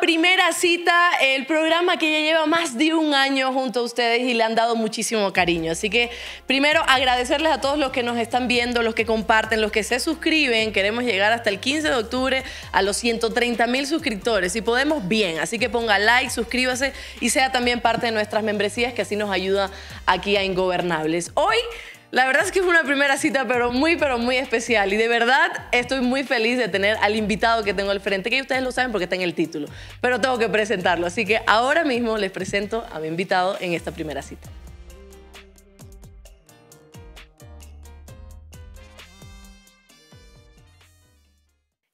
primera cita, el programa que ya lleva más de un año junto a ustedes y le han dado muchísimo cariño. Así que primero agradecerles a todos los que nos están viendo, los que comparten, los que se suscriben. Queremos llegar hasta el 15 de octubre a los 130 mil suscriptores. Si podemos, bien. Así que ponga like, suscríbase y sea también parte de nuestras membresías que así nos ayuda aquí a Ingobernables. Hoy la verdad es que fue una primera cita, pero muy, pero muy especial. Y de verdad estoy muy feliz de tener al invitado que tengo al frente, que ustedes lo saben porque está en el título, pero tengo que presentarlo. Así que ahora mismo les presento a mi invitado en esta primera cita.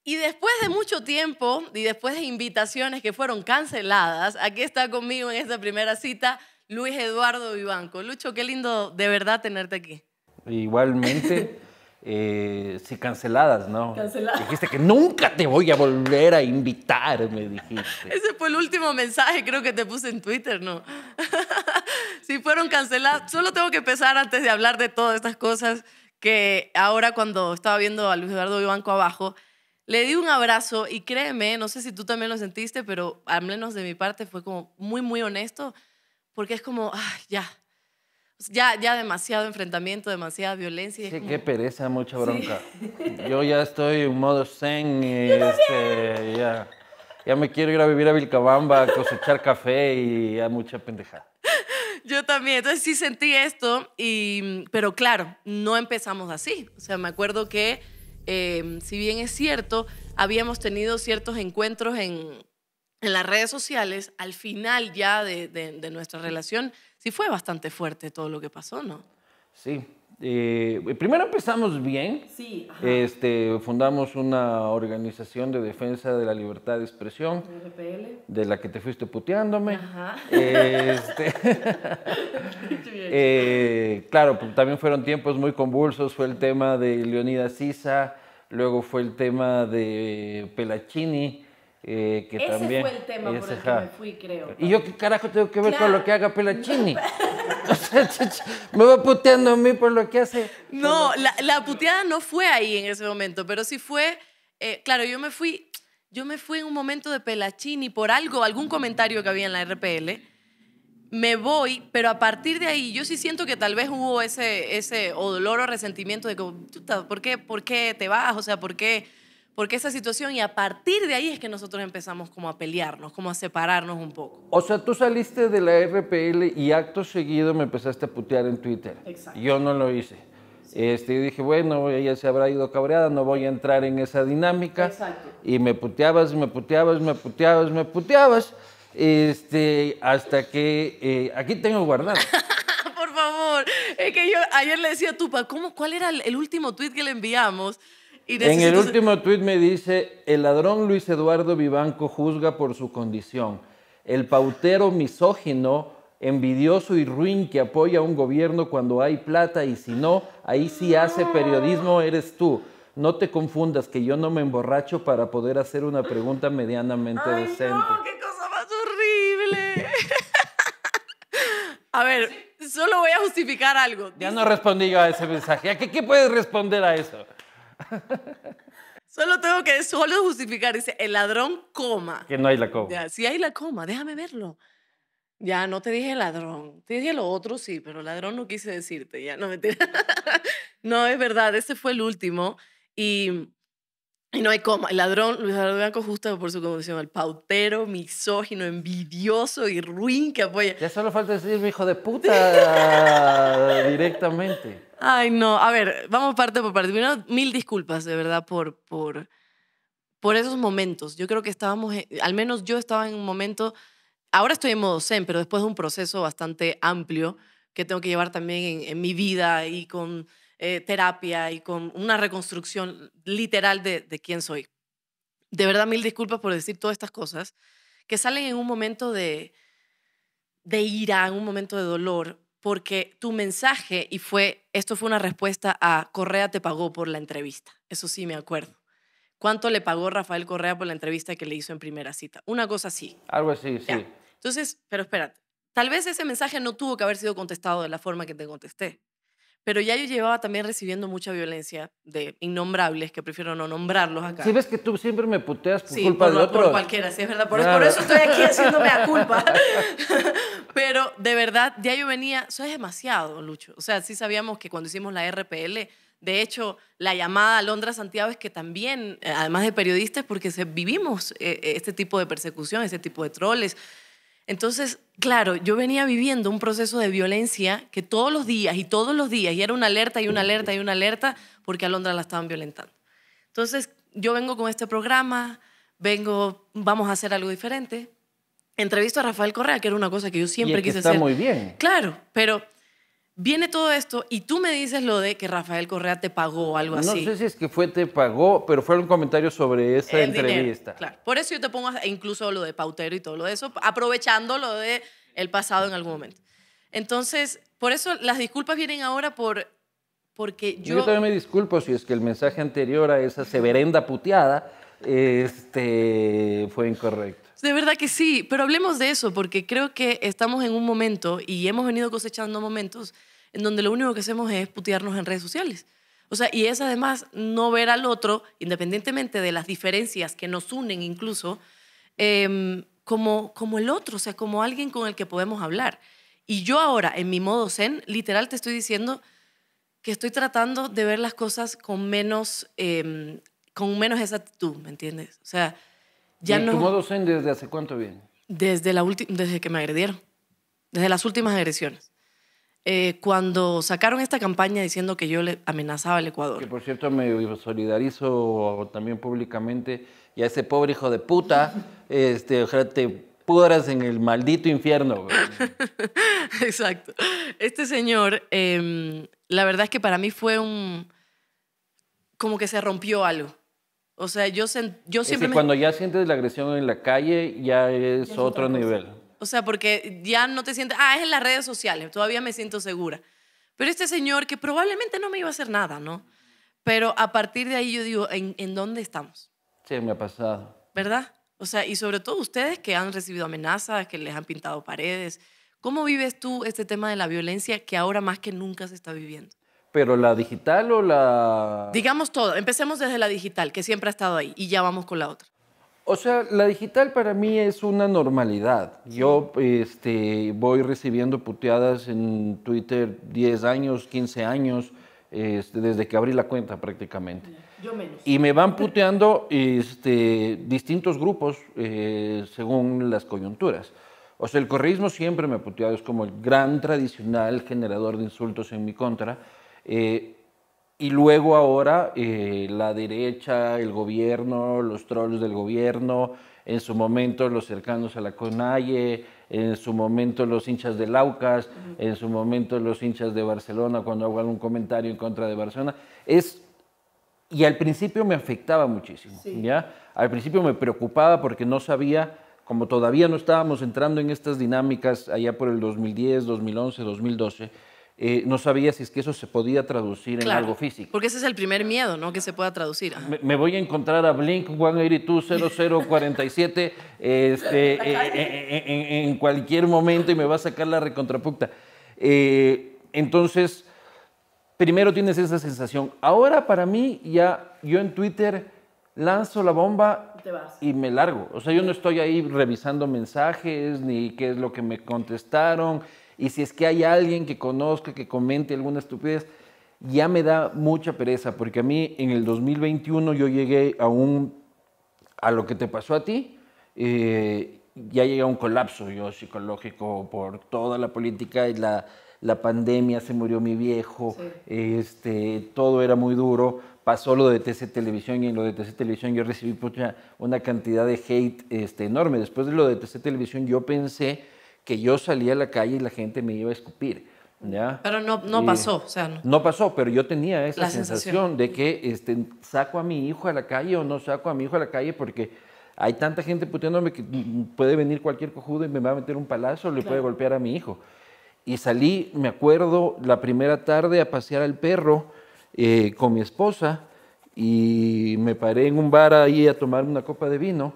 Y después de mucho tiempo y después de invitaciones que fueron canceladas, aquí está conmigo en esta primera cita Luis Eduardo Vivanco. Lucho, qué lindo de verdad tenerte aquí igualmente. Eh, sí, canceladas, ¿no? Canceladas. Dijiste que nunca te voy a volver a invitar, me dijiste. Ese fue el último mensaje, creo que te puse en Twitter, ¿no? sí, fueron canceladas. Solo tengo que empezar antes de hablar de todas estas cosas, que ahora cuando estaba viendo a Luis Eduardo Vivanco abajo, le di un abrazo y créeme, no sé si tú también lo sentiste, pero al menos de mi parte fue como muy, muy honesto, porque es como, ay, ah, ya, pues, ya, ya demasiado enfrentamiento, demasiada violencia. Sí, qué pereza, mucha bronca. Yo ya estoy en modo zen y este, ya, me quiero ir a vivir a Vilcabamba a cosechar café y a mucha pendejada. Yo también, entonces sí sentí esto, pero claro, no empezamos así. O sea, me acuerdo que, em, si bien es cierto, habíamos tenido ciertos encuentros en, en las redes sociales, al final ya de nuestra relación Sí fue bastante fuerte todo lo que pasó, ¿no? Sí. Eh, primero empezamos bien. Sí. Este, fundamos una organización de defensa de la libertad de expresión. De la que te fuiste puteándome. Ajá. Este, eh, claro, pues, también fueron tiempos muy convulsos. Fue el tema de Leonidas Sisa, luego fue el tema de Pelachini. Eh, que ese también, fue el tema por el que me fui, creo. ¿Y yo qué carajo tengo que ver con lo que haga Pelachini? me va puteando a mí por lo que hace. No, la, puteada no fue ahí en ese momento, pero sí fue, eh, claro, yo me fui, yo me fui en un momento de Pelachini por algo, algún comentario que había en la RPL. Me voy, pero a partir de ahí yo sí siento que tal vez hubo ese, ese o dolor o resentimiento de, como, ¿por qué, ¿por qué te vas? O sea, ¿por qué? porque esa situación y a partir de ahí es que nosotros empezamos como a pelearnos, como a separarnos un poco. O sea, tú saliste de la RPL y acto seguido me empezaste a putear en Twitter. Exacto. Yo no lo hice. Este, yo dije, bueno, ella se habrá ido cabreada, no voy a entrar en esa dinámica. Exacto. Y me puteabas, me puteabas, me puteabas, me puteabas, este, hasta que eh, aquí tengo guardado. Por favor, es que yo ayer le decía a Tupa, ¿cómo, ¿cuál era el último tweet que le enviamos? en el último tuit me dice, el ladrón Luis Eduardo Vivanco juzga por su condición. El pautero misógino, envidioso y ruin que apoya a un gobierno cuando hay plata y si no, ahí sí hace periodismo, eres tú. No te confundas que yo no me emborracho para poder hacer una pregunta medianamente Ay, decente. No, qué cosa más horrible. a ver, solo voy a justificar algo. Ya no respondí yo a ese mensaje. ¿A qué, qué puedes responder a eso? Solo tengo que solo justificar, dice, el ladrón coma. Que no hay la coma. Ya, hay la coma, déjame verlo. Ya, no te dije ladrón. Te dije lo otro, sí, pero ladrón no quise decirte. Ya, no, mentira. no, es verdad, ese fue el último. Y y no hay coma. El ladrón, Luis Eduardo justo por su condición, el pautero, misógino, envidioso y ruin que apoya. Ya solo falta decir mi hijo de puta directamente. Ay, no. A ver, vamos parte por parte. mil disculpas, de verdad, por, por, por esos momentos. Yo creo que estábamos, al menos yo estaba en un momento, ahora estoy en modo zen, pero después de un proceso bastante amplio que tengo que llevar también en mi vida y con eh, terapia y con una reconstrucción literal de, quién soy. De verdad, mil disculpas por decir todas estas cosas que salen en un momento de, de ira, en un momento de dolor, porque tu mensaje, y fue, esto fue una respuesta a Correa te pagó por la entrevista, eso sí me acuerdo. ¿Cuánto le pagó Rafael Correa por la entrevista que le hizo en primera cita? Una cosa así. Algo así, sí. Entonces, pero espérate, tal vez ese mensaje no tuvo que haber sido contestado de la forma que te contesté. Pero ya yo llevaba también recibiendo mucha violencia de innombrables, que prefiero no nombrarlos acá. Sí, ves que tú siempre me puteas por culpa de otro. Por cualquiera, sí, es verdad. Por, eso, estoy aquí haciéndome a culpa. Pero de verdad, ya yo venía, eso es demasiado, Lucho. O sea, sí sabíamos que cuando hicimos la RPL, de hecho, la llamada a Londres Santiago es que también, eh, además de periodistas, porque vivimos eh, este tipo de persecución, este tipo de troles entonces, claro, yo venía viviendo un proceso de violencia que todos los días y todos los días, y era una alerta y una alerta y una alerta, porque a Londra la estaban violentando. Entonces, yo vengo con este programa, vengo, vamos a hacer algo diferente. Entrevisto a Rafael Correa, que era una cosa que yo siempre quise que hacer. Está muy bien. Claro, pero Viene todo esto y tú me dices lo de que Rafael Correa te pagó algo así. No sé si es que fue te pagó, pero fue un comentario sobre esa entrevista. por eso yo te pongo e incluso lo de Pautero y todo lo de eso, aprovechando lo de el pasado en algún momento. Entonces, por eso las disculpas vienen ahora por porque yo... Yo también me disculpo si es que el mensaje anterior a esa severenda puteada este, fue incorrecto. De verdad que sí, pero hablemos de eso, porque creo que estamos en un momento y hemos venido cosechando momentos en donde lo único que hacemos es putearnos en redes sociales. O sea, y es además no ver al otro, independientemente de las diferencias que nos unen incluso, em, como, como el otro, o sea, como alguien con el que podemos hablar. Y yo ahora, en mi modo zen, literal te estoy diciendo que estoy tratando de ver las cosas con menos, eh, con menos actitud ¿me entiendes? O sea, ya tu modo desde hace cuánto viene? Desde, la desde que me agredieron, desde las últimas agresiones. Eh, cuando sacaron esta campaña diciendo que yo le amenazaba al Ecuador. Que por cierto me solidarizo también públicamente y a ese pobre hijo de puta, este, ojalá te pudras en el maldito infierno. Exacto. Este señor, em, la verdad es que para mí fue un... como que se rompió algo. O sea, yo, yo es siempre... Que cuando ya sientes la agresión en la calle, ya es, otro nivel. O sea, porque ya no te sientes, ah, es en las redes sociales, todavía me siento segura. Pero este señor que probablemente no me iba a hacer nada, ¿no? Pero a partir de ahí yo digo, en dónde estamos? Sí, me ha pasado. ¿Verdad? O sea, y sobre todo ustedes que han recibido amenazas, que les han pintado paredes. ¿Cómo vives tú este tema de la violencia que ahora más que nunca se está viviendo? Pero la digital o la... Digamos todo, empecemos desde la digital, que siempre ha estado ahí, y ya vamos con la otra. O sea, la digital para mí es una normalidad. Yo este, voy recibiendo puteadas en Twitter 10 años, 15 años, este, desde que abrí la cuenta prácticamente. Yo menos. Y me van puteando este, distintos grupos eh, según las coyunturas. O sea, el correísmo siempre me ha puteado, es como el gran tradicional generador de insultos en mi contra eh, y luego ahora eh, la derecha, el gobierno, los trolls del gobierno, en su momento los cercanos a la Conalle, en su momento los hinchas de Laucas, en su momento los hinchas de Barcelona cuando hago algún comentario en contra de Barcelona. Es, y al principio me afectaba muchísimo, ¿ya? Al principio me preocupaba porque no sabía, como todavía no estábamos entrando en estas dinámicas allá por el 2010, 2011, 2012, eh, no sabía si es que eso se podía traducir en algo físico. Porque ese es el primer miedo, ¿no? Que se pueda traducir. Me, voy a encontrar a Blink 1820047 este, eh, eh, eh en, cualquier momento y me va a sacar la recontrapunta. entonces, primero tienes esa sensación. Ahora para mí, ya yo en Twitter lanzo la bomba y me largo. O sea, yo no estoy ahí revisando mensajes ni qué es lo que me contestaron y si es que hay alguien que conozca, que comente alguna estupidez, ya me da mucha pereza, porque a mí en el 2021 yo llegué a un, a lo que te pasó a ti, eh, ya llegué a un colapso yo psicológico por toda la política y la, la pandemia, se murió mi viejo, este, todo era muy duro, pasó lo de TC Televisión y en lo de TC Televisión yo recibí una cantidad de hate este, enorme. Después de lo de TC Televisión yo pensé que yo salía a la calle y la gente me iba a escupir. ¿ya? Pero no, no pasó, o sea, no. no. pasó, pero yo tenía esa sensación, de que este, saco a mi hijo a la calle o no saco a mi hijo a la calle porque hay tanta gente puteándome que puede venir cualquier cojudo y me va a meter un palazo, le puede golpear a mi hijo. Y salí, me acuerdo, la primera tarde a pasear al perro eh, con mi esposa y me paré en un bar ahí a tomar una copa de vino.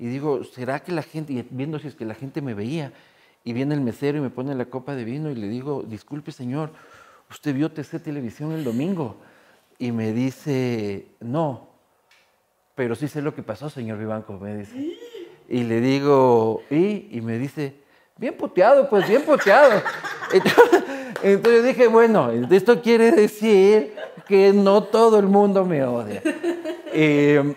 Y digo, ¿será que la gente, y viendo si es que la gente me veía, y viene el mesero y me pone la copa de vino y le digo, disculpe señor, usted vio TC Televisión el domingo. Y me dice, no, pero sí sé lo que pasó, señor Vivanco, me dice. Y le digo, ¿y? Y me dice, bien puteado, pues bien puteado. Entonces, dije, bueno, esto quiere decir que no todo el mundo me odia. Em,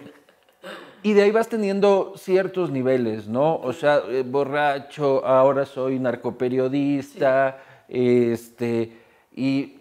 y de ahí vas teniendo ciertos niveles, ¿no? O sea, eh, borracho, ahora soy narcoperiodista, este, y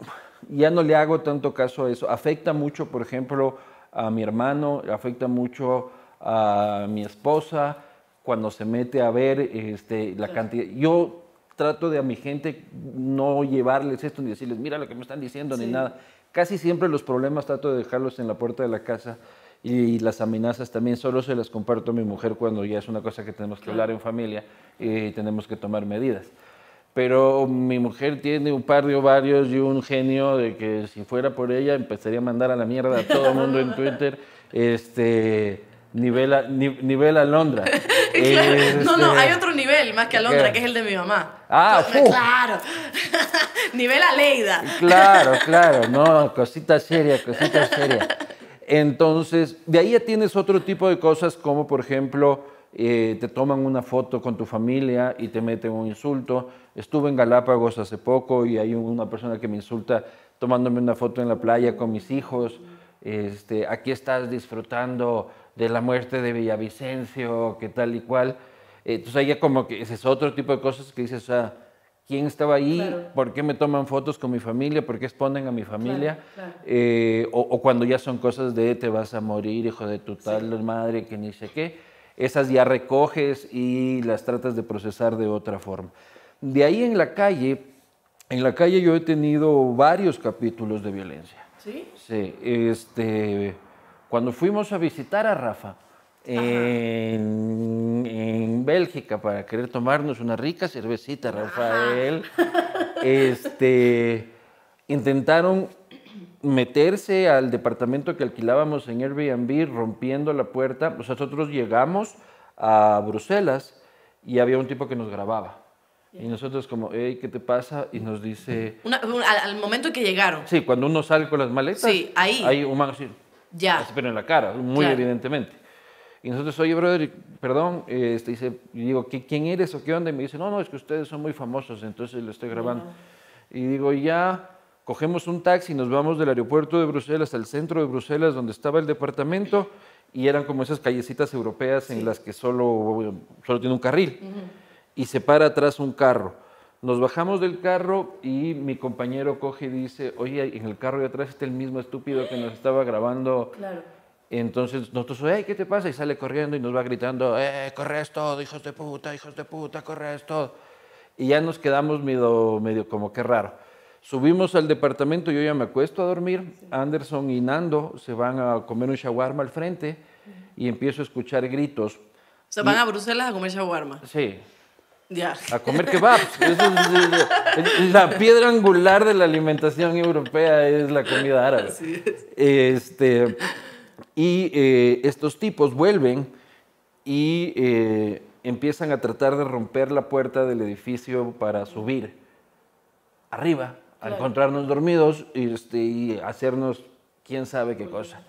ya no le hago tanto caso a eso. Afecta mucho, por ejemplo, a mi hermano, afecta mucho a mi esposa cuando se mete a ver este, la cantidad. Yo trato de a mi gente no llevarles esto ni decirles, mira lo que me están diciendo, ni nada. Casi siempre los problemas trato de dejarlos en la puerta de la casa y las amenazas también solo se las comparto a mi mujer cuando ya es una cosa que tenemos que hablar en familia y tenemos que tomar medidas. Pero mi mujer tiene un par de ovarios y un genio de que si fuera por ella empezaría a mandar a la mierda a todo el mundo en Twitter. Este, nivela, nivel Alondra. Este, no, no, hay otro nivel más que Alondra, que es el de mi mamá. Ah, claro. nivel Leida Claro, claro, no, cosita seria, cosita seria. Entonces, de ahí ya tienes otro tipo de cosas como, por ejemplo, eh, te toman una foto con tu familia y te meten un insulto. Estuve en Galápagos hace poco y hay una persona que me insulta tomándome una foto en la playa con mis hijos. Este, aquí estás disfrutando de la muerte de Villavicencio, que tal y cual. Entonces, ahí ya como que ese es otro tipo de cosas que dices, quién estaba ahí, por qué me toman fotos con mi familia, por qué exponen a mi familia, eh, o, cuando ya son cosas de te vas a morir, hijo de tu tal madre, que ni sé qué, esas ya recoges y las tratas de procesar de otra forma. De ahí en la calle, en la calle yo he tenido varios capítulos de violencia. ¿Sí? Sí, este, cuando fuimos a visitar a Rafa, en, Bélgica para querer tomarnos una rica cervecita, Rafael. Este, intentaron meterse al departamento que alquilábamos en Airbnb rompiendo la puerta. nosotros llegamos a Bruselas y había un tipo que nos grababa. Y nosotros como, ¿qué te pasa? Y nos dice... al, momento que llegaron. Sí, cuando uno sale con las maletas. Sí, ahí. Hay un man así. Ya. pero en la cara, muy evidentemente. Y nosotros, oye, brother, perdón, este, dice, y digo, ¿quién eres o qué onda? Y me dice, no, no, es que ustedes son muy famosos, entonces lo estoy grabando. Y digo, ya, cogemos un taxi y nos vamos del aeropuerto de Bruselas al centro de Bruselas, donde estaba el departamento, y eran como esas callecitas europeas en las que solo, solo tiene un carril. Y se para atrás un carro. Nos bajamos del carro y mi compañero coge y dice, oye, en el carro de atrás está el mismo estúpido que nos estaba grabando. Claro entonces nosotros, ¿qué te pasa? Y sale corriendo y nos va gritando, eh, corres todo, hijos de puta, hijos de puta, corres todo. Y ya nos quedamos medio, medio como que raro. Subimos al departamento, yo ya me acuesto a dormir, Anderson y Nando se van a comer un shawarma al frente y empiezo a escuchar gritos. se van a Bruselas a comer shawarma. Sí. Ya. A comer kebabs. la piedra angular de la alimentación europea es la comida árabe. Así Este, y eh, estos tipos vuelven y eh, empiezan a tratar de romper la puerta del edificio para subir arriba, a encontrarnos dormidos y, este, y hacernos quién sabe qué cosa.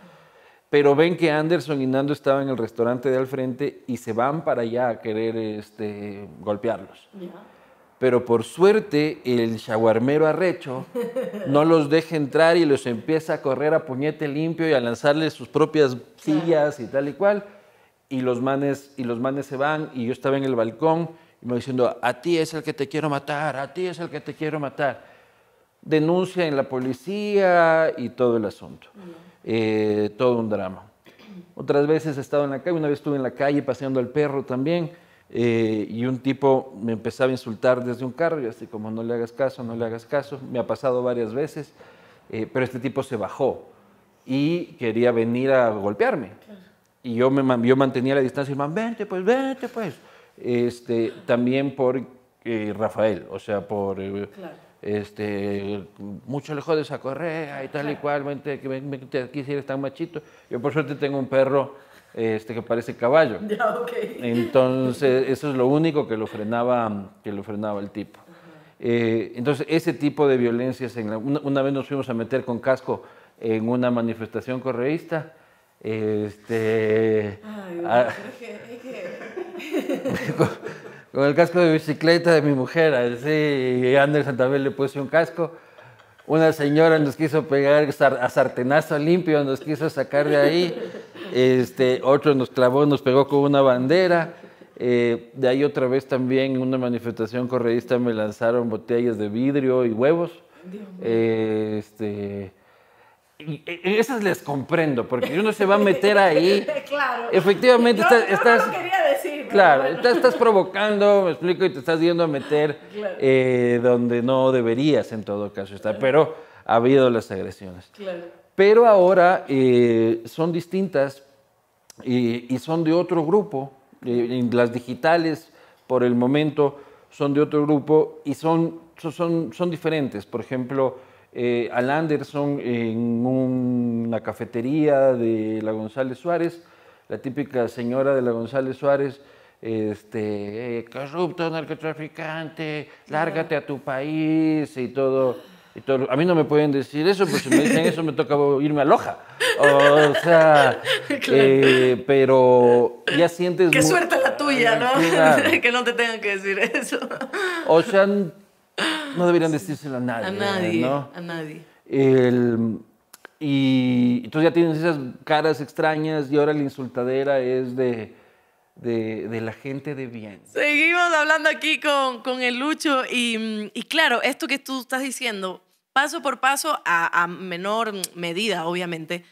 Pero ven que Anderson y Nando estaban en el restaurante de al frente y se van para allá a querer este, golpearlos pero por suerte el chaguarmero arrecho no los deja entrar y los empieza a correr a puñete limpio y a lanzarles sus propias sillas y tal y cual. Y los manes, y los manes se van y yo estaba en el balcón y me diciendo, a ti es el que te quiero matar, a ti es el que te quiero matar. Denuncia en la policía y todo el asunto. Eh, todo un drama. Otras veces he estado en la calle, una vez estuve en la calle paseando al perro también eh, y un tipo me empezaba a insultar desde un carro, y así como no le hagas caso, no le hagas caso, me ha pasado varias veces, eh, pero este tipo se bajó y quería venir a golpearme. Y yo, me, yo mantenía la distancia y me decía, vente pues, vente pues. Este, también por eh, Rafael, o sea, por... Este, mucho lejos de esa Correa y tal y cual, vente, vente aquí si eres tan machito. Yo por suerte tengo un perro este que parece caballo. Entonces, eso es lo único que lo frenaba, que lo frenaba el tipo. Eh, entonces, ese tipo de violencias, una, vez nos fuimos a meter con casco en una manifestación correísta, este, con, el casco de bicicleta de mi mujer, así, Andrés Santabel le puse un casco, una señora nos quiso pegar a sartenazo limpio, nos quiso sacar de ahí. Este, otro nos clavó, nos pegó con una bandera. Eh, de ahí otra vez también en una manifestación correísta me lanzaron botellas de vidrio y huevos esas les comprendo, porque uno se va a meter ahí. claro. Efectivamente, estás. quería decir. Claro, estás, provocando, me explico, y te estás yendo a meter eh, donde no deberías, en todo caso, estar. Pero ha habido las agresiones. Claro. Pero ahora eh, son distintas y, son de otro grupo. Eh, las digitales, por el momento, son de otro grupo y son, son, son diferentes. Por ejemplo eh, al Anderson en una cafetería de la González Suárez, la típica señora de la González Suárez, este, eh, corrupto, narcotraficante, lárgate a tu país y todo, y A mí no me pueden decir eso, porque si me dicen eso me toca irme a Loja. O sea, eh, pero ya sientes... Qué suerte la tuya, ¿no? que no te tengan que decir eso. O sea, no deberían decírselo a nadie. A nadie, ¿no? a nadie. y entonces ya tienes esas caras extrañas y ahora la insultadera es de, la gente de bien. Seguimos hablando aquí con, el Lucho y, claro, esto que tú estás diciendo, paso por paso, a menor medida, obviamente,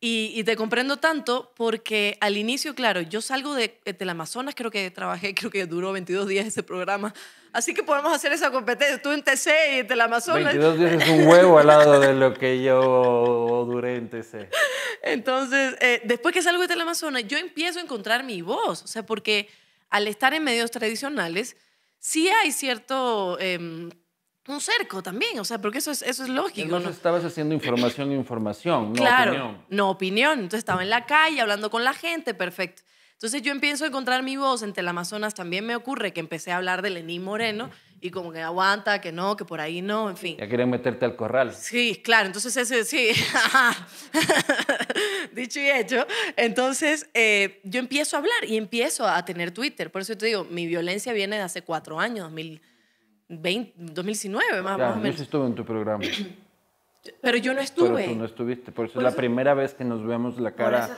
y, te comprendo tanto porque al inicio, claro, yo salgo de, la Amazonas, creo que trabajé, creo que duró 22 días ese programa. Así que podemos hacer esa competencia. Tú en TC y la Amazonas. 22 días es un huevo al lado de lo que yo duré en TC. Entonces, eh, después que salgo de la Amazonas, yo empiezo a encontrar mi voz. O sea, porque al estar en medios tradicionales, sí hay cierto. Em, un cerco también, o sea, porque eso es, eso es lógico. Entonces ¿no? estabas haciendo información, información, no claro, opinión. No opinión. Entonces estaba en la calle hablando con la gente, perfecto. Entonces yo empiezo a encontrar mi voz en amazonas También me ocurre que empecé a hablar de Lenín Moreno y como que aguanta, que no, que por ahí no, en fin. Ya querían meterte al corral. Sí, claro. Entonces ese, sí. Dicho y hecho. Entonces eh, yo empiezo a hablar y empiezo a tener Twitter. Por eso te digo, mi violencia viene de hace cuatro años, 2000. 2019 más, o menos. Yo sí estuve en tu programa. Pero yo no estuve. tú no estuviste. Por eso es la primera vez que nos vemos la cara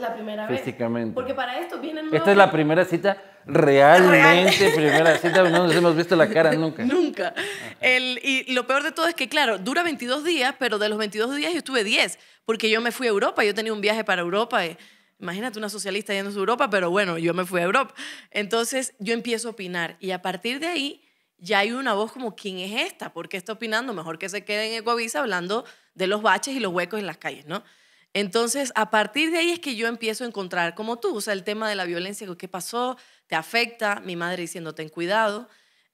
físicamente. Porque para esto vienen Esta es la primera cita, realmente primera cita, no nos hemos visto la cara nunca. Nunca. El, y lo peor de todo es que, claro, dura 22 días, pero de los 22 días yo estuve 10, porque yo me fui a Europa, yo tenía un viaje para Europa. Eh, imagínate una socialista yendo a Europa, pero bueno, yo me fui a Europa. Entonces yo empiezo a opinar y a partir de ahí ya hay una voz como, ¿quién es esta? ¿Por qué está opinando? Mejor que se quede en Ecoavisa hablando de los baches y los huecos en las calles, ¿no? Entonces, a partir de ahí es que yo empiezo a encontrar, como tú, o sea, el tema de la violencia, qué pasó, te afecta, mi madre diciéndote, ten cuidado.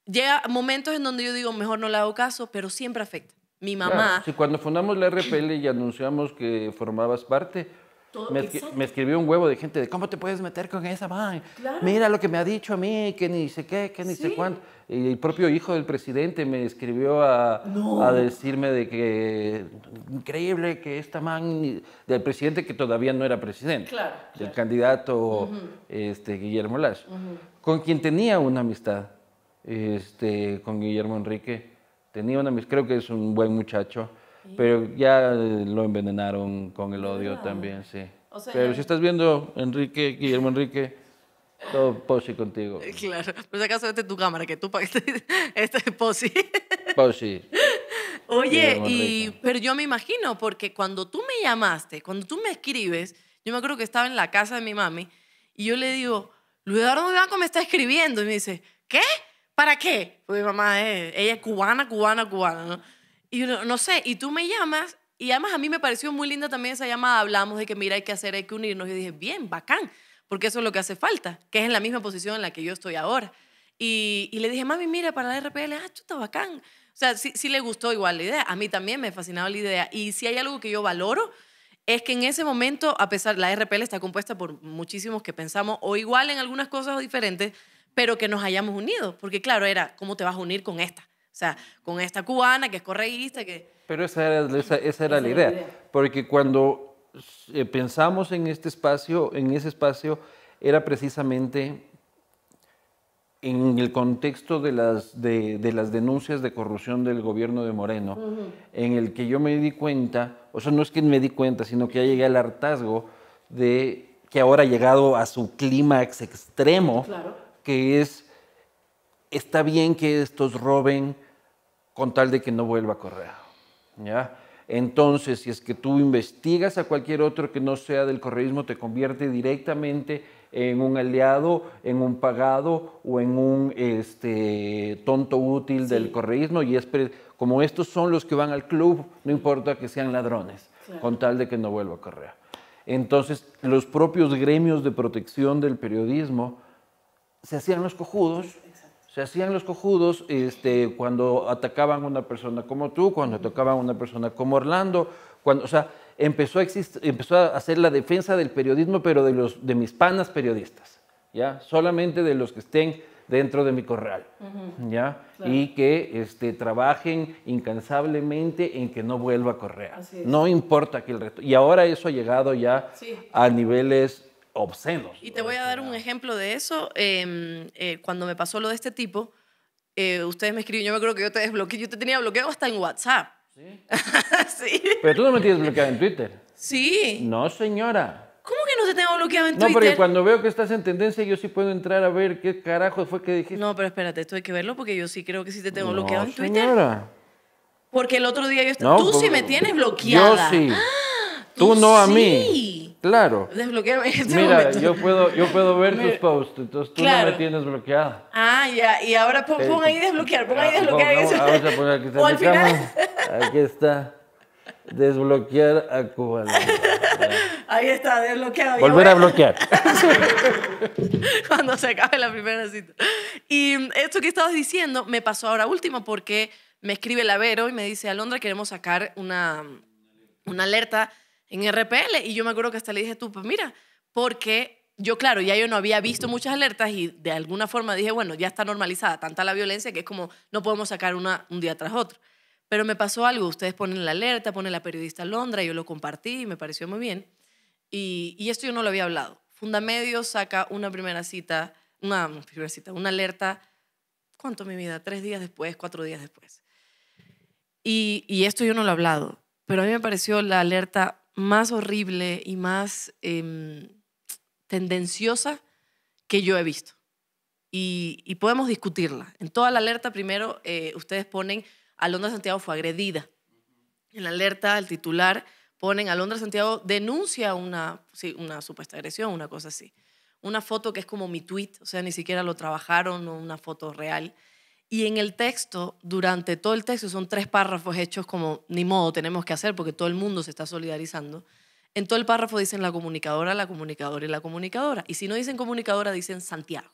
Llega momentos en donde yo digo, mejor no le hago caso, pero siempre afecta. Mi mamá... cuando fundamos la RPL y anunciamos que formabas parte, me, escribió un huevo de gente de cómo te puedes meter con esa man. Mira lo que me ha dicho a mí, que ni sé qué, que ni sé cuánto. Y el propio hijo del presidente me escribió a, a decirme de que increíble que esta man, del presidente que todavía no era presidente, el del candidato este, Guillermo Lash, con quien tenía una amistad, este, con Guillermo Enrique. Tenía una, creo que es un buen muchacho pero ya lo envenenaron con el odio también, sí. Pero si estás viendo, Enrique, Guillermo Enrique, todo posi contigo. Claro. Pero acaso vete tu cámara, que tú pagaste este es posi. Posi. Oye, pero yo me imagino, porque cuando tú me llamaste, cuando tú me escribes, yo me acuerdo que estaba en la casa de mi mami y yo le digo, Luis Eduardo Blanco me está escribiendo. Y me dice, ¿qué? ¿Para qué? Pues mi mamá es, ella es cubana, cubana, cubana, ¿no? Y uno, no sé, y tú me llamas, y además a mí me pareció muy linda también esa llamada, hablamos de que mira, hay que hacer, hay que unirnos, y dije, bien, bacán, porque eso es lo que hace falta, que es en la misma posición en la que yo estoy ahora. Y, le dije, mami, mira, para la RPL, ah, chuta, bacán. O sea, sí, le gustó igual la idea, a mí también me fascinaba la idea, y si hay algo que yo valoro, es que en ese momento, a pesar, la RPL está compuesta por muchísimos que pensamos o igual en algunas cosas o diferentes, pero que nos hayamos unido, porque claro, era, ¿cómo te vas a unir con esta? O sea, con esta cubana que es correísta, que... Pero esa era, la, idea. porque cuando eh, pensamos en este espacio, en ese espacio, era precisamente en el contexto de las, de, las denuncias de corrupción del gobierno de Moreno, en el que yo me di cuenta, o sea, no es que me di cuenta, sino que ya llegué al hartazgo de que ahora ha llegado a su clímax extremo, que es, está bien que estos roben, con tal de que no vuelva a correr, ¿ya? Entonces, si es que tú investigas a cualquier otro que no sea del correísmo, te convierte directamente en un aliado, en un pagado o en un este, tonto útil del correísmo. Y es, como estos son los que van al club, no importa que sean ladrones, con tal de que no vuelva a correr. Entonces, los propios gremios de protección del periodismo se hacían los cojudos se hacían los cojudos este, cuando atacaban a una persona como tú, cuando atacaban a una persona como Orlando, cuando, o sea, empezó a, empezó a hacer la defensa del periodismo, pero de, los, de mis panas periodistas, ¿ya? Solamente de los que estén dentro de mi corral, ¿ya? Y que este, trabajen incansablemente en que no vuelva a correr. No importa que el reto... Y ahora eso ha llegado ya a niveles obscenos. Y te voy a dar un ejemplo de eso. Em, eh, cuando me pasó lo de este tipo, eh, ustedes me escribieron, yo me creo que yo te desbloqueé, yo te tenía bloqueado hasta en WhatsApp. Sí. sí. Pero tú no me tienes bloqueado en Twitter. Sí. No, señora. ¿Cómo que no te tengo bloqueado en Twitter? No, porque cuando veo que estás en tendencia, yo sí puedo entrar a ver qué carajo fue que dijiste. No, pero espérate, esto hay que verlo porque yo sí creo que sí te tengo bloqueado en Twitter. Señora. Porque el otro día yo estaba. tú sí me tienes bloqueada. Yo sí. Ah, tú, no a mí. Claro. Este Mira, yo puedo, yo puedo ver tus posts, entonces tú no me tienes bloqueada. Ah, ya. Y ahora pon, ahí desbloquear, pon ahí ah, desbloquear. vamos a poner aquí está Aquí está. Desbloquear a Cuba. Ahí está, desbloqueado. Volver a bloquear. Cuando se acabe la primera cita. Y esto que estabas diciendo me pasó ahora último porque me escribe Lavero y me dice, Alondra, queremos sacar una, una alerta en RPL. Y yo me acuerdo que hasta le dije tú, pues mira, porque yo, claro, ya yo no había visto muchas alertas y de alguna forma dije, bueno, ya está normalizada tanta la violencia que es como no podemos sacar una un día tras otro. Pero me pasó algo, ustedes ponen la alerta, ponen la periodista Londra, yo lo compartí y me pareció muy bien. Y, y esto yo no lo había hablado. Fundamedio saca una primera cita, una, primera cita, una alerta, ¿cuánto mi vida? Tres días después, cuatro días después. Y, y esto yo no lo he hablado, pero a mí me pareció la alerta más horrible y más em, tendenciosa que yo he visto. Y, podemos discutirla. En toda la alerta, primero, eh, ustedes ponen, Alondra Santiago fue agredida. En la alerta, el titular, ponen, Alondra Santiago denuncia una, una supuesta agresión, una cosa así. Una foto que es como mi tweet, o sea, ni siquiera lo trabajaron, una foto real. Y en el texto, durante todo el texto, son tres párrafos hechos como, ni modo, tenemos que hacer porque todo el mundo se está solidarizando. En todo el párrafo dicen la comunicadora, la comunicadora y la comunicadora. Y si no dicen comunicadora, dicen Santiago.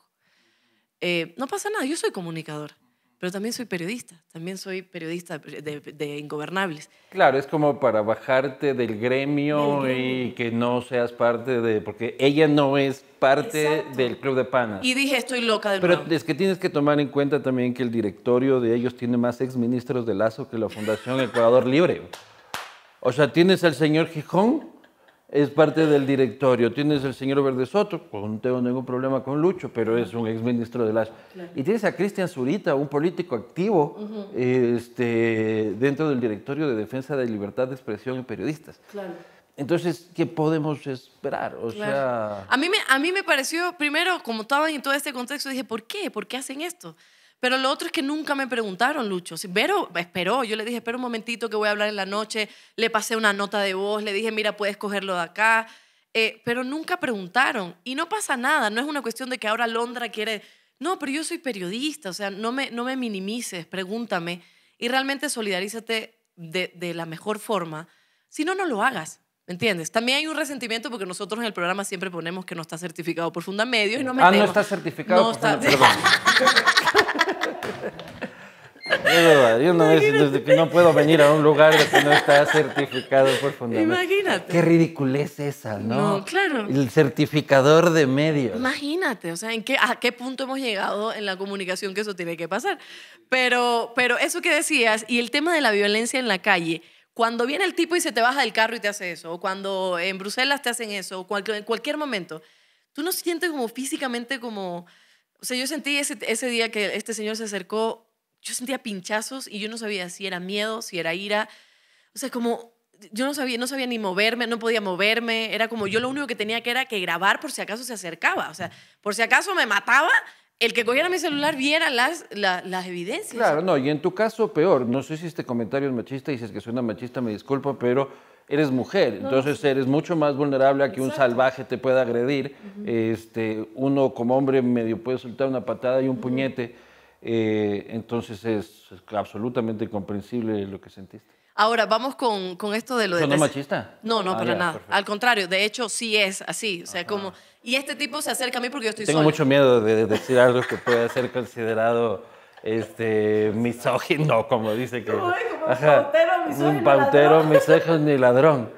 Eh, no pasa nada, yo soy comunicadora pero también soy periodista, también soy periodista de, Ingobernables. Claro, es como para bajarte del gremio, y que no seas parte de, porque ella no es parte del Club de Panas. Y dije, estoy loca de Pero es que tienes que tomar en cuenta también que el directorio de ellos tiene más exministros de Lazo que la Fundación Ecuador Libre. O sea, tienes al señor Gijón, es parte del directorio. Tienes al señor Verde Soto, no tengo ningún problema con Lucho, pero es un exministro de las... Y tienes a Cristian Zurita, un político activo este, dentro del directorio de defensa de libertad de expresión y periodistas. Entonces, ¿qué podemos esperar? O sea... A mí, me, a mí me pareció, primero, como estaban en todo este contexto, dije, ¿por qué? ¿Por qué hacen esto? Pero lo otro es que nunca me preguntaron, Lucho. pero esperó, yo le dije, espera un momentito que voy a hablar en la noche, le pasé una nota de voz, le dije, mira, puedes cogerlo de acá. Eh, pero nunca preguntaron. Y no pasa nada, no es una cuestión de que ahora Londra quiere, no, pero yo soy periodista, o sea, no me, no me minimices, pregúntame y realmente solidarízate de la mejor forma. Si no, no lo hagas. ¿Me entiendes? También hay un resentimiento porque nosotros en el programa siempre ponemos que no está certificado por Fundamedios y no me. Ah, no está certificado no Fundamedios, perdón. Yo no, es, no, puedo venir a un lugar que no está certificado por Fundamedios. Imagínate. Qué ridiculez esa, ¿no? No, claro. El certificador de medios. Imagínate, o sea, ¿en qué, ¿a qué punto hemos llegado en la comunicación que eso tiene que pasar? Pero, pero eso que decías y el tema de la violencia en la calle, cuando viene el tipo y se te baja del carro y te hace eso, o cuando en Bruselas te hacen eso, o en cualquier momento, tú no sientes como físicamente como... O sea, yo sentí ese, día que este señor se acercó, yo sentía pinchazos y yo no sabía si era miedo, si era ira. O sea, como yo no sabía, no sabía ni moverme, no podía moverme. Era como yo lo único que tenía que era que grabar por si acaso se acercaba. O sea, por si acaso me mataba, el que cogiera mi celular viera las, las evidencias. Claro, no, y en tu caso peor, no sé si este comentario es machista, dices que suena machista, me disculpo, pero eres mujer, entonces eres mucho más vulnerable a que un salvaje te pueda agredir. este, uno como hombre medio puede soltar una patada y un puñete, eh, entonces es absolutamente comprensible lo que sentiste. Ahora, vamos con, esto de lo de... ¿No machista? No, no, ah, para nada. Al contrario, de hecho, sí es así. O sea, como... Y este tipo se acerca a mí porque yo estoy Tengo mucho miedo de decir algo que pueda ser considerado este, misógino, como dice que... No, es como un pautero, misógino, Un pautero, ladrón.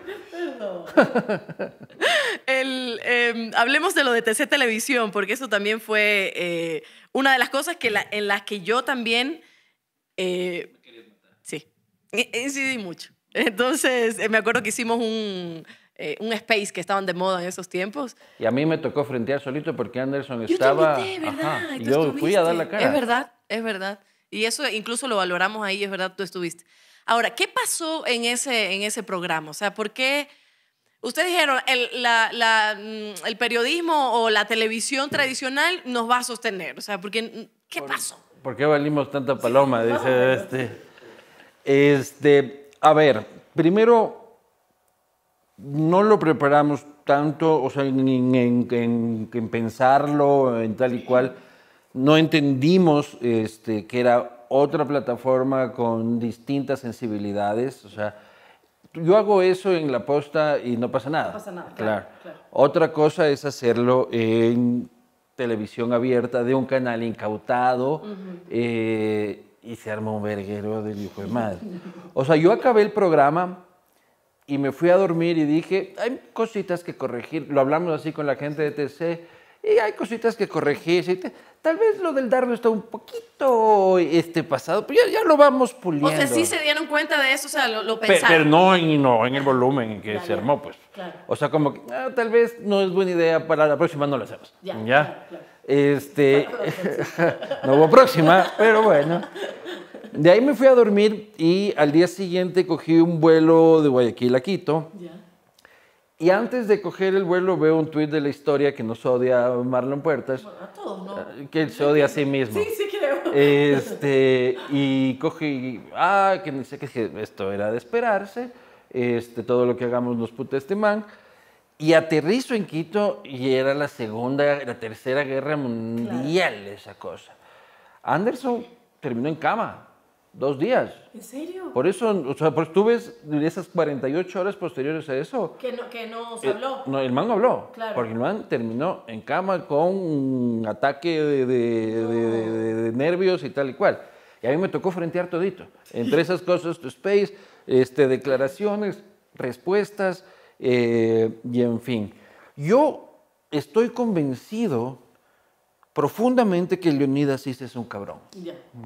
Em, hablemos de lo de TC Televisión, porque eso también fue eh, una de las cosas que en las que yo también... Eh, Incidí mucho. Entonces, eh, me acuerdo que hicimos un, eh, un space que estaban de moda en esos tiempos. Y a mí me tocó frentear solito porque Anderson estaba... Ajá, yo fui a dar la cara. Es verdad, es verdad. Y eso incluso lo valoramos ahí, es verdad, tú estuviste. Ahora, ¿qué pasó en ese, en ese programa? O sea, ¿por qué... Ustedes dijeron, el, mm, el, periodismo o la televisión tradicional nos va a sostener. O sea, ¿por ¿qué ¿Por, pasó? ¿Por qué valimos tanta paloma? dice este. Este, a ver, primero, no lo preparamos tanto, o sea, en, pensarlo, en tal y cual. No entendimos este, que era otra plataforma con distintas sensibilidades, o sea, yo hago eso en la posta y no pasa nada. No pasa nada. Claro. Otra cosa es hacerlo en televisión abierta de un canal incautado y se armó un verguero del hijo de madre. O sea, yo acabé el programa y me fui a dormir y dije, hay cositas que corregir. Lo hablamos así con la gente de TC y hay cositas que corregir. Tal vez lo del darlo está un poquito este pasado, pero ya, lo vamos puliendo. O sea, sí se dieron cuenta de eso, o sea, lo, pensaron. Pero, no, en, no en el volumen en que se armó, pues. O sea, como que ah, tal vez no es buena idea, para la próxima no lo hacemos. Ya, Claro, este, no hubo próxima, pero bueno. De ahí me fui a dormir y al día siguiente cogí un vuelo de Guayaquil a Quito. Y antes de coger el vuelo veo un tuit de la historia que nos odia Marlon Puertas. a todos, ¿no? Eh, que él se odia a sí mismo. Sí, sí creo. Este, y cogí, ah, que, que esto era de esperarse, este, todo lo que hagamos nos puta este man. Y aterrizo en Quito y era la segunda, la tercera guerra mundial esa cosa. Anderson terminó en cama, dos días. ¿En serio? Por eso, o sea, pues tú ves esas 48 horas posteriores a eso. Que no, que no se eh, habló. El, no, el man no habló. Claro. Porque el man terminó en cama con un ataque de, nervios y tal y cual. Y a mí me tocó frentear todito. Entre esas cosas, tu space, este, declaraciones, respuestas eh, y en fin. Yo estoy convencido profundamente que Leonidas Issa es un cabrón.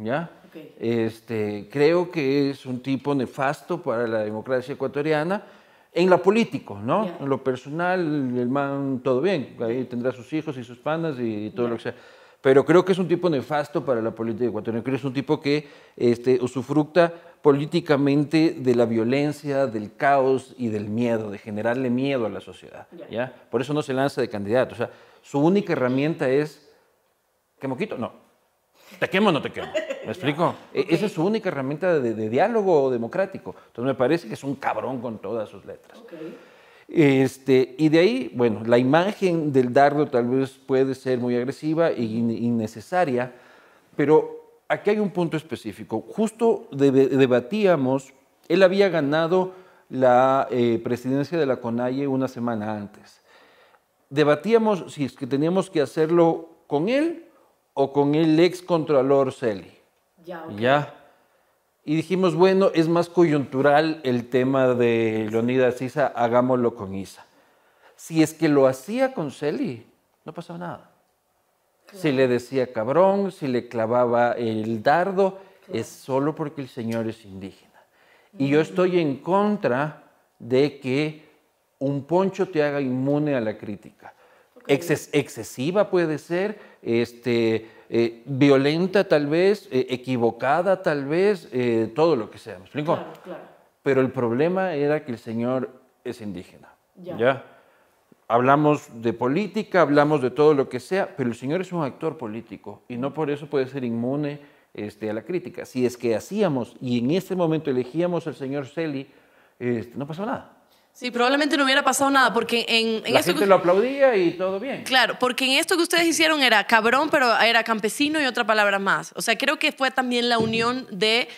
Ya. Este, creo que es un tipo nefasto para la democracia ecuatoriana, en lo político, ¿no? En lo personal, el man, todo bien, ahí tendrá sus hijos y sus panas y todo lo que sea. Pero creo que es un tipo nefasto para la política ecuatoriana, creo que es un tipo que este, usufructa políticamente de la violencia, del caos y del miedo, de generarle miedo a la sociedad. ¿ya? Por eso no se lanza de candidato. O su única herramienta es, ¿que moquito? No. ¿Te quemo o no te quemo? ¿Me explico? E, esa es su única herramienta de, diálogo democrático. Entonces me parece que es un cabrón con todas sus letras. Este, y de ahí, bueno, la imagen del dardo tal vez puede ser muy agresiva e innecesaria, pero aquí hay un punto específico. Justo debatíamos, él había ganado la eh, presidencia de la CONAIE una semana antes. Debatíamos si es que teníamos que hacerlo con él o con el ex controlador Celi. Ya, ya. Y dijimos, bueno, es más coyuntural el tema de Leonidas Isa, hagámoslo con Isa. Si es que lo hacía con Celi, no pasaba nada. Si le decía cabrón, si le clavaba el dardo, es solo porque el señor es indígena. Y yo mm. estoy en contra de que un poncho te haga inmune a la crítica. excesiva puede ser, este, eh, violenta tal vez, eh, equivocada tal vez, eh, todo lo que sea. Claro, Pero el problema era que el señor es indígena. ¿ya? hablamos de política, hablamos de todo lo que sea, pero el señor es un actor político y no por eso puede ser inmune este, a la crítica. Si es que hacíamos y en ese momento elegíamos al señor Celi, este, no pasó nada. Sí, probablemente no hubiera pasado nada, porque en, la gente que, lo aplaudía y todo bien. Claro, porque en esto que ustedes hicieron era cabrón, pero era campesino y otra palabra más. O sea, creo que fue también la unión de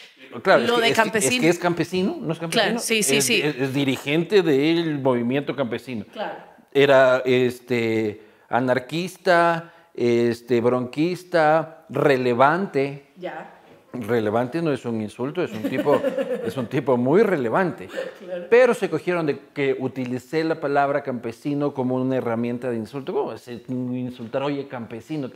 lo de campesino. Es, que es campesino, no es campesino. Claro, sí, es, sí. Es, dirigente del movimiento campesino. Claro era este, anarquista, este, bronquista, relevante. Ya. Relevante no es un insulto, es un tipo, es un tipo muy relevante. Pero se cogieron de que utilicé la palabra campesino como una herramienta de insulto. ¿Cómo insultar, oye, campesino?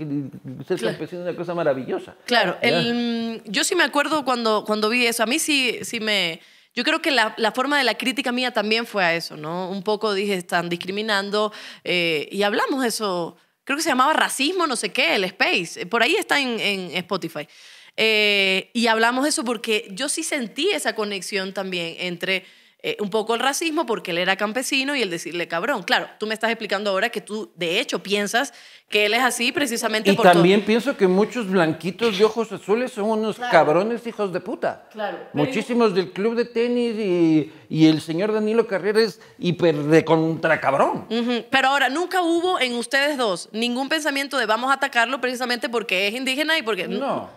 ser campesino es una cosa maravillosa. Claro, mm, yo sí me acuerdo cuando, cuando vi eso. A mí sí, sí me, yo creo que la, forma de la crítica mía también fue a eso, ¿no? Un poco dije, están discriminando eh, y hablamos eso, creo que se llamaba racismo, no sé qué, el Space, por ahí está en, Spotify. Eh, y hablamos eso porque yo sí sentí esa conexión también entre eh, un poco el racismo porque él era campesino y el decirle cabrón. Claro, tú me estás explicando ahora que tú de hecho piensas que él es así precisamente y también pienso que muchos blanquitos de ojos azules son unos cabrones hijos de puta. Claro. Muchísimos del club de tenis y, y el señor Danilo Carreras es hiper de contra cabrón. Pero ahora, nunca hubo en ustedes dos ningún pensamiento de vamos a atacarlo precisamente porque es indígena y porque... No.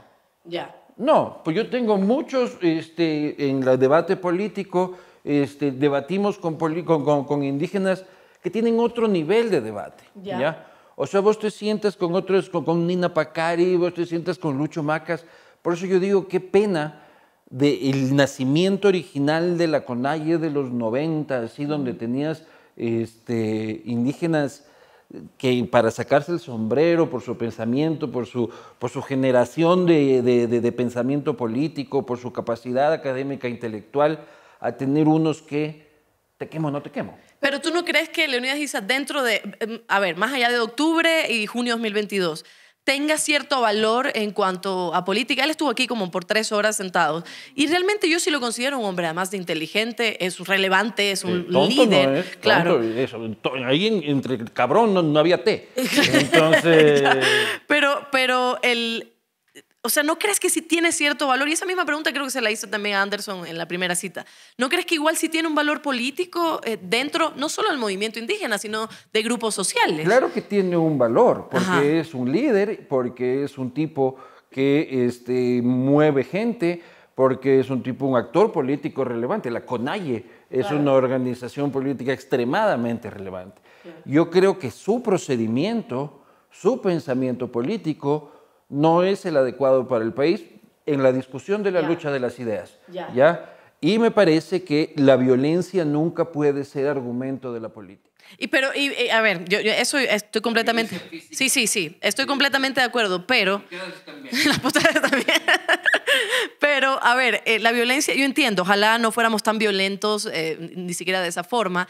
Ya. No, pues yo tengo muchos este, en el debate político este, debatimos con, indígenas que tienen otro nivel de debate. O sea, vos te sientas con otros, con, Nina Pacari, vos te sientas con Lucho Macas. Por eso yo digo, qué pena del nacimiento original de la Conalle de los 90, así donde tenías este, indígenas que para sacarse el sombrero por su pensamiento, por su, por su generación de, pensamiento político, por su capacidad académica intelectual, a tener unos que te quemo o no te quemo. Pero tú no crees que Leonidas Issa dentro de, em, a ver, más allá de octubre y junio 2022, tenga cierto valor en cuanto a política. Él estuvo aquí como por tres horas sentado. Y realmente yo sí lo considero un hombre, además de inteligente, es relevante, es un líder. No claro. ahí entre cabrón no, no había té. Entonces. pero pero el, o sea, ¿no crees que si tiene cierto valor? Y esa misma pregunta creo que se la hizo también a Anderson en la primera cita. ¿No crees que igual si tiene un valor político eh, dentro, no solo del movimiento indígena, sino de grupos sociales? Claro que tiene un valor, porque es un líder, porque es un tipo que este, mueve gente, porque es un tipo, un actor político relevante. La CONAIE es una organización política extremadamente relevante. Yo creo que su procedimiento, su pensamiento político, no es el adecuado para el país en la discusión de la lucha de las ideas. ¿ya? Y me parece que la violencia nunca puede ser argumento de la política. Y pero, eh, a ver, yo, eso estoy completamente... Sí, sí, sí, estoy completamente de acuerdo, pero... Las también. pero, a ver, eh, la violencia, yo entiendo, ojalá no fuéramos tan violentos, eh, ni siquiera de esa forma,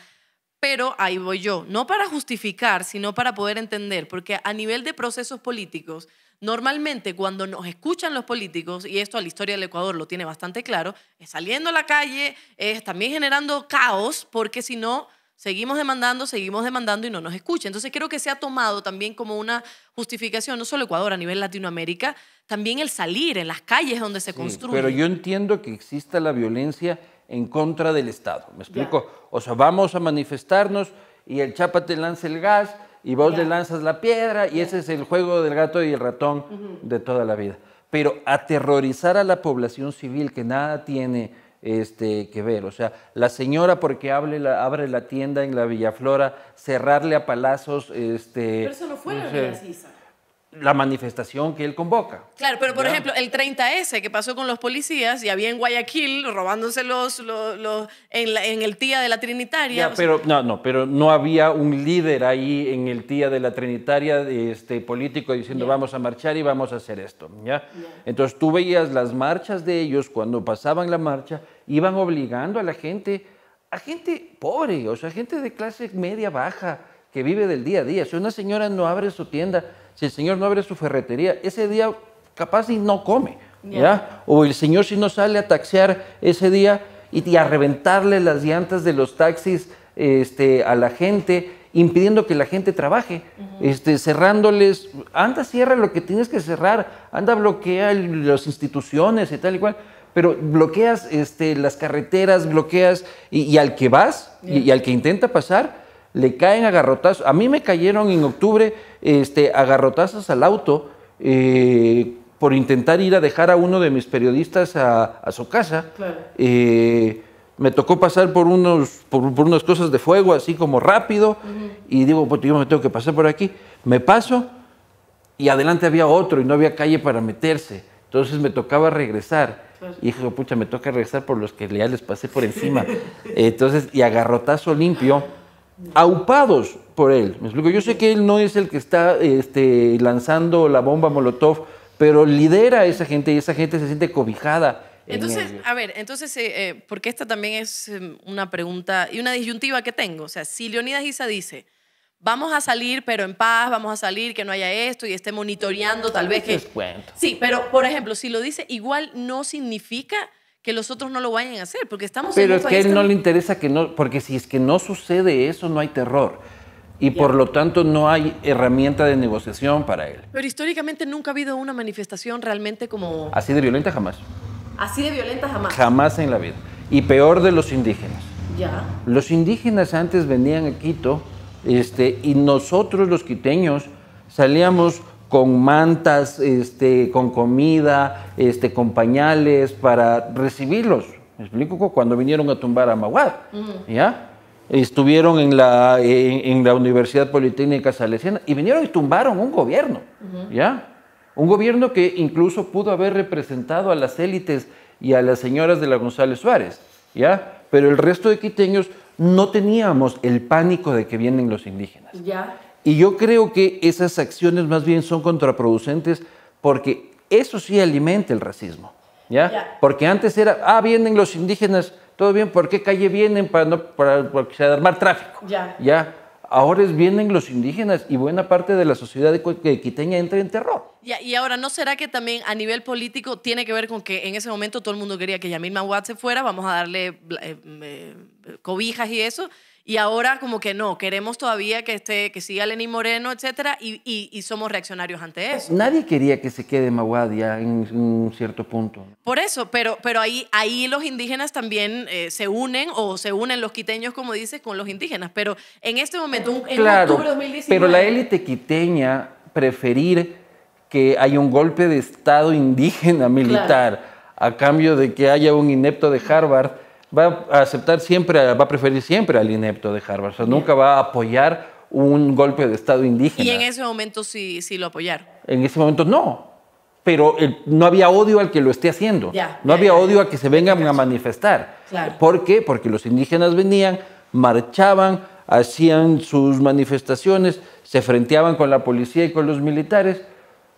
pero ahí voy yo, no para justificar, sino para poder entender, porque a nivel de procesos políticos, Normalmente cuando nos escuchan los políticos, y esto a la historia del Ecuador lo tiene bastante claro, es saliendo a la calle, es también generando caos, porque si no, seguimos demandando, seguimos demandando y no nos escucha. Entonces creo que se ha tomado también como una justificación, no solo Ecuador, a nivel Latinoamérica, también el salir en las calles donde se construye. Pero yo entiendo que exista la violencia en contra del Estado, ¿me explico? O sea, vamos a manifestarnos y el Chapa te lanza el gas y vos le lanzas la piedra y ese es el juego del gato y el ratón de toda la vida. Pero aterrorizar a la población civil que nada tiene este, que ver. O sea, la señora porque hable la, abre la tienda en la Villaflora, cerrarle a palazos... Este, Pero eso no fue la la manifestación que él convoca. Claro, pero por ejemplo, el 30S que pasó con los policías y había en Guayaquil robándose los, en, el tía de la Trinitaria. Ya, pero no, no, pero no había un líder ahí en el tía de la Trinitaria este, político diciendo vamos a marchar y vamos a hacer esto, ¿ya? Entonces tú veías las marchas de ellos cuando pasaban la marcha, iban obligando a la gente, a gente pobre, o sea, gente de clase media baja que vive del día a día. Si una señora no abre su tienda, si el Señor no abre su ferretería, ese día capaz y no come, O el Señor si no sale a taxear ese día y, a reventarle las llantas de los taxis este, a la gente, impidiendo que la gente trabaje, este, cerrándoles, anda, cierra lo que tienes que cerrar, anda, bloquea las instituciones y tal y cual, pero bloqueas este, las carreteras, bloqueas y, al que vas y, al que intenta pasar, le caen agarrotazos. A mí me cayeron en octubre este, agarrotazos al auto eh, por intentar ir a dejar a uno de mis periodistas a, su casa. Eh, me tocó pasar por, unos, por, unas cosas de fuego, así como rápido, y digo, pues yo me tengo que pasar por aquí. Me paso y adelante había otro y no había calle para meterse. Entonces me tocaba regresar. Y dije, pucha, me toca regresar por los que ya les pasé por encima. Entonces, y agarrotazo limpio aupados por él. ¿Me explico? Yo sé que él no es el que está este, lanzando la bomba Molotov, pero lidera a esa gente y esa gente se siente cobijada. Entonces, a ver, entonces, eh, eh, porque esta también es em, una pregunta y una disyuntiva que tengo. O sea, si Leonidas Isa dice, vamos a salir, pero en paz, vamos a salir, que no haya esto y esté monitoreando tal vez que... Sí, pero, por ejemplo, si lo dice, igual no significa que los otros no lo vayan a hacer, porque estamos Pero en Pero es que a él no le interesa que no, porque si es que no sucede eso, no hay terror. Y por lo tanto no hay herramienta de negociación para él. Pero históricamente nunca ha habido una manifestación realmente como... Así de violenta jamás. Así de violenta jamás. Jamás en la vida. Y peor de los indígenas. Ya. Los indígenas antes venían a Quito este, y nosotros los quiteños salíamos con mantas, este, con comida, este, con pañales para recibirlos. ¿Me explico? Cuando vinieron a tumbar a Maguad, mm. ¿ya? Estuvieron en la, en, la Universidad Politécnica Salesiana y vinieron y tumbaron un gobierno, ¿ya? Un gobierno que incluso pudo haber representado a las élites y a las señoras de la González Suárez, ¿ya? Pero el resto de quiteños no teníamos el pánico de que vienen los indígenas. Ya. Y yo creo que esas acciones más bien son contraproducentes porque eso sí alimenta el racismo. ¿ya? Porque antes era, ah, vienen los indígenas, todo bien, ¿por qué calle vienen para, no, para, armar tráfico? ¿ya? Ahora vienen los indígenas y buena parte de la sociedad de quiteña entra en terror. y, ahora, ¿no será que también a nivel político tiene que ver con que en ese momento todo el mundo quería que Yamil Manguat se fuera, vamos a darle eh, eh, cobijas y eso? Y ahora como que no, queremos todavía que, esté, que siga Lenín Moreno, etcétera, y, somos reaccionarios ante eso. Nadie quería que se quede Maguadia en, un cierto punto. Por eso, pero, pero ahí, ahí los indígenas también eh, se unen o se unen los quiteños, como dices, con los indígenas. Pero en este momento, en octubre de 2019... Pero la élite quiteña preferir que haya un golpe de Estado indígena militar a cambio de que haya un inepto de Harvard va a aceptar siempre, va a preferir siempre al inepto de Harvard. O sea, nunca va a apoyar un golpe de Estado indígena. ¿Y en ese momento sí, sí lo apoyaron? En ese momento no. Pero no había odio al que lo esté haciendo. no había odio a que se vengan a manifestar. ¿Por qué? Porque los indígenas venían, marchaban, hacían sus manifestaciones, se frenteaban con la policía y con los militares,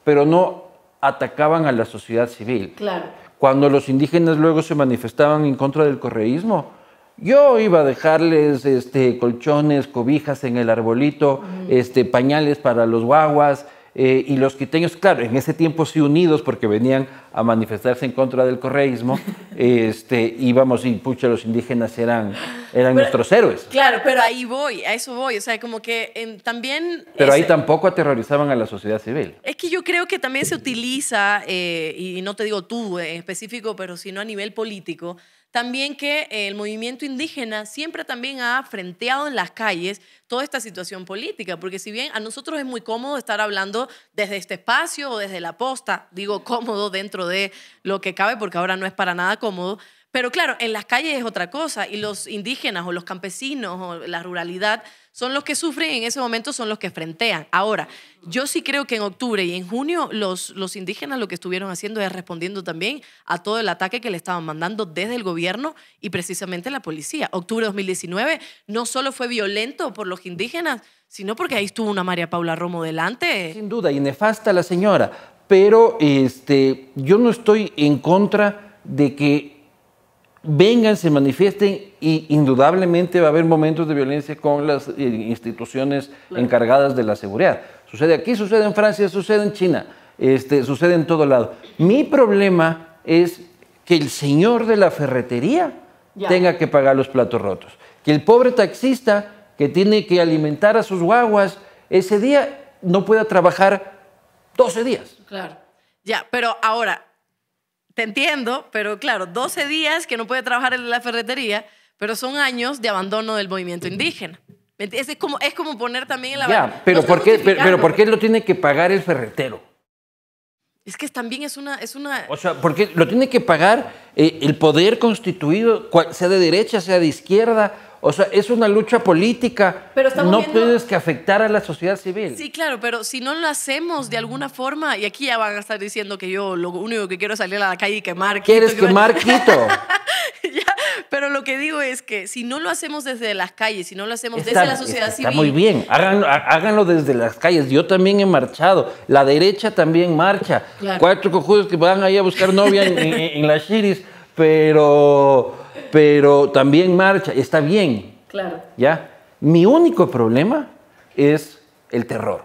pero no atacaban a la sociedad civil. Claro cuando los indígenas luego se manifestaban en contra del correísmo. Yo iba a dejarles este, colchones, cobijas en el arbolito, este, pañales para los guaguas, eh, y los quiteños, claro, en ese tiempo sí unidos porque venían a manifestarse en contra del correísmo, este, íbamos y pucha, los indígenas eran, eran nuestros héroes. Claro, pero ahí voy, a eso voy, o sea, como que también... Pero ahí tampoco aterrorizaban a la sociedad civil. Es que yo creo que también se utiliza, eh, y no te digo tú en específico, pero sino a nivel político, también que el movimiento indígena siempre también ha frenteado en las calles toda esta situación política, porque si bien a nosotros es muy cómodo estar hablando desde este espacio o desde la posta, digo cómodo dentro de lo que cabe, porque ahora no es para nada cómodo, pero claro, en las calles es otra cosa y los indígenas o los campesinos o la ruralidad son los que sufren en ese momento son los que frentean. Ahora, yo sí creo que en octubre y en junio los, los indígenas lo que estuvieron haciendo es respondiendo también a todo el ataque que le estaban mandando desde el gobierno y precisamente la policía. Octubre de 2019 no solo fue violento por los indígenas, sino porque ahí estuvo una María Paula Romo delante. Sin duda, y nefasta la señora, pero este, yo no estoy en contra de que vengan, se manifiesten y indudablemente va a haber momentos de violencia con las eh, instituciones encargadas de la seguridad. Sucede aquí, sucede en Francia, sucede en China, este, sucede en todo lado. Mi problema es que el señor de la ferretería tenga que pagar los platos rotos, que el pobre taxista que tiene que alimentar a sus guaguas ese día no pueda trabajar 12 días. Claro. Ya, pero ahora, te entiendo, pero claro, 12 días que no puede trabajar en la ferretería, pero son años de abandono del movimiento indígena. Es como, es como poner también en la... Ya, pero, ¿por qué, pero, ¿por lo tiene que pagar el ferretero? Es que también es una, es una... O sea, ¿por qué lo tiene que pagar eh, el poder constituido, sea de derecha, sea de izquierda, o sea, es una lucha política. Pero no viendo... puedes que afectar a la sociedad civil. Sí, claro, pero si no lo hacemos de alguna forma, y aquí ya van a estar diciendo que yo lo único que quiero es salir a la calle y quemar. ¿Quieres quemar que... Quito? pero lo que digo es que si no lo hacemos desde las calles, si no lo hacemos desde la sociedad civil. Está muy bien, háganlo, desde las calles. Yo también he marchado, la derecha también marcha. Cuatro cojudos que van ahí a buscar novia en, las Chiris, pero pero también marcha, está bien. Claro. ¿Ya? Mi único problema es el terror.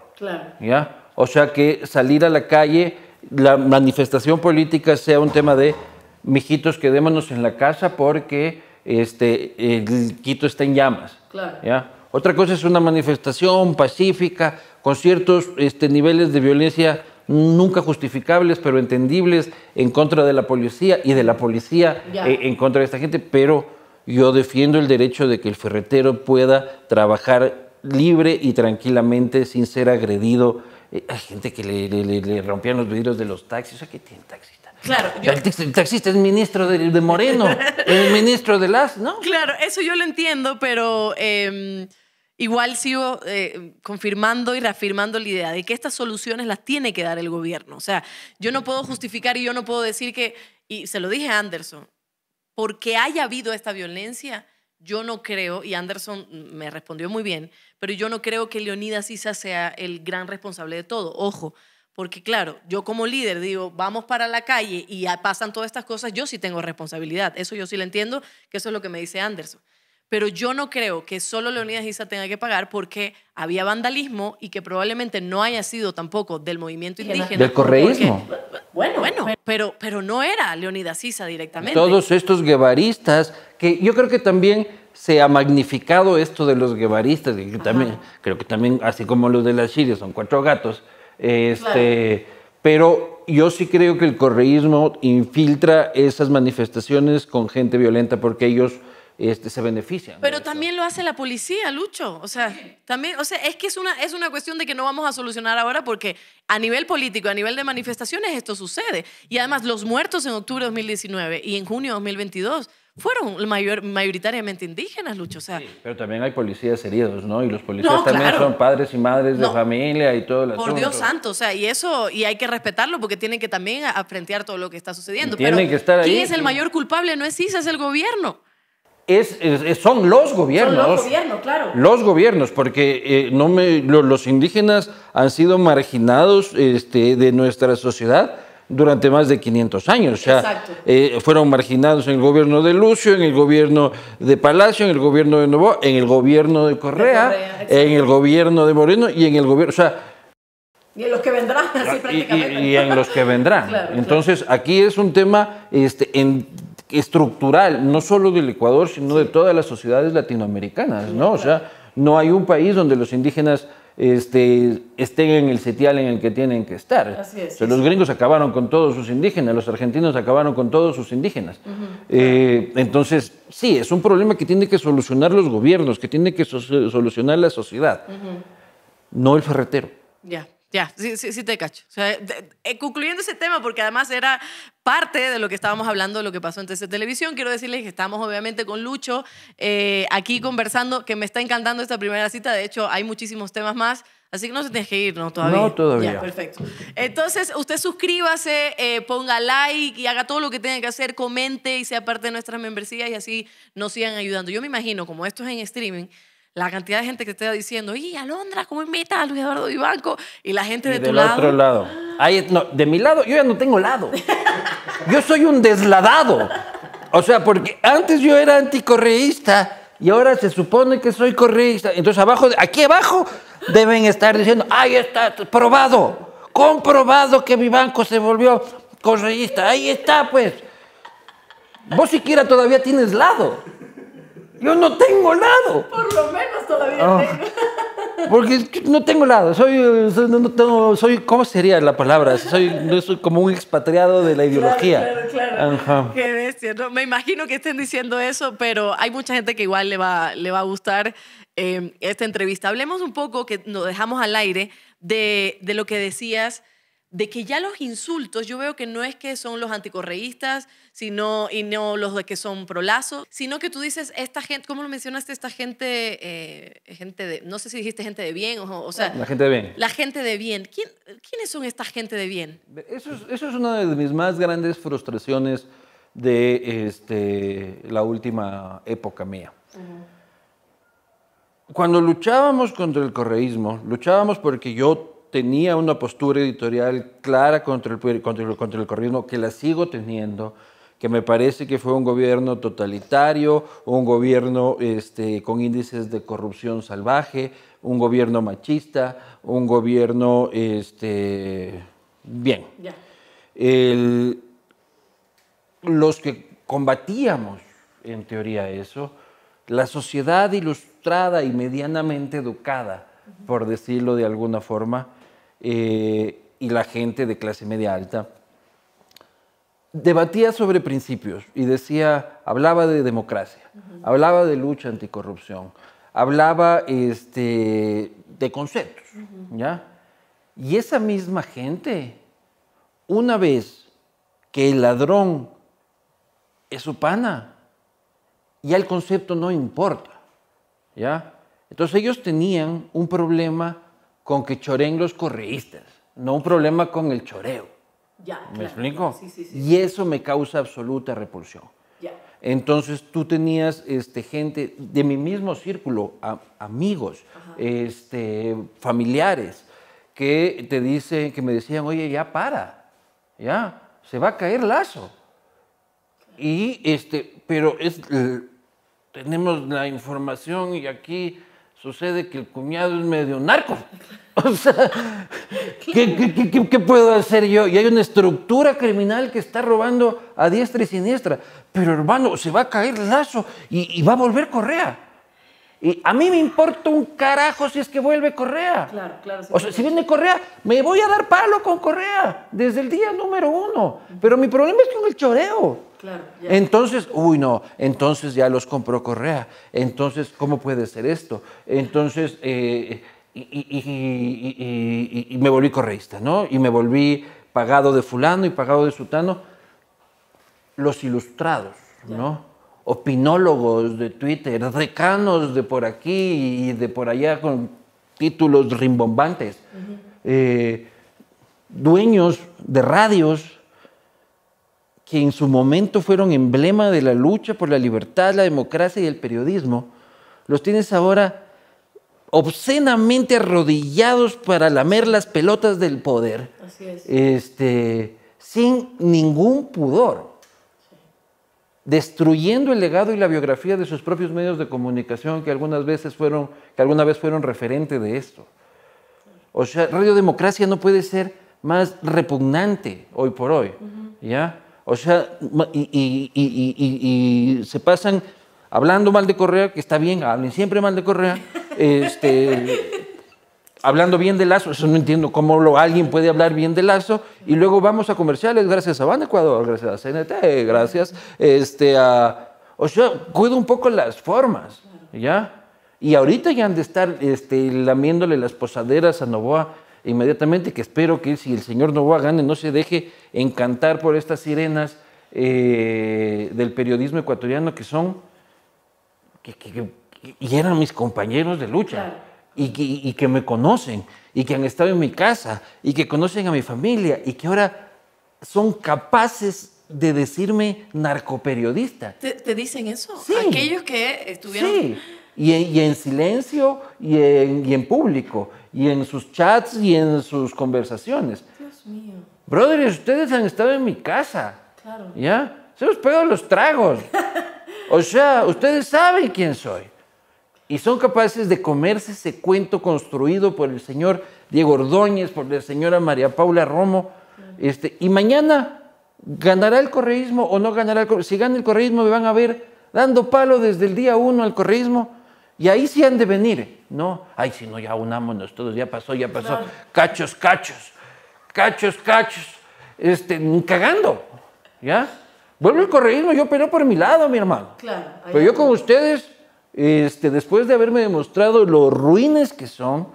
¿Ya? O sea que salir a la calle, la manifestación política sea un tema de, mijitos, quedémonos en la casa porque este, el Quito está en llamas. ¿Ya? Otra cosa es una manifestación pacífica, con ciertos este, niveles de violencia nunca justificables, pero entendibles, en contra de la policía y de la policía eh, en contra de esta gente, pero yo defiendo el derecho de que el ferretero pueda trabajar libre y tranquilamente sin ser agredido. Eh, hay gente que le, rompían los vidrios de los taxis, o ¿qué tiene taxista? Claro. El, taxista, el, es ministro de, Moreno, el ministro de las, ¿no? Claro, eso yo lo entiendo, pero... Em, Igual sigo eh, confirmando y reafirmando la idea de que estas soluciones las tiene que dar el gobierno. O sea, yo no puedo justificar y yo no puedo decir que, y se lo dije a Anderson, porque haya habido esta violencia, yo no creo, y Anderson me respondió muy bien, pero yo no creo que Leonidas Issa sea el gran responsable de todo. Ojo, porque claro, yo como líder digo, vamos para la calle y pasan todas estas cosas, yo sí tengo responsabilidad. Eso yo sí lo entiendo, que eso es lo que me dice Anderson. Pero yo no creo que solo Leonidas Issa tenga que pagar porque había vandalismo y que probablemente no haya sido tampoco del movimiento indígena. Del correísmo. bueno, bueno, pero, pero no era Leonidas Issa directamente. Todos estos guevaristas, que yo creo que también se ha magnificado esto de los guevaristas, que también, creo que también, así como los de la Siria, son cuatro gatos, este, pero yo sí creo que el correísmo infiltra esas manifestaciones con gente violenta porque ellos este, se beneficia Pero también lo hace la policía, Lucho. O sea, también, o sea, es que es una, es una cuestión de que no vamos a solucionar ahora porque a nivel político, a nivel de manifestaciones, esto sucede. Y además, los muertos en octubre de 2019 y en junio de 2022 fueron mayor, mayoritariamente indígenas, Lucho. sea, pero también hay policías heridos, ¿no? Y los policías también son padres y madres de familia y todo el Por Dios santo, o sea, y eso, y hay que respetarlo porque tienen que también afrentear todo lo que está sucediendo. tienen pero, que estar ahí. ¿Quién es el mayor culpable? No es ISIS, es el gobierno son los gobiernos. Son los gobiernos, claro. Los gobiernos, porque eh, los indígenas han sido marginados este, de nuestra sociedad durante más de 500 años. O eh, fueron marginados en el gobierno de Lucio, en el gobierno de Palacio, en el gobierno de Novo en el gobierno de Correa, en el gobierno de Moreno y en el gobierno... y en los que vendrán, así prácticamente. Y, en los que vendrán. Entonces, aquí es un tema este, en estructural, no solo del Ecuador, sino de todas las sociedades latinoamericanas, ¿no? O sea, no hay un país donde los indígenas este, estén en el setial en el que tienen que estar. los gringos acabaron con todos sus indígenas, los argentinos acabaron con todos sus indígenas. Eh, entonces, sí, es un problema que tiene que solucionar los gobiernos, que tiene que solucionar la sociedad, no el ferretero. Ya. Ya, sí, te cacho. Eh, concluyendo ese tema, porque además era parte de lo que estábamos hablando, de lo que pasó en de Televisión, quiero decirles que estamos obviamente con Lucho eh, aquí conversando, que me está encantando esta primera cita. De hecho, hay muchísimos temas más. Así que no se tienes que ir, ¿no? Todavía. No, todavía. Ya, perfecto. Entonces, usted suscríbase, eh, ponga like y haga todo lo que tenga que hacer, comente y sea parte de nuestras membresías y así nos sigan ayudando. Yo me imagino, como esto es en streaming, la cantidad de gente que está diciendo, y Alondra, ¿cómo invita a Luis Eduardo banco Y la gente de tu lado. otro lado. de mi lado, yo ya no tengo lado. Yo soy un desladado. O sea, porque antes yo era anticorreísta y ahora se supone que soy correísta. Entonces, abajo, aquí abajo, deben estar diciendo, ahí está, probado, comprobado que mi banco se volvió correísta. Ahí está, pues. Vos siquiera todavía tienes lado. Yo no tengo lado. Por lo menos todavía ah. tengo. Porque no tengo lado, soy, eh, no, soy, ¿cómo sería la palabra? Soy, no soy como un expatriado de la ideología. Claro, claro, Qué bestia, Me imagino que estén diciendo eso, pero hay mucha gente que igual le va, le va a gustar eh, esta entrevista. Hablemos un poco, que nos dejamos al aire, de, de lo que decías de que ya los insultos, yo veo que no es que son los anticorreístas, sino, y no los de que son prolazos, sino que tú dices, esta gente, ¿cómo lo mencionaste? Esta gente, eh, gente de, no sé si dijiste gente de bien, o, o, sea... La gente de bien. La gente de bien. ¿Quién, ¿Quiénes son esta gente de bien? Eso es, una de mis más grandes frustraciones de este, la última época mía. Cuando luchábamos contra el correísmo, luchábamos porque yo tenía una postura editorial clara contra el, contra el, contra que la sigo teniendo, que me parece que fue un gobierno totalitario, un gobierno este, con índices de corrupción salvaje, un gobierno machista, un gobierno... Este, bien. los que combatíamos, en teoría, eso, la sociedad ilustrada y medianamente educada, por decirlo de alguna forma, eh, y la gente de clase media alta, debatía sobre principios y decía, hablaba de democracia, hablaba de lucha anticorrupción, hablaba este, de conceptos, ¿ya? Y esa misma gente, una vez que el ladrón es su pana, ya el concepto no importa, ¿ya? Entonces ellos tenían un problema con que choreen los correístas, no un problema con el choreo. Ya, ¿Me explico? Y eso me causa absoluta repulsión. Entonces tú tenías este, gente de mi mismo círculo, amigos, este, familiares, que te dicen, que me decían, oye, ya para, ya, se va a caer lazo. Y este, pero es, tenemos la información y aquí Sucede que el cuñado es medio narco. O sea, ¿qué, qué, puedo hacer yo? Y hay una estructura criminal que está robando a diestra y siniestra. Pero hermano, se va a caer lazo y va a volver Correa. Y a mí me importa un carajo si es que vuelve Correa. Claro, claro. o sea, si viene Correa, me voy a dar palo con Correa desde el día número uno. Pero mi problema es con el choreo. Claro, Entonces, uy, no, entonces ya los compró Correa. Entonces, ¿cómo puede ser esto? Entonces, eh, y, me volví correísta, ¿no? Y me volví pagado de fulano y pagado de sutano. Los ilustrados, ¿no? opinólogos de Twitter, recanos de por aquí y de por allá con títulos rimbombantes, eh, dueños de radios que en su momento fueron emblema de la lucha por la libertad, la democracia y el periodismo, los tienes ahora obscenamente arrodillados para lamer las pelotas del poder, este, sin ningún pudor destruyendo el legado y la biografía de sus propios medios de comunicación que algunas veces fueron, que alguna vez fueron referente de esto. O sea, Radio Democracia no puede ser más repugnante hoy por hoy, ¿ya? O sea, y, y, se pasan hablando mal de Correa, que está bien, hablen siempre mal de Correa, este hablando bien de Lazo, eso no entiendo cómo alguien puede hablar bien de Lazo, y luego vamos a comerciales gracias a Ban Ecuador, gracias a CNT, gracias este, a... O sea, cuido un poco las formas, ¿ya? Y ahorita ya han de estar este, lamiéndole las posaderas a Novoa inmediatamente, que espero que si el señor Novoa gane no se deje encantar por estas sirenas eh, del periodismo ecuatoriano que son, y eran mis compañeros de lucha y que, me conocen y que han estado en mi casa y que conocen a mi familia y que ahora son capaces de decirme narcoperiodista. ¿Te, te dicen eso? Sí. Aquellos que estuvieron... Sí. Y en, silencio y en, público, y en sus chats y en sus conversaciones. Dios mío. Brothers, ustedes han estado en mi casa. Claro. ¿Ya? Se los pegado los tragos. o sea, ustedes saben quién soy y son capaces de comerse ese cuento construido por el señor Diego Ordóñez, por la señora María Paula Romo. Este, y mañana, ¿ganará el correísmo o no ganará el correísmo? Si gana el correísmo, me van a ver dando palo desde el día uno al correísmo. Y ahí sí han de venir, ¿no? Ay, si no, ya unámonos todos, ya pasó, ya pasó. Cachos, cachos, cachos, cachos, este, cagando, ¿ya? Vuelve el correísmo, yo peleo por mi lado, mi hermano. Claro. Pero yo con ustedes este, después de haberme demostrado lo ruines que son,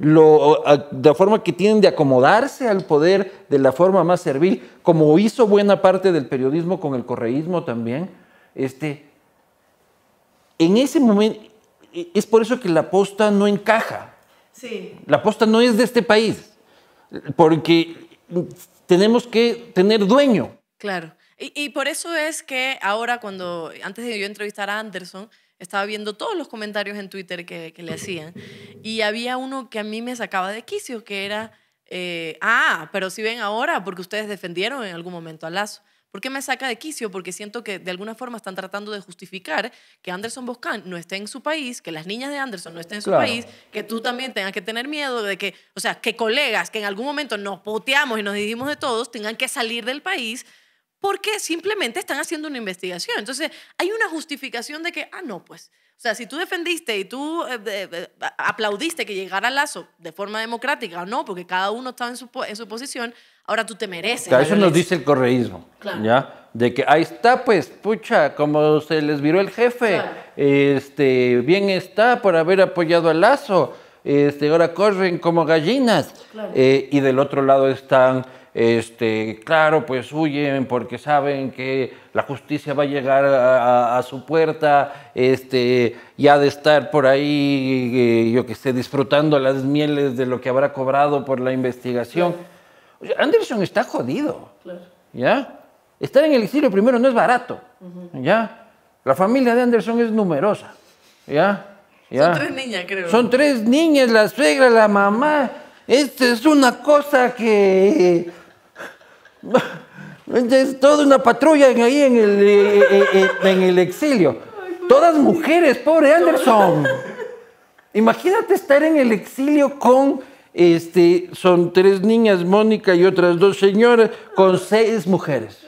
la forma que tienen de acomodarse al poder de la forma más servil, como hizo buena parte del periodismo con el correísmo también, este, en ese momento, e, es por eso que la posta no encaja. Sí. La posta no es de este país, porque tenemos que tener dueño. Claro. Y, y por eso es que ahora, cuando antes de yo entrevistar a Anderson, estaba viendo todos los comentarios en Twitter que, le hacían. Y había uno que a mí me sacaba de quicio, que era, eh, ah, pero si ven ahora, porque ustedes defendieron en algún momento a Lazo. ¿Por qué me saca de quicio? Porque siento que de alguna forma están tratando de justificar que Anderson Boscan no esté en su país, que las niñas de Anderson no estén en su país, que tú también tengas que tener miedo de que, o sea, que colegas que en algún momento nos poteamos y nos dijimos de todos tengan que salir del país porque simplemente están haciendo una investigación. Entonces, hay una justificación de que, ah, no, pues, o sea, si tú defendiste y tú eh, aplaudiste que llegara Lazo de forma democrática o no, porque cada uno estaba en su, en su posición, ahora tú te mereces. eso nos dice el correísmo, ¿ya? De que ahí está, pues, pucha, como se les viró el jefe, este, bien está por haber apoyado a Lazo, este, ahora corren como gallinas. Eh, y del otro lado están este, claro, pues huyen porque saben que la justicia va a llegar a, su puerta, este, y de estar por ahí, eh, yo que esté disfrutando las mieles de lo que habrá cobrado por la investigación. Anderson está jodido, claro. ¿ya? Estar en el exilio primero no es barato, ¿ya? La familia de Anderson es numerosa, ¿ya? Son tres niñas, creo. Son tres niñas, la suegra, la mamá. Esta es una cosa que Es toda una patrulla ahí en el, eh, eh, eh, en el exilio. Todas mujeres, pobre Anderson. Imagínate estar en el exilio con, este, son tres niñas, Mónica y otras dos señoras, con seis mujeres.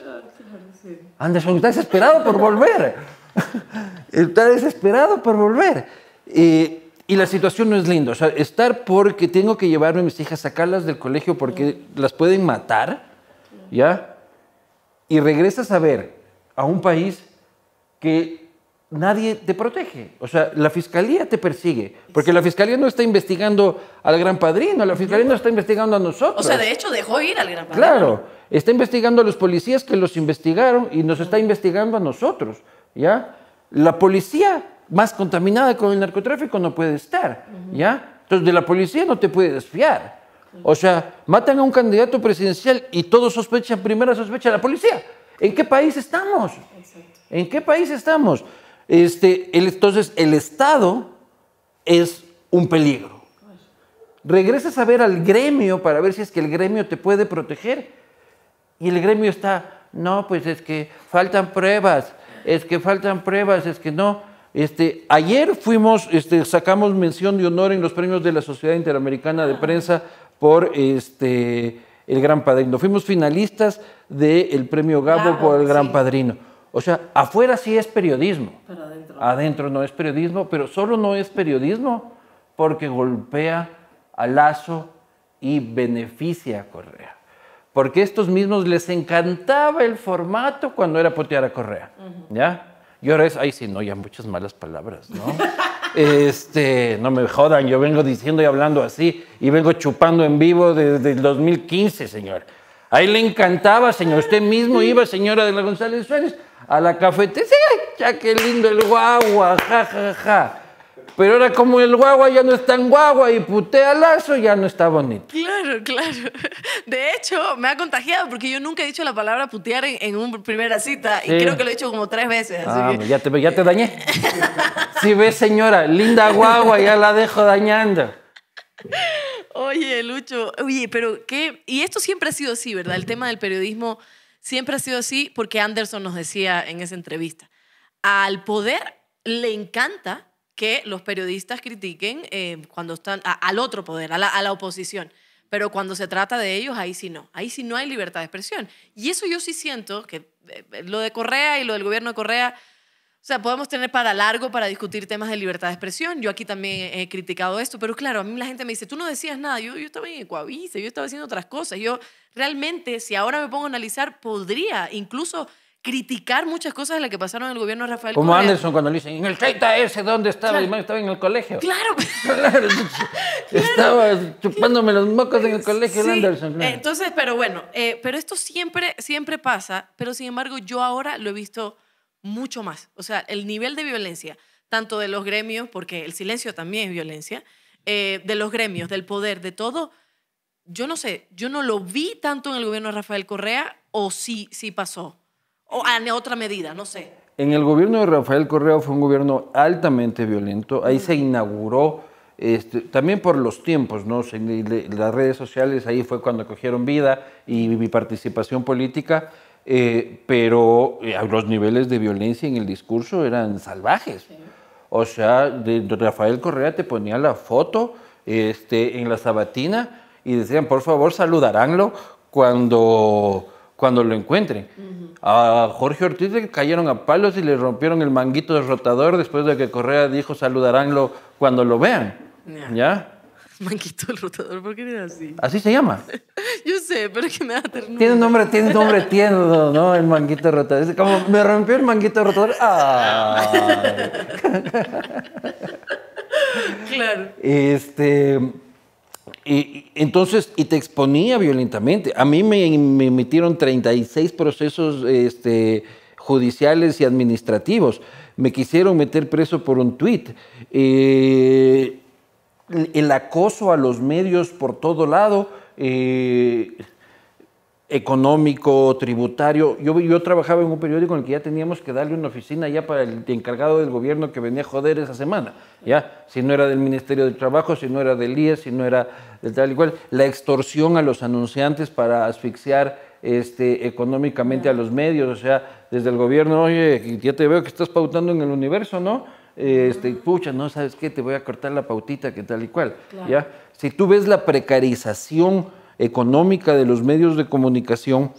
Anderson está desesperado por volver. Está desesperado por volver. y la situación no es linda. O sea, estar porque tengo que llevarme a mis hijas, sacarlas del colegio porque las pueden matar ¿ya? Y regresas a ver a un país que nadie te protege. O sea, la fiscalía te persigue. Porque la fiscalía no está investigando al gran padrino, la fiscalía no está investigando a nosotros. O sea, de hecho dejó ir al gran padrino. Claro, está investigando a los policías que los investigaron y nos está investigando a nosotros. ¿Ya? La policía más contaminada con el narcotráfico no puede estar. ¿Ya? Entonces, de la policía no te puede desfiar. O sea, matan a un candidato presidencial y todos sospechan, primera sospecha la policía. ¿En qué país estamos? ¿En qué país estamos? Este, entonces, el Estado es un peligro. Regresas a ver al gremio para ver si es que el gremio te puede proteger. Y el gremio está, no, pues es que faltan pruebas, es que faltan pruebas, es que no. Este, ayer fuimos, este, sacamos mención de honor en los premios de la Sociedad Interamericana de Prensa por este, el Gran Padrino. Fuimos finalistas del premio Gabo por el Gran Padrino. O sea, afuera sí es periodismo. Pero adentro. no es periodismo, pero solo no es periodismo porque golpea a Lazo y beneficia a Correa. Porque a estos mismos les encantaba el formato cuando era potear a Correa. ¿Ya? Y ahora es, ay, sí, no, ya muchas malas palabras, ¿no? Este, no me jodan, yo vengo diciendo y hablando así y vengo chupando en vivo desde el 2015, señor. Ahí le encantaba, señor. Usted mismo iba, señora de la González Suárez, a la cafetería. Ya qué lindo el guagua, ja, ja, ja. Pero ahora como el guagua ya no está tan guagua y putea lazo, ya no está bonito. Claro, claro. De hecho, me ha contagiado porque yo nunca he dicho la palabra putear en, una primera cita y creo que lo he dicho como tres veces. Ah, ya, te, ya dañé. Si ves, señora, linda guagua, ya la dejo dañando. Oye, Lucho, oye, pero qué... Y esto siempre ha sido así, ¿verdad? El tema del periodismo siempre ha sido así porque Anderson nos decía en esa entrevista, al poder le encanta que los periodistas critiquen eh, cuando están al otro poder, a la, oposición. Pero cuando se trata de ellos, ahí sí no. Ahí sí no hay libertad de expresión. Y eso yo sí siento que eh, eh, lo de Correa y lo del gobierno de Correa, o sea, podemos tener para largo para discutir temas de libertad de expresión. Yo aquí también he criticado esto, pero claro, a mí la gente me dice, tú no decías nada, yo, yo estaba en Ecuavisa, yo estaba haciendo otras cosas. Yo realmente, si ahora me pongo a analizar, podría incluso criticar muchas cosas de las que pasaron en el gobierno de Rafael Como Anderson cuando le dicen, en el 30S, ¿dónde estaba? estaba en el colegio. Claro. claro. Estaba chupándome los mocos en el colegio de Anderson. Entonces, pero bueno, eh, pero esto siempre, siempre pasa, pero sin embargo yo ahora lo he visto mucho más. O sea, el nivel de violencia, tanto de los gremios, porque el silencio también es violencia, eh, de los gremios, del poder, de todo, yo no sé, yo no lo vi tanto en el gobierno de Rafael Correa o sí, sí pasó o a otra medida, no sé. En el gobierno de Rafael Correa fue un gobierno altamente violento. Ahí se inauguró, este, también por los tiempos, ¿no? las redes sociales, ahí fue cuando cogieron vida y mi participación política. Eh, pero eh, los niveles de violencia en el discurso eran salvajes. O sea, de, Rafael Correa te ponía la foto este, en la sabatina y decían, por favor, saludaránlo cuando cuando lo encuentren. A Jorge Ortiz le cayeron a palos y le rompieron el manguito del rotador después de que Correa dijo saludaránlo cuando lo vean. ¿Ya? Manguito rotador? ¿por qué era así? Así se llama. Yo sé, pero que me da ternura. Tiene nombre, tiene nombre tiene ¿no? El manguito rotador. como, me rompió el manguito rotador? ¡Ah! claro. Este... Y, entonces, y te exponía violentamente. A mí me, emitieron 36 procesos este, judiciales y administrativos. Me quisieron meter preso por un tuit. Eh, el acoso a los medios por todo lado. Eh, económico, tributario. Yo, trabajaba en un periódico en el que ya teníamos que darle una oficina ya para el encargado del gobierno que venía a joder esa semana, ya, si no era del Ministerio del Trabajo, si no era del IES, si no era del tal y cual. La extorsión a los anunciantes para asfixiar este, económicamente a los medios, o sea, desde el gobierno, oye, ya te veo que estás pautando en el universo, ¿no? Este, pucha, no sabes qué, te voy a cortar la pautita, que tal y cual. ¿ya? Si tú ves la precarización económica de los medios de comunicación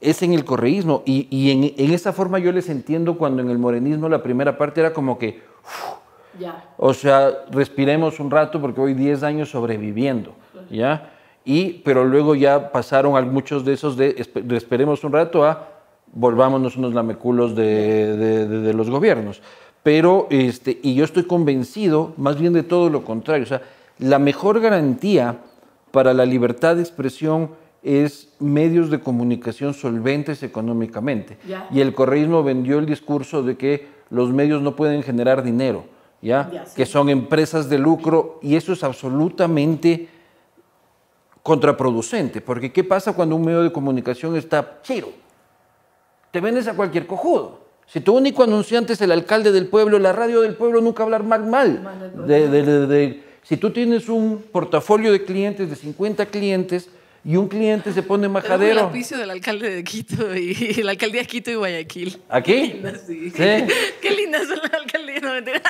es en el correísmo. Y, y en, en, esa forma yo les entiendo cuando en el morenismo la primera parte era como que, o sea, respiremos un rato porque hoy 10 años sobreviviendo, ¿ya? Y, pero luego ya pasaron a muchos de esos de, respiremos esperemos un rato a volvámonos unos lameculos de, de, de, los gobiernos. Pero, este, y yo estoy convencido más bien de todo lo contrario. O sea, la mejor garantía para la libertad de expresión es medios de comunicación solventes económicamente. Y el correísmo vendió el discurso de que los medios no pueden generar dinero, ¿ya? Que son empresas de lucro y eso es absolutamente contraproducente, porque ¿qué pasa cuando un medio de comunicación está chiro? Te vendes a cualquier cojudo. Si tu único anunciante es el alcalde del pueblo, la radio del pueblo nunca hablar mal, mal de, si tú tienes un portafolio de clientes de 50 clientes y un cliente se pone majadero. el oficio del alcalde de Quito y, la alcaldía de Quito y Guayaquil. ¿Aquí? Qué sí. Qué lindas son las alcaldías.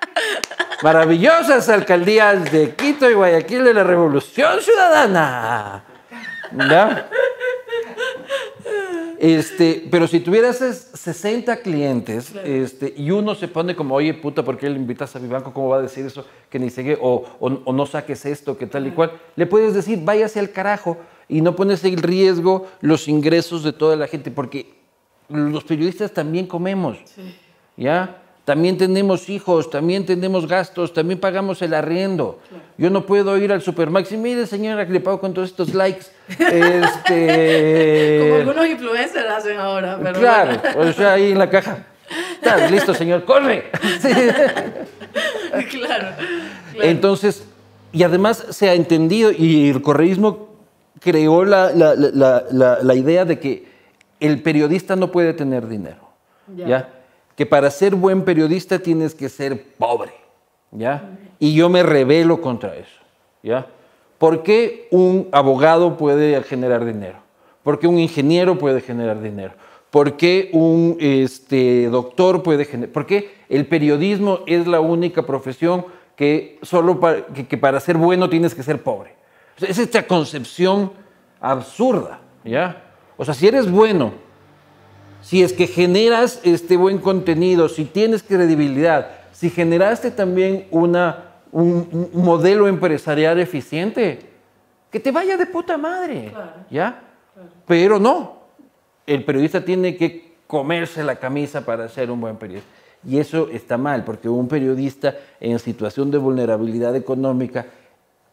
Maravillosas alcaldías de Quito y Guayaquil de la Revolución Ciudadana. ¿Ya? Este, pero si tuvieras 60 clientes este, y uno se pone como, oye, puta, ¿por qué le invitas a mi banco? ¿Cómo va a decir eso? Que ni sigue, o, o, o no saques esto, que tal y cual. Le puedes decir, váyase al carajo y no pones en riesgo los ingresos de toda la gente, porque los periodistas también comemos. ¿Ya? también tenemos hijos, también tenemos gastos, también pagamos el arriendo. Yo no puedo ir al Supermax y mire, señora, que le pago con todos estos likes. Este, Como algunos influencers hacen ahora. Pero claro, o sea, ahí en la caja. listo, señor, corre. Claro, Entonces, y además se ha entendido, y el correísmo creó la, la idea de que el periodista no puede tener dinero. ¿ya? que para ser buen periodista tienes que ser pobre, ¿ya? Y yo me rebelo contra eso, ¿ya? ¿Por qué un abogado puede generar dinero? ¿Por qué un ingeniero puede generar dinero? ¿Por qué un este, doctor puede generar? ¿Por qué el periodismo es la única profesión que solo para, que, para ser bueno tienes que ser pobre? es esta concepción absurda, ¿ya? O sea, si eres bueno si es que generas este buen contenido, si tienes credibilidad, si generaste también una, un, modelo empresarial eficiente, que te vaya de puta madre, ¿ya? Pero no, el periodista tiene que comerse la camisa para ser un buen periodista. Y eso está mal, porque un periodista en situación de vulnerabilidad económica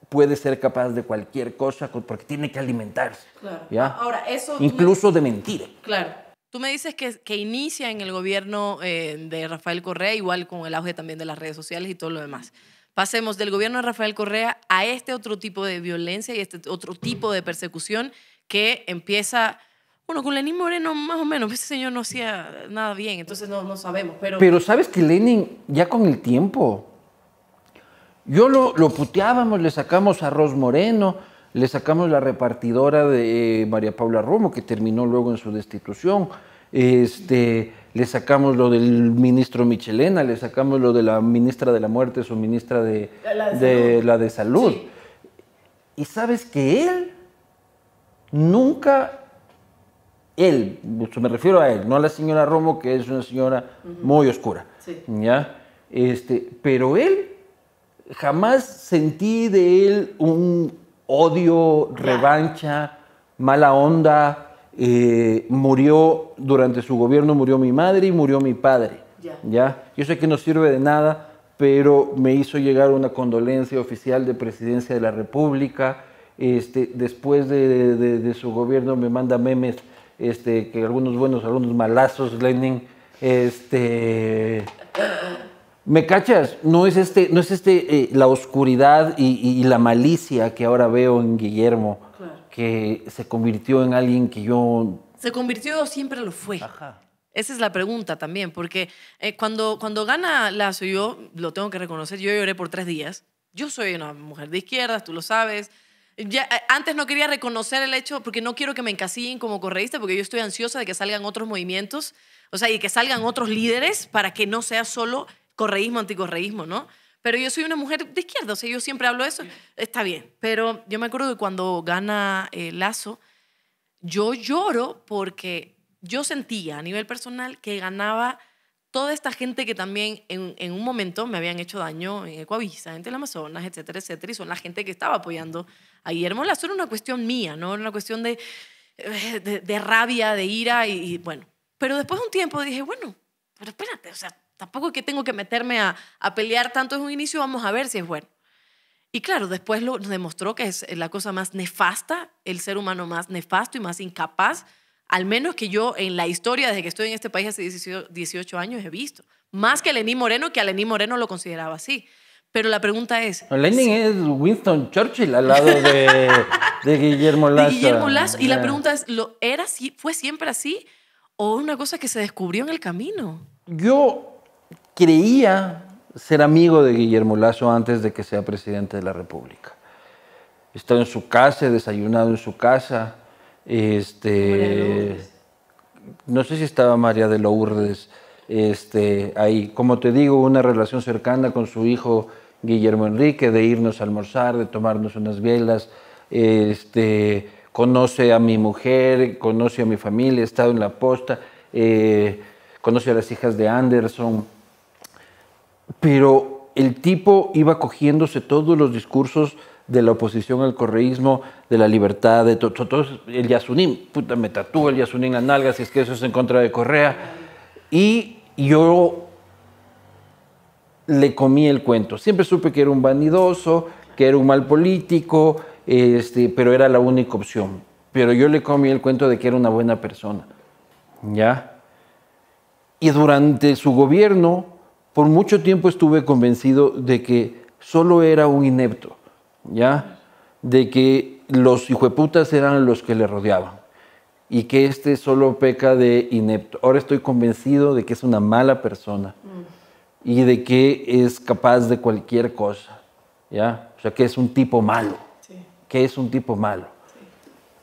puede ser capaz de cualquier cosa porque tiene que alimentarse. ¿ya? Ahora, eso... Incluso de mentira. Claro. Tú me dices que, que inicia en el gobierno eh, de Rafael Correa, igual con el auge también de las redes sociales y todo lo demás. Pasemos del gobierno de Rafael Correa a este otro tipo de violencia y este otro tipo de persecución que empieza, bueno, con Lenín Moreno más o menos, ese señor no hacía nada bien, entonces no, sabemos. Pero... pero sabes que Lenin ya con el tiempo, yo lo, puteábamos, le sacamos arroz moreno, le sacamos la repartidora de eh, María Paula Romo, que terminó luego en su destitución. Este, le sacamos lo del ministro Michelena, le sacamos lo de la ministra de la muerte, su ministra de la de, salud. Y sabes que él nunca, él, me refiero a él, no a la señora Romo, que es una señora muy oscura, ¿ya? Este, pero él, jamás sentí de él un odio, revancha, mala onda. Eh, murió durante su gobierno, murió mi madre y murió mi padre. Ya. Yo sé que no sirve de nada, pero me hizo llegar una condolencia oficial de Presidencia de la República. Este, después de, su gobierno me manda memes, este, que algunos buenos, algunos malazos, Lenin. Este, ¿Me cachas? No es este, no es este eh, la oscuridad y, la malicia que ahora veo en Guillermo, que se convirtió en alguien que yo. ¿Se convirtió o siempre lo fue? Esa es la pregunta también, porque eh, cuando, cuando gana la yo lo tengo que reconocer, yo lloré por tres días. Yo soy una mujer de izquierdas, tú lo sabes. Eh, antes no quería reconocer el hecho, porque no quiero que me encasillen como correísta, porque yo estoy ansiosa de que salgan otros movimientos, o sea, y que salgan otros líderes para que no sea solo correísmo, anticorreísmo, ¿no? Pero yo soy una mujer de izquierda, o sea, yo siempre hablo eso. Está bien, pero yo me acuerdo que cuando gana el eh, Lazo, yo lloro porque yo sentía a nivel personal que ganaba toda esta gente que también en, un momento me habían hecho daño en Ecuavisa, en el Amazonas, etcétera, etcétera, y son la gente que estaba apoyando a Guillermo Lazo. Era una cuestión mía, ¿no? Era una cuestión de, eh, de, rabia, de ira, y, bueno. Pero después de un tiempo dije, bueno, pero espérate, o sea, tampoco es que tengo que meterme a, pelear tanto es un inicio, vamos a ver si es bueno. Y claro, después lo, nos demostró que es la cosa más nefasta, el ser humano más nefasto y más incapaz, al menos que yo en la historia desde que estoy en este país hace 18 años he visto. Más que Lenín Moreno, que a Lenín Moreno lo consideraba así. Pero la pregunta es... Lenin es Winston Churchill al lado de, Guillermo Lazo. Y la pregunta es, ¿lo era fue siempre así o una cosa que se descubrió en el camino? Yo creía ser amigo de Guillermo Lazo antes de que sea presidente de la República. Estaba en su casa, desayunado en su casa. Este, no sé si estaba María de Lourdes este, ahí. Como te digo, una relación cercana con su hijo Guillermo Enrique, de irnos a almorzar, de tomarnos unas velas. Este, conoce a mi mujer, conoce a mi familia, he estado en la posta, eh, conoce a las hijas de Anderson pero el tipo iba cogiéndose todos los discursos de la oposición al correísmo, de la libertad, de todo, el Yasunín, puta, me tatúa el Yasunín las nalgas, si es que eso es en contra de Correa. Y yo le comí el cuento. Siempre supe que era un vanidoso, que era un mal político, este, pero era la única opción. Pero yo le comí el cuento de que era una buena persona. ¿Ya? Y durante su gobierno, por mucho tiempo estuve convencido de que solo era un inepto, ¿ya? De que los hijueputas eran los que le rodeaban y que este solo peca de inepto. Ahora estoy convencido de que es una mala persona mm. y de que es capaz de cualquier cosa, ¿ya? O sea, que es un tipo malo, que es un tipo malo.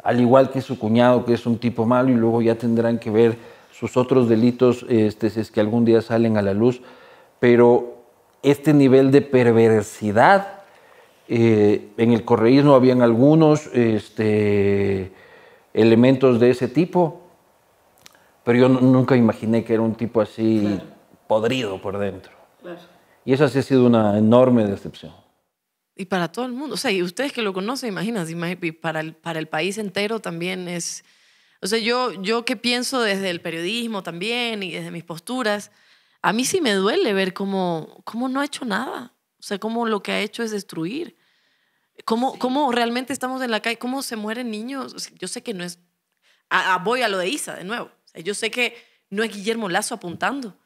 Al igual que su cuñado, que es un tipo malo, y luego ya tendrán que ver sus otros delitos, este, si es que algún día salen a la luz, pero este nivel de perversidad, eh, en el correísmo habían algunos este, elementos de ese tipo, pero yo nunca imaginé que era un tipo así podrido por dentro. Y esa sí ha sido una enorme decepción y para todo el mundo. O sea, y ustedes que lo conocen, imagínense, para el, país entero también es... O sea, yo, yo que pienso desde el periodismo también y desde mis posturas, a mí sí me duele ver cómo, cómo no ha hecho nada. O sea, cómo lo que ha hecho es destruir. ¿Cómo, cómo realmente estamos en la calle? ¿Cómo se mueren niños? yo sé que no es... voy a lo de Isa, de nuevo. yo sé que no es Guillermo Lazo apuntando,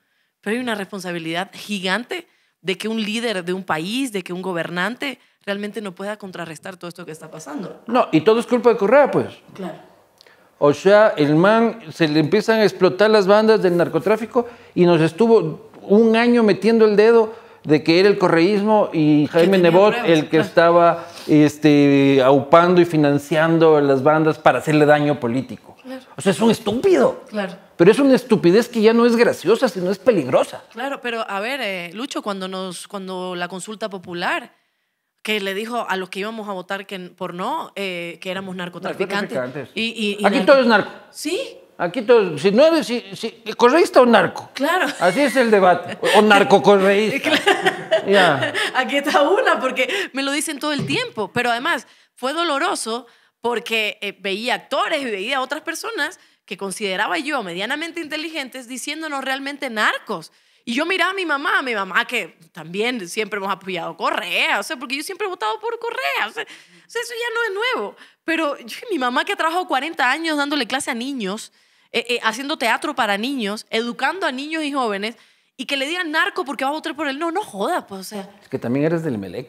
pero hay una responsabilidad gigante de que un líder de un país, de que un gobernante realmente no pueda contrarrestar todo esto que está pasando. No, y todo es culpa de Correa, pues. Claro. O sea, el man se le empiezan a explotar las bandas del narcotráfico y nos estuvo un año metiendo el dedo de que era el correísmo y Jaime Nebot el que estaba este, aupando y financiando las bandas para hacerle daño político. O sea, es un estúpido. Claro. Pero es una estupidez que ya no es graciosa, sino es peligrosa. Claro, pero a ver, eh, Lucho, cuando, nos, cuando la consulta popular que le dijo a los que íbamos a votar que por no, eh, que éramos narcotraficantes. Y, y, Aquí todo es narco. Sí. Aquí todo, si no eres, si, correísta o narco. Claro. Así es el debate. O narco, Claro. Aquí está una, porque me lo dicen todo el tiempo. Pero además, fue doloroso porque eh, veía actores y veía otras personas que consideraba yo medianamente inteligentes diciéndonos realmente narcos. Y yo miraba a mi mamá, a mi mamá que también siempre hemos apoyado Correa, o sea, porque yo siempre he votado por Correa, eso ya no es nuevo. Pero mi mamá que ha trabajado 40 años dándole clase a niños, eh, eh, haciendo teatro para niños, educando a niños y jóvenes, y que le digan narco porque va a votar por él, no, no jodas, pues, o sea. Es que también eres del Melec,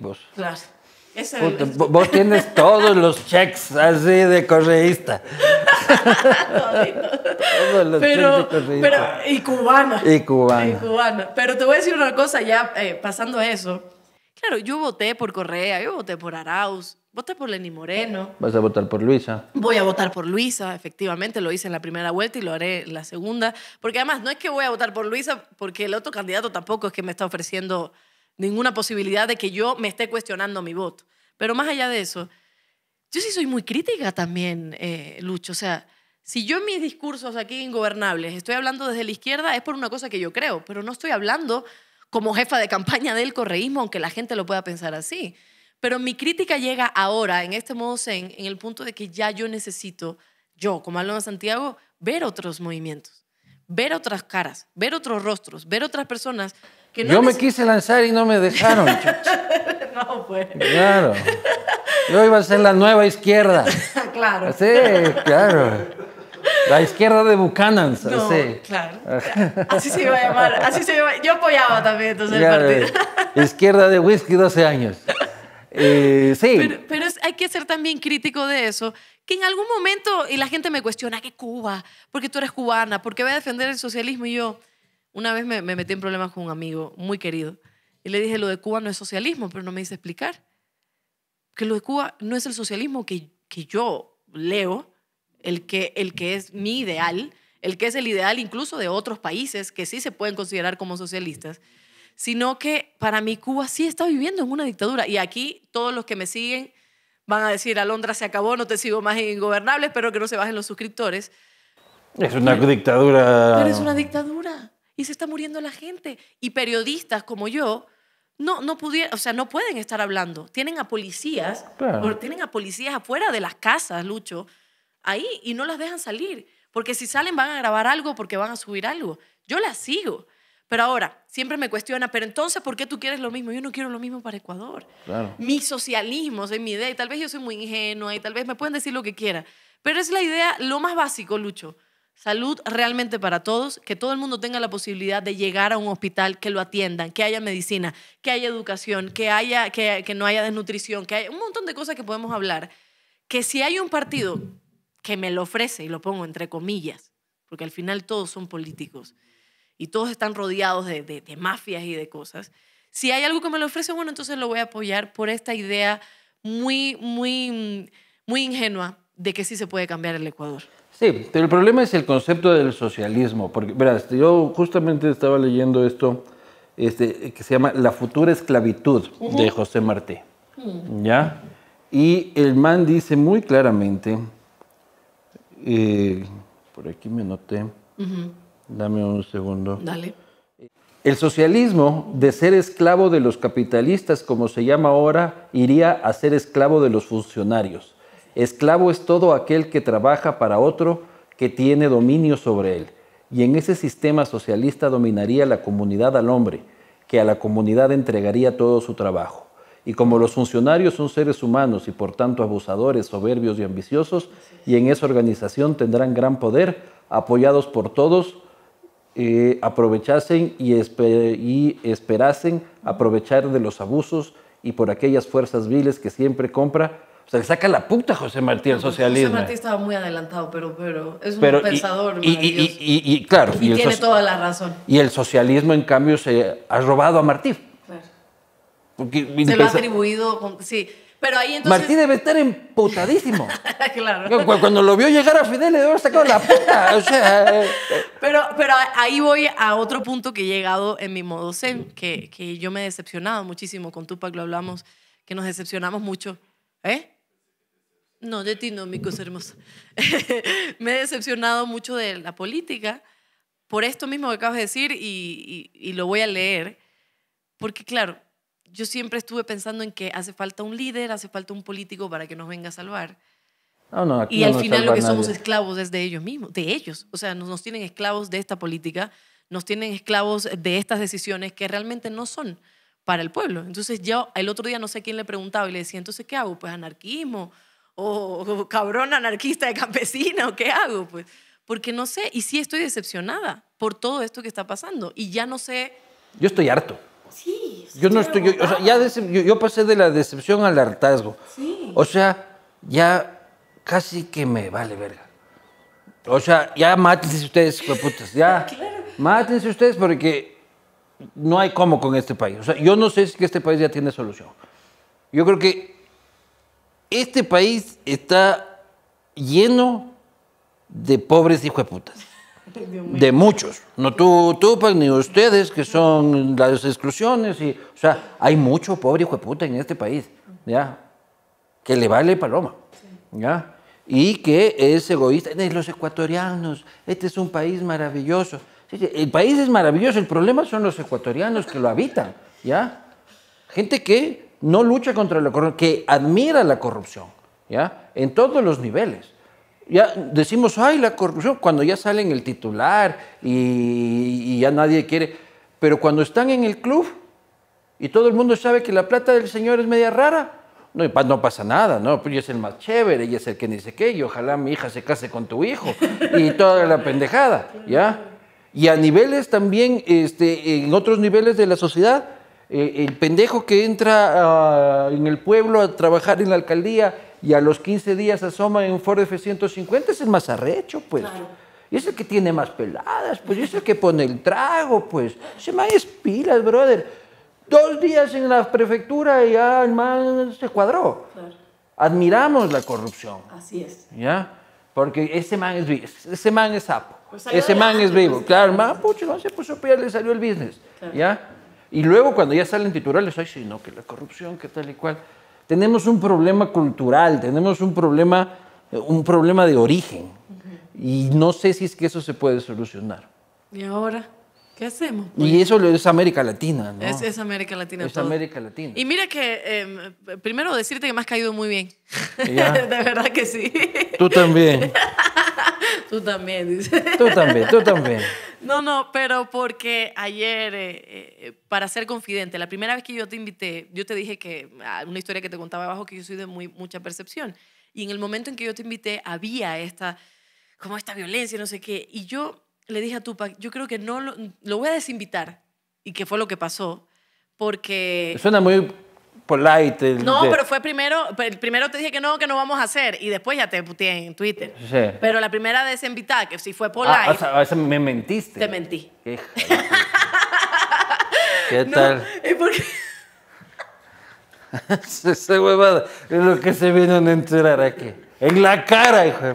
Vos tienes todos los cheques así de correísta. todos los pero, de correísta. y cubana. Y cubana. Y cubana. Pero te voy a decir una cosa ya eh, pasando eso. Claro, yo voté por Correa, yo voté por Arauz, voté por Lenny Moreno. Vas a votar por Luisa. Voy a votar por Luisa, efectivamente, lo hice en la primera vuelta y lo haré en la segunda, porque además no es que voy a votar por Luisa porque el otro candidato tampoco es que me está ofreciendo ninguna posibilidad de que yo me esté cuestionando mi voto. Pero más allá de eso, yo sí soy muy crítica también, eh, Lucho. O sea, si yo en mis discursos aquí ingobernables estoy hablando desde la izquierda, es por una cosa que yo creo, pero no estoy hablando como jefa de campaña del correísmo, aunque la gente lo pueda pensar así. Pero mi crítica llega ahora, en este modo zen, en el punto de que ya yo necesito, yo como alumno de Santiago, ver otros movimientos, ver otras caras, ver otros rostros, ver otras personas yo me quise lanzar y no me dejaron. no, pues. Claro. Yo iba a ser la nueva izquierda. claro. Sí, claro. La izquierda de Buchanan, no, Claro. Así se iba a llamar. Yo apoyaba también entonces el partido. Izquierda de whisky, 12 años. Eh, sí. Pero, hay que ser también crítico de eso, que en algún momento, y la gente me cuestiona, que Cuba? Porque tú eres cubana, porque voy a defender el socialismo y yo. Una vez me, metí en problemas con un amigo muy querido y le dije, lo de Cuba no es socialismo, pero no me hice explicar. Que lo de Cuba no es el socialismo que, que yo leo, el que, el que es mi ideal, el que es el ideal incluso de otros países que sí se pueden considerar como socialistas, sino que para mí Cuba sí está viviendo en una dictadura. Y aquí todos los que me siguen van a decir, Alondra se acabó, no te sigo más en Ingobernables, espero que no se bajen los suscriptores. Es una dictadura. Pero es una dictadura y se está muriendo la gente. Y periodistas como yo no, no pudiera o sea, no pueden estar hablando. Tienen a policías, tienen a policías afuera de las casas, Lucho, ahí y no las dejan salir. Porque si salen van a grabar algo porque van a subir algo. Yo las sigo. Pero ahora, siempre me cuestiona, pero entonces, ¿por qué tú quieres lo mismo? Yo no quiero lo mismo para Ecuador. Mi socialismo, es mi idea, y tal vez yo soy muy ingenua, y tal vez me pueden decir lo que quieran, pero es la idea, lo más básico, Lucho. Salud realmente para todos, que todo el mundo tenga la posibilidad de llegar a un hospital, que lo atiendan, que haya medicina, que haya educación, que, haya, que, que no haya desnutrición, que haya un montón de cosas que podemos hablar. Que si hay un partido que me lo ofrece, y lo pongo entre comillas, porque al final todos son políticos y todos están rodeados de, mafias y de cosas, si hay algo que me lo ofrece, bueno, entonces lo voy a apoyar por esta idea muy, muy, muy ingenua de que sí se puede cambiar el Ecuador. Sí, pero el problema es el concepto del socialismo, porque verás, yo justamente estaba leyendo esto este, que se llama La futura esclavitud de José Martí, mm. ¿ya? Y el man dice muy claramente, eh, por aquí me noté, dame un segundo. Dale. El socialismo, de ser esclavo de los capitalistas, como se llama ahora, iría a ser esclavo de los funcionarios. Esclavo es todo aquel que trabaja para otro que tiene dominio sobre él. Y en ese sistema socialista dominaría la comunidad al hombre, que a la comunidad entregaría todo su trabajo. Y como los funcionarios son seres humanos y por tanto abusadores, soberbios y ambiciosos, y en esa organización tendrán gran poder, apoyados por todos, eh, aprovechasen y, y esperasen aprovechar de los abusos y por aquellas fuerzas viles que siempre compra se le saca la puta a José Martí el socialismo. José Martí estaba muy adelantado, pero, pero es un pensador. Y, claro. Y, tiene toda la razón. Y el socialismo, en cambio, se ha robado a Martí. se lo ha atribuido, sí. Pero ahí entonces... Martí debe estar empotadísimo. claro. Cuando lo vio llegar a Fidel le debe haber sacado la puta. O sea, eh, eh. pero, pero ahí voy a otro punto que he llegado en mi modo zen, que, que yo me he decepcionado muchísimo. Con Tupac lo hablamos, que nos decepcionamos mucho. ¿Eh? No, de ti no, mi cosa hermosa. me he decepcionado mucho de la política por esto mismo que acabas de decir y, lo voy a leer, porque claro, yo siempre estuve pensando en que hace falta un líder, hace falta un político para que nos venga a salvar. No, no, y al final lo que somos esclavos es de ellos mismos, de ellos. O sea, nos, nos, tienen esclavos de esta política, nos tienen esclavos de estas decisiones que realmente no son para el pueblo. Entonces yo el otro día no sé quién le preguntaba y le decía, entonces, ¿qué hago? Pues anarquismo, o, cabrón anarquista de campesina o qué hago, pues, porque no sé, y sí estoy decepcionada por todo esto que está pasando y ya no sé. Yo estoy harto. Sí. yo no estoy, ya yo, pasé de la decepción al hartazgo. O sea, ya casi que me vale verga. O sea, ya mátense ustedes, putas, ya. Claro. Mátense ustedes porque no hay cómo con este país. O sea, yo no sé si este país ya tiene solución. Yo creo que este país está lleno de pobres hijos de putas. De muchos. No tú, Tupac, pues, ni ustedes, que son las exclusiones. Y, o sea, hay mucho pobre hijo de puta en este país, ¿ya? Que le vale paloma, ¿ya? Y que es egoísta. Los ecuatorianos, este es un país maravilloso. El país es maravilloso, el problema son los ecuatorianos que lo habitan, ¿ya? Gente que no lucha contra la corrupción, que admira la corrupción, ¿ya? En todos los niveles. Ya decimos, ay, la corrupción, cuando ya sale en el titular y, ya nadie quiere, pero cuando están en el club y todo el mundo sabe que la plata del señor es media rara, no, pasa nada, ¿no? Pero pues, es el más chévere, y es el que dice qué, y ojalá mi hija se case con tu hijo, y toda la pendejada, ¿ya? Y a niveles también, este, en otros niveles de la sociedad, eh, el pendejo que entra ah, en el pueblo a trabajar en la alcaldía y a los 15 días asoma en un Ford F-150 es el más arrecho, pues. Y es el que tiene más peladas, pues. Y es el que pone el trago, pues. Se man es pilas, brother. Dos días en la prefectura y ya el man se cuadró. Admiramos la corrupción. Así es. ¿Ya? Porque ese man es, ese man es sapo. Pues ese man es vivo. Pues, claro, man, pucho, no se puso peor le salió el business. ¿Ya? Y luego cuando ya salen titulares, ay, sí, no, que la corrupción, que tal y cual. Tenemos un problema cultural, tenemos un problema, eh, un problema de origen. Y no sé si es que eso se puede solucionar. ¿Y ahora? ¿Qué hacemos? Y pues, eso es América Latina, ¿no? Es, América Latina. Es América Latina. Y mira que, em, primero decirte que me has caído muy bien. de verdad que sí. Tú también. Tú también, dice. Tú también, tú también. No, no, pero porque ayer, eh, eh, para ser confidente, la primera vez que yo te invité, yo te dije que, ah, una historia que te contaba abajo, que yo soy de muy, mucha percepción. Y en el momento en que yo te invité, había esta, como esta violencia, no sé qué. Y yo le dije a Tupac, yo creo que no lo, lo voy a desinvitar. Y que fue lo que pasó, porque... Suena muy polite. no, pero fue primero, primero te dije que no, que no vamos a hacer, y después ya te puté en Twitter. Pero la primera vez invitada, que sí fue ah, polite. a veces me mentiste. Te mentí. ¿Qué, tal? ¿Y por qué? Esa huevada es lo que se vino a enterar aquí. En la cara, hijo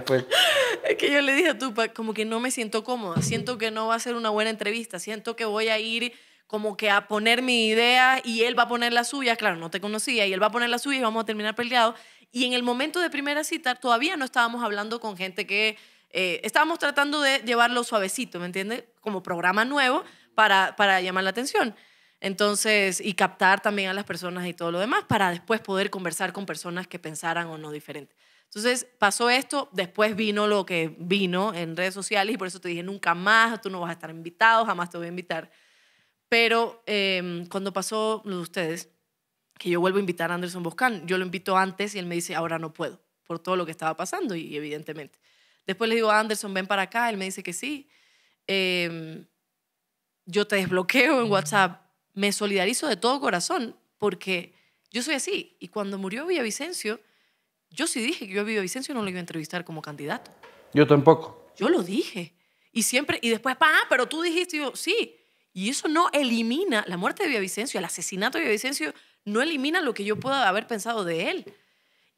Es que yo le dije a Tupac, como que no me siento cómoda, siento que no va a ser una buena entrevista, siento que voy a ir como que a poner mi idea y él va a poner la suya, claro, no te conocía, y él va a poner la suya y vamos a terminar peleado Y en el momento de primera cita todavía no estábamos hablando con gente que... Eh, estábamos tratando de llevarlo suavecito, ¿me entiendes? Como programa nuevo para, para llamar la atención. Entonces, y captar también a las personas y todo lo demás para después poder conversar con personas que pensaran o no diferente. Entonces pasó esto, después vino lo que vino en redes sociales y por eso te dije, nunca más, tú no vas a estar invitado, jamás te voy a invitar. Pero em, cuando pasó lo de ustedes, que yo vuelvo a invitar a Anderson Boscan, yo lo invito antes y él me dice, ahora no puedo, por todo lo que estaba pasando, y evidentemente. Después le digo a Anderson, ven para acá, él me dice que sí. Em, yo te desbloqueo en mm. WhatsApp, me solidarizo de todo corazón, porque yo soy así. Y cuando murió Villavicencio, yo sí dije que yo a Villavicencio no lo iba a entrevistar como candidato. Yo tampoco. Yo lo dije. Y siempre, y después, pa, pero tú dijiste, yo, sí, y eso no elimina, la muerte de Villavicencio, el asesinato de Villavicencio, no elimina lo que yo pueda haber pensado de él.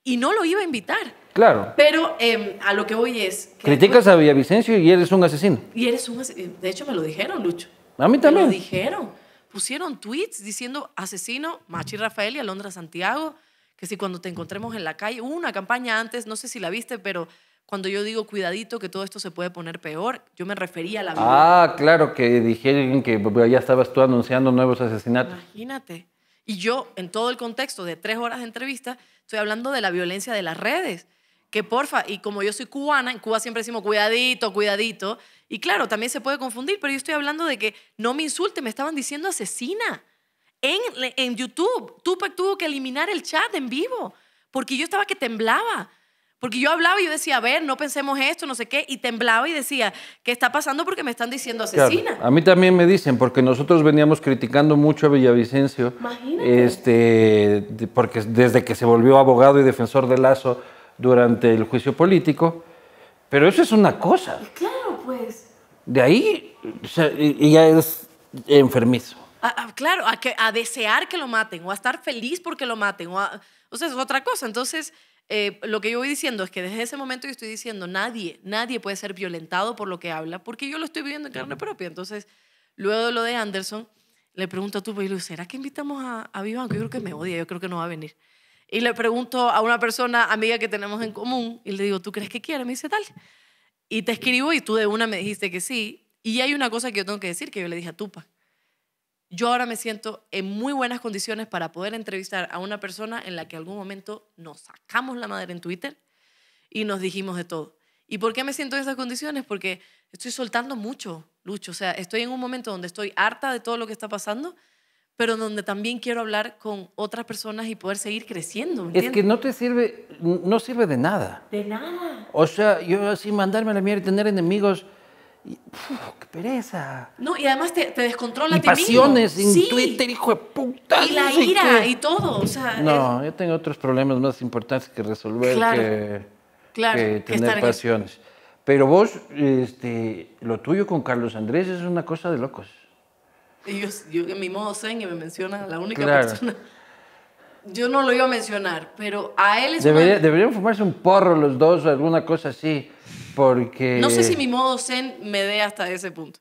Y no lo iba a invitar. Claro. Pero em, a lo que voy es... Criticas a Villavicencio y eres un asesino. Y eres un asesino. Eh, de hecho, me lo dijeron, Lucho. A mí también. Me lo dijeron. Pusieron tweets diciendo asesino, Machi Rafael y Alondra Santiago, que si cuando te encontremos en la calle, hubo una campaña antes, no sé si la viste, pero cuando yo digo cuidadito que todo esto se puede poner peor, yo me refería a la violencia. Ah, claro, que dijeron que ya estabas tú anunciando nuevos asesinatos. Imagínate. Y yo, en todo el contexto de tres horas de entrevista, estoy hablando de la violencia de las redes. Que porfa, y como yo soy cubana, en Cuba siempre decimos cuidadito, cuidadito. Y claro, también se puede confundir, pero yo estoy hablando de que no me insulte, me estaban diciendo asesina. En, en YouTube, Tupac tuvo que eliminar el chat en vivo, porque yo estaba que temblaba. Porque yo hablaba y yo decía, a ver, no pensemos esto, no sé qué, y temblaba y decía, ¿qué está pasando? Porque me están diciendo asesina. A mí también me dicen, porque nosotros veníamos criticando mucho a Villavicencio, Imagínate. este, porque desde que se volvió abogado y defensor de Lazo durante el juicio político, pero eso es una cosa. Claro, pues. De ahí o sea, ya es enfermizo. claro, a, que, a desear que lo maten, o a estar feliz porque lo maten, o sea, es otra cosa. Entonces... Eh, lo que yo voy diciendo es que desde ese momento yo estoy diciendo, nadie, nadie puede ser violentado por lo que habla, porque yo lo estoy viviendo en carne propia. Entonces, luego de lo de Anderson, le pregunto a tu y ¿será que invitamos a, a Vivanco? Yo creo que me odia, yo creo que no va a venir. Y le pregunto a una persona, amiga que tenemos en común, y le digo, ¿tú crees que quiere? Me dice, tal. Y te escribo y tú de una me dijiste que sí. Y hay una cosa que yo tengo que decir, que yo le dije a Tupa yo ahora me siento en muy buenas condiciones para poder entrevistar a una persona en la que algún momento nos sacamos la madre en Twitter y nos dijimos de todo. ¿Y por qué me siento en esas condiciones? Porque estoy soltando mucho, Lucho. O sea, estoy en un momento donde estoy harta de todo lo que está pasando, pero donde también quiero hablar con otras personas y poder seguir creciendo. Es que no te sirve, no sirve de nada. De nada. O sea, yo así mandarme a la mierda y tener enemigos ¡Qué pereza! No, y además te, descontrola y pasiones en Twitter, hijo de puta. Y la ira y todo. no, yo tengo otros problemas más importantes que resolver que, tener pasiones. Pero vos, este, lo tuyo con Carlos Andrés es una cosa de locos. Y yo, yo en mi modo zen y me menciona la única persona. Yo no lo iba a mencionar, pero a él es Deberían fumarse un porro los dos o alguna cosa así. No sé si mi modo zen me dé hasta ese punto.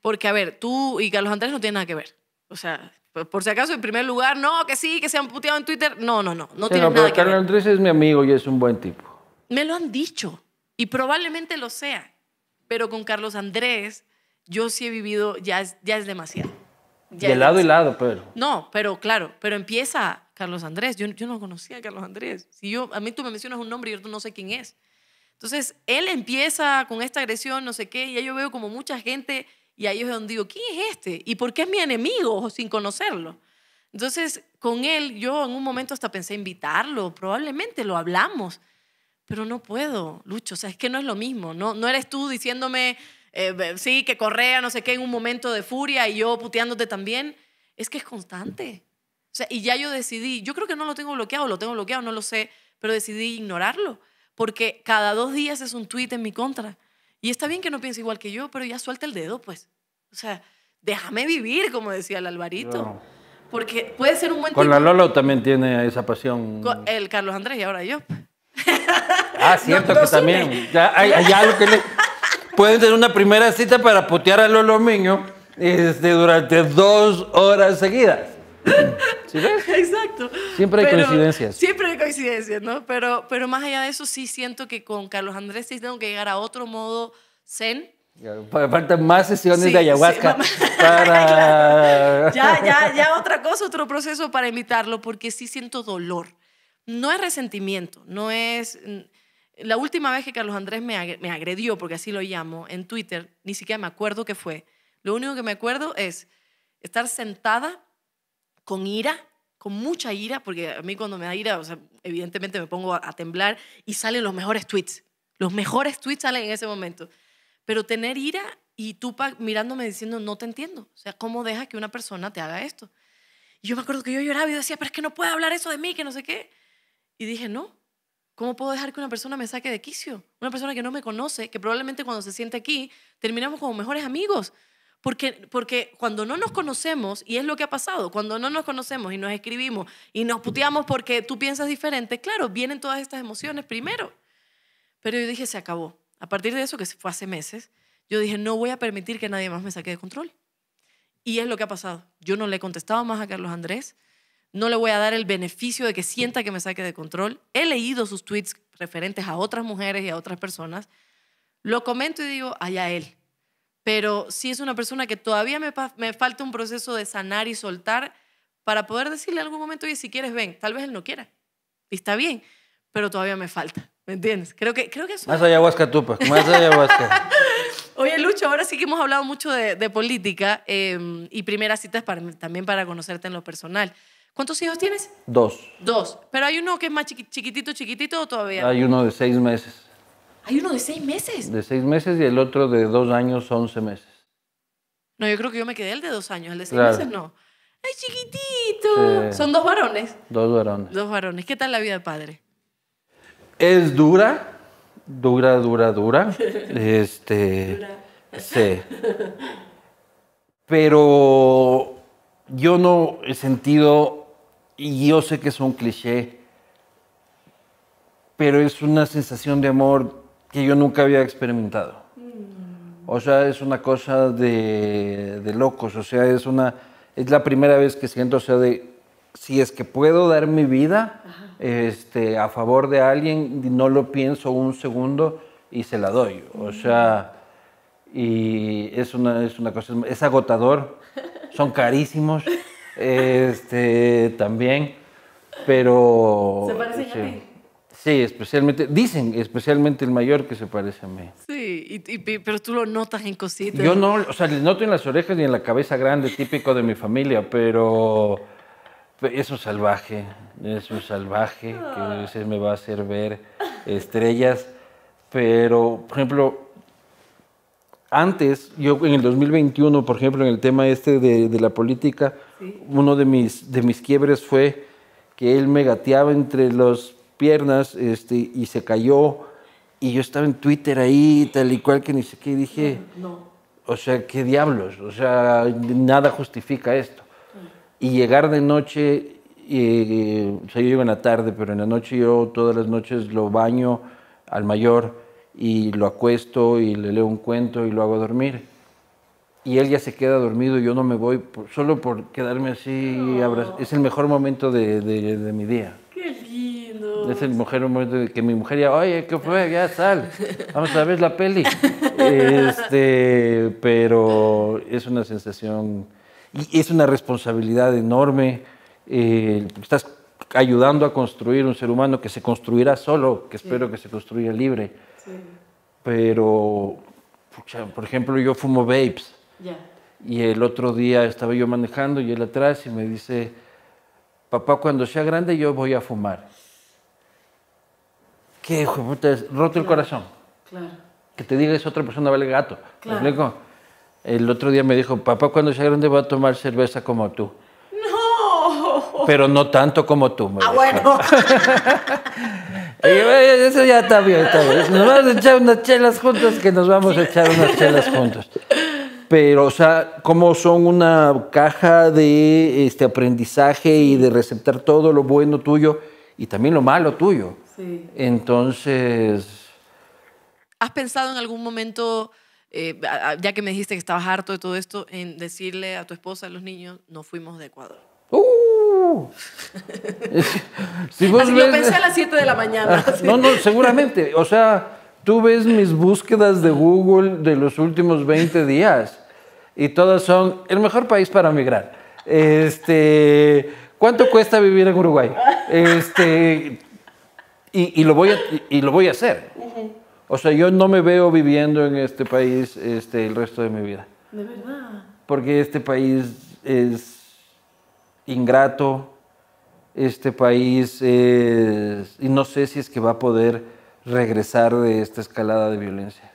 Porque, a ver, tú y Carlos Andrés no tienen nada que ver. O sea, por si acaso, en primer lugar, no, que sí, que se han puteado en Twitter. No, no, no, no tiene nada que Carlos Andrés es mi amigo y es un buen tipo. Me lo han dicho y probablemente lo sea. Pero con Carlos Andrés, yo sí he vivido, ya es, ya es demasiado. de lado y lado, pero. No, pero claro, pero empieza Carlos Andrés. Yo, yo no conocía a Carlos Andrés. Si yo, a mí tú me mencionas un nombre y yo no sé quién es. Entonces, él empieza con esta agresión, no sé qué, y ahí yo veo como mucha gente, y ahí es donde digo, ¿quién es este? ¿Y por qué es mi enemigo sin conocerlo? Entonces, con él yo en un momento hasta pensé invitarlo, probablemente lo hablamos, pero no puedo, Lucho, o sea, es que no es lo mismo, no, no eres tú diciéndome, eh, sí, que correa, no sé qué, en un momento de furia y yo puteándote también, es que es constante. O sea, y ya yo decidí, yo creo que no lo tengo bloqueado, lo tengo bloqueado, no lo sé, pero decidí ignorarlo porque cada dos días es un tuit en mi contra. Y está bien que no piense igual que yo, pero ya suelta el dedo, pues. O sea, déjame vivir, como decía el Alvarito. Porque puede ser un buen Con la Lolo también tiene esa pasión. Con el Carlos Andrés y ahora yo. Ah, cierto que también. hay, que le... Pueden tener una primera cita para putear a Lolo Miño este, durante dos horas seguidas. ¿Sí ves? Exacto. Siempre hay coincidencias. Siempre hay coincidencias, ¿no? Pero, pero más allá de eso, sí siento que con Carlos Andrés tengo que llegar a otro modo zen. Faltan más sesiones de ayahuasca. para... ya, ya, ya otra cosa, otro proceso para invitarlo, porque sí siento dolor. No es resentimiento, no es... Mm, la última vez que Carlos Andrés me agredió, porque así lo llamo, en Twitter, ni siquiera me acuerdo qué fue. Lo único que me acuerdo es estar sentada con ira, con mucha ira, porque a mí cuando me da ira, o sea, evidentemente me pongo a, temblar y salen los mejores tweets. Los mejores tweets salen en ese momento. Pero tener ira y tú mirándome diciendo, no te entiendo. O sea, ¿cómo dejas que una persona te haga esto? Y yo me acuerdo que yo lloraba y decía, pero es que no puede hablar eso de mí, que no sé qué. Y dije, no, ¿cómo puedo dejar que una persona me saque de quicio? Una persona que no me conoce, que probablemente cuando se siente aquí terminamos como mejores amigos. Porque, porque cuando no nos conocemos, y es lo que ha pasado, cuando no nos conocemos y nos escribimos y nos puteamos porque tú piensas diferente, claro, vienen todas estas emociones primero. Pero yo dije, se acabó. A partir de eso, que fue hace meses, yo dije, no voy a permitir que nadie más me saque de control. Y es lo que ha pasado. Yo no le he contestado más a Carlos Andrés, no le voy a dar el beneficio de que sienta que me saque de control. He leído sus tweets referentes a otras mujeres y a otras personas. Lo comento y digo, allá él pero sí es una persona que todavía me, falta un proceso de sanar y soltar para poder decirle en algún momento, oye, si quieres, ven. Tal vez él no quiera. Y está bien, pero todavía me falta. ¿Me entiendes? Creo que, creo que eso... Más ayahuasca tú, pues. Más ayahuasca. Oye, Lucho, ahora sí que hemos hablado mucho de, política em, y primeras citas para, también para conocerte en lo personal. ¿Cuántos hijos tienes? Dos. Dos. ¿Pero hay uno que es más chiquitito, chiquitito o todavía? Hay uno de seis meses. Hay uno de seis meses. De seis meses y el otro de dos años, once meses. No, yo creo que yo me quedé el de dos años, el de seis meses no. ¡Ay, chiquitito! Son dos varones. Dos varones. Dos varones. ¿Qué tal la vida de padre? Es dura, dura, dura, dura. este. Sí. Pero yo no he sentido, y yo sé que es un cliché, pero es una sensación de amor que yo nunca había experimentado. O sea, es una cosa de, locos, o sea, es, una, es la primera vez que siento, o sea, de si es que puedo dar mi vida este, a favor de alguien, no lo pienso un segundo y se la doy. O sea, y es una, es una cosa, es agotador, son carísimos, este, también, pero... ¿Se parece Sí, especialmente, dicen especialmente el mayor que se parece a mí. Sí, y, pero tú lo notas en cositas. Yo no, o sea, lo noto en las orejas y en la cabeza grande, típico de mi familia, pero es un salvaje, es un salvaje que a ah. veces me va a hacer ver estrellas, pero, por ejemplo, antes, yo en el 2021, por ejemplo, en el tema este de, la política, uno de mis, de mis quiebres fue que él me gateaba entre los piernas este, y se cayó. Y yo estaba en Twitter ahí, tal y cual, que ni sé qué, dije, no. o sea, qué diablos, o sea, nada justifica esto. Mm. Y llegar de noche, eh, o sea, yo llego en la tarde, pero en la noche yo todas las noches lo baño al mayor y lo acuesto y le leo un cuento y lo hago dormir. Y él ya se queda dormido y yo no me voy solo por quedarme así. Es el mejor momento de, de mi día el mujer, un momento que mi mujer ya, oye, ¿qué fue? Ya sal, vamos a ver la peli. Este, pero es una sensación y es una responsabilidad enorme. Eh, estás ayudando a construir un ser humano que se construirá solo, que espero que se construya libre. Pero, por ejemplo, yo fumo vapes. Y el otro día estaba yo manejando y él atrás y me dice, papá, cuando sea grande yo voy a fumar. ¿Qué hijo te es? roto el corazón? Claro. Que te diga es otra persona vale gato. Claro. El otro día me dijo, papá, cuando sea grande va a tomar cerveza como tú. No. Pero no tanto como tú. ah, bueno. eso ya está bien, está Nos vamos a echar unas chelas juntos, que nos vamos a echar unas chelas juntos. Pero, o sea, como son una caja de este aprendizaje y de receptar todo lo bueno tuyo y también lo malo tuyo. Entonces... ¿Has pensado en algún momento, eh, ya que me dijiste que estabas harto de todo esto, en decirle a tu esposa, a los niños, no fuimos de Ecuador? Uh, si pensé a las 7 de la mañana. Ah, no, no, seguramente. O sea, tú ves mis búsquedas de Google de los últimos 20 días y todas son el mejor país para migrar. Este, ¿Cuánto cuesta vivir en Uruguay? Este, y, lo, voy a, y, lo voy a hacer. O sea, yo no me veo viviendo en este país este, el resto de mi vida. De verdad. Porque este país es ingrato, este país es... Y no sé si es que va a poder regresar de esta escalada de violencia.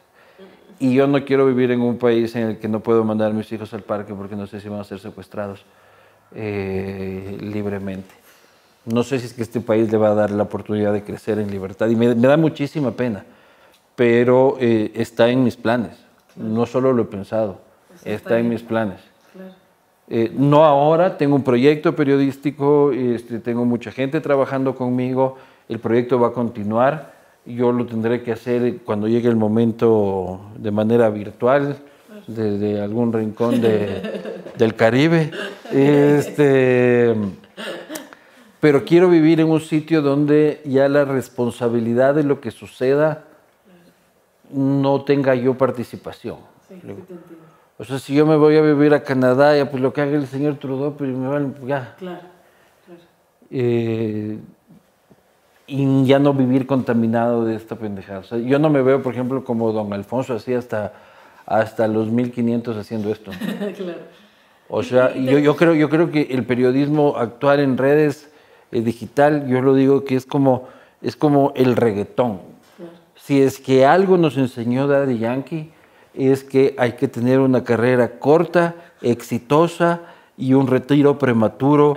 Y yo no quiero vivir en un país en el que no puedo mandar a mis hijos al parque porque no sé si van a ser secuestrados eh, libremente. No sé si es que este país le va a dar la oportunidad de crecer en libertad. Y me, da muchísima pena, pero eh, está en mis planes. No solo lo he pensado, está, en mis planes. Eh, no ahora, tengo un proyecto periodístico, este, tengo mucha gente trabajando conmigo, el proyecto va a continuar, yo lo tendré que hacer cuando llegue el momento de manera virtual, desde algún rincón del Caribe. Este, pero quiero vivir en un sitio donde ya la responsabilidad de lo que suceda no tenga yo participación. o sea, si yo me voy a vivir a Canadá, ya pues lo que haga el señor Trudeau, pues me van, pues, ya. Claro, claro. Eh, y ya no vivir contaminado de esta pendejada. yo no me veo, por ejemplo, como don Alfonso, así hasta, hasta los 1500 haciendo esto. claro. O sea, yo, creo, yo creo que el periodismo actual en redes digital, yo lo digo que es como, es como el reggaetón. Si es que algo nos enseñó Daddy Yankee, es que hay que tener una carrera corta, exitosa y un retiro prematuro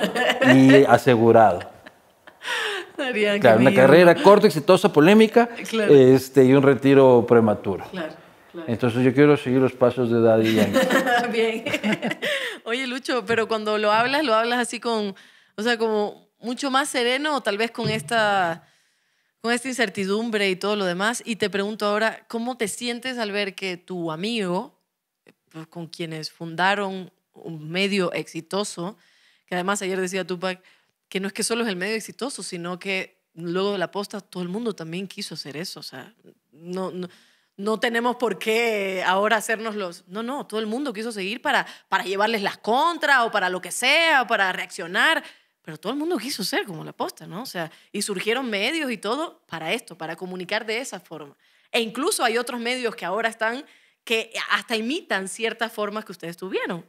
y asegurado. una carrera corta, exitosa, polémica este, y un retiro prematuro. Entonces yo quiero seguir los pasos de Daddy Yankee. Bien. Oye, Lucho, pero cuando lo hablas, lo hablas así con, o sea, como mucho más sereno, tal vez con esta, con esta incertidumbre y todo lo demás. Y te pregunto ahora, ¿cómo te sientes al ver que tu amigo, pues, con quienes fundaron un medio exitoso, que además ayer decía Tupac, que no es que solo es el medio exitoso, sino que luego de la posta todo el mundo también quiso hacer eso. O sea, no, no, tenemos por qué ahora hacernos los... No, no, todo el mundo quiso seguir para, para llevarles las contras o para lo que sea, para reaccionar pero todo el mundo quiso ser como la posta, ¿no? O sea, y surgieron medios y todo para esto, para comunicar de esa forma. E incluso hay otros medios que ahora están, que hasta imitan ciertas formas que ustedes tuvieron.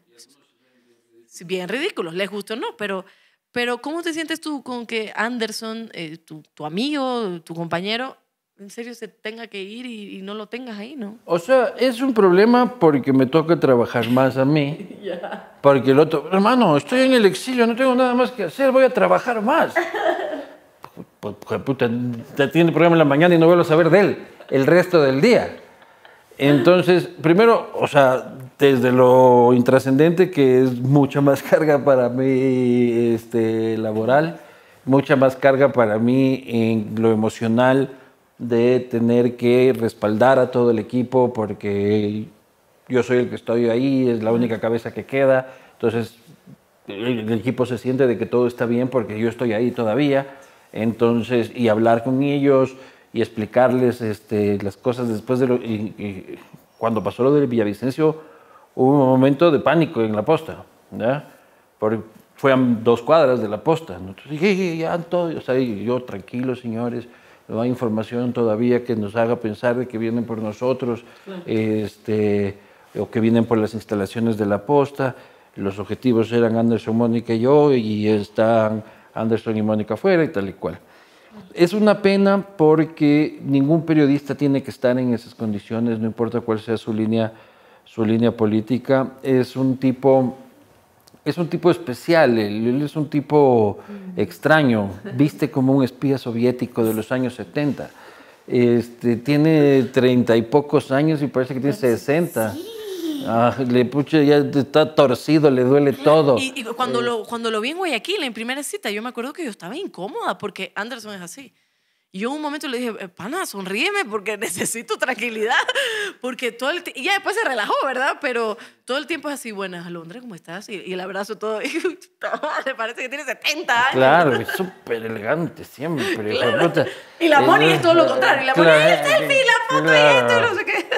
Bien ridículos, les gustó o no, pero, pero ¿cómo te sientes tú con que Anderson, eh, tu amigo, tu compañero, en serio se tenga que ir y, no lo tengas ahí, ¿no? O sea, es un problema porque me toca trabajar más a mí. Porque el otro, hermano, estoy en el exilio, no tengo nada más que hacer, voy a trabajar más. Pues, pues, puta, te tiene programa en la mañana y no vuelvo a saber de él el resto del día. Entonces, primero, o sea, desde lo intrascendente, que es mucha más carga para mí este, laboral, mucha más carga para mí en lo emocional, de tener que respaldar a todo el equipo porque yo soy el que estoy ahí, es la única cabeza que queda, entonces el, equipo se siente de que todo está bien porque yo estoy ahí todavía, entonces y hablar con ellos y explicarles este, las cosas después de lo cuando pasó lo del Villavicencio hubo un momento de pánico en la posta, ¿ya? porque fue dos cuadras de la posta, entonces dije, ya, yo tranquilo, señores no hay información todavía que nos haga pensar de que vienen por nosotros este, o que vienen por las instalaciones de la posta. Los objetivos eran Anderson, Mónica y yo, y están Anderson y Mónica afuera y tal y cual. Es una pena porque ningún periodista tiene que estar en esas condiciones, no importa cuál sea su línea, su línea política. Es un tipo es un tipo especial, él, es un tipo mm. extraño, viste como un espía soviético de los años 70. Este, tiene treinta y pocos años y parece que tiene sesenta. Ah, le puche, ya está torcido, le duele todo. Y, cuando, eh. lo, cuando lo vi en Guayaquil, en primera cita, yo me acuerdo que yo estaba incómoda porque Anderson es así. Y yo un momento le dije, eh, pana, sonríeme porque necesito tranquilidad. Porque todo el Y ya después se relajó, ¿verdad? Pero todo el tiempo es así, buenas, Alondra, ¿cómo estás? Y, el abrazo todo. Y, le parece que tiene 70 años. Claro, es súper elegante siempre. Y la Moni eh, es todo lo contrario. la el selfie, la foto y esto, no sé qué.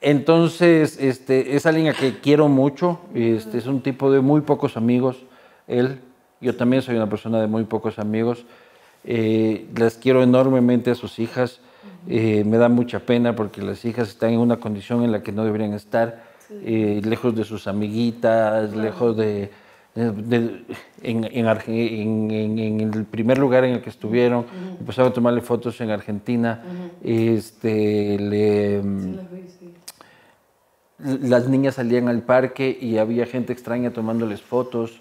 Entonces, este, es alguien a que quiero mucho. Este, es un tipo de muy pocos amigos. Él, yo también soy una persona de muy pocos amigos. Eh, las quiero enormemente a sus hijas. Eh, me da mucha pena porque las hijas están en una condición en la que no deberían estar, eh, lejos de sus amiguitas, lejos de... Eh, en, el primer lugar en el que estuvieron, empezaron a tomarle fotos en Argentina, este, mm, las niñas salían al parque y había gente extraña tomándoles fotos,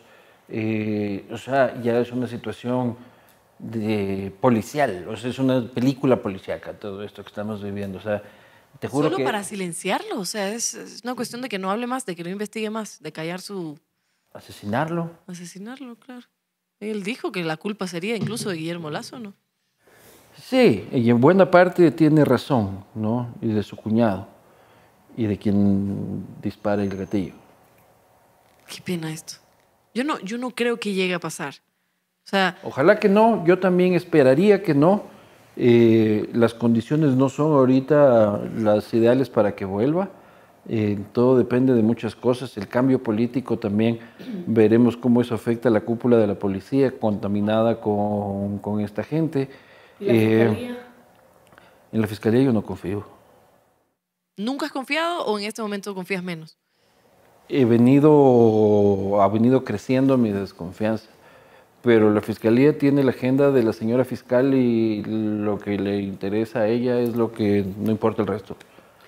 o sea, ya es una situación de policial, o sea, es una película policiaca todo esto que estamos viviendo, o sea, te juro Solo para silenciarlo, o sea, es, una cuestión de que no hable más, de que no investigue más, de callar su... Asesinarlo. Asesinarlo, claro. Él dijo que la culpa sería incluso de Guillermo Lazo, ¿no? Sí, y en buena parte tiene razón, ¿no? Y de su cuñado, y de quien dispara el gatillo. Qué pena esto. Yo no, yo no creo que llegue a pasar. Ojalá que no, yo también esperaría que no. Eh, las condiciones no son ahorita las ideales para que vuelva. Eh, todo depende de muchas cosas. El cambio político también veremos cómo eso afecta a la cúpula de la policía contaminada con, esta gente. la eh, en la fiscalía yo no confío. ¿Nunca has confiado o en este momento confías menos? He venido, ha venido creciendo mi desconfianza pero la fiscalía tiene la agenda de la señora fiscal y lo que le interesa a ella es lo que no importa el resto.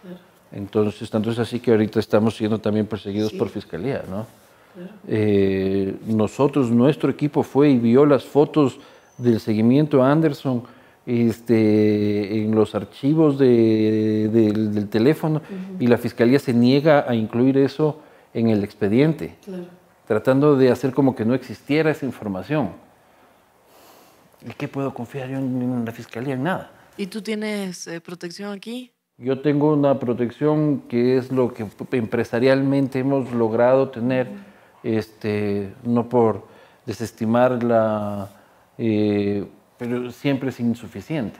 Claro. Entonces, tanto es así que ahorita estamos siendo también perseguidos por fiscalía, ¿no? Eh, nosotros, nuestro equipo fue y vio las fotos del seguimiento a Anderson este, en los archivos del, teléfono y la fiscalía se niega a incluir eso en el expediente. Claro tratando de hacer como que no existiera esa información. ¿Y qué puedo confiar yo en, la fiscalía? En nada. ¿Y tú tienes eh, protección aquí? Yo tengo una protección que es lo que empresarialmente hemos logrado tener, este, no por desestimar la... Eh, pero siempre es insuficiente.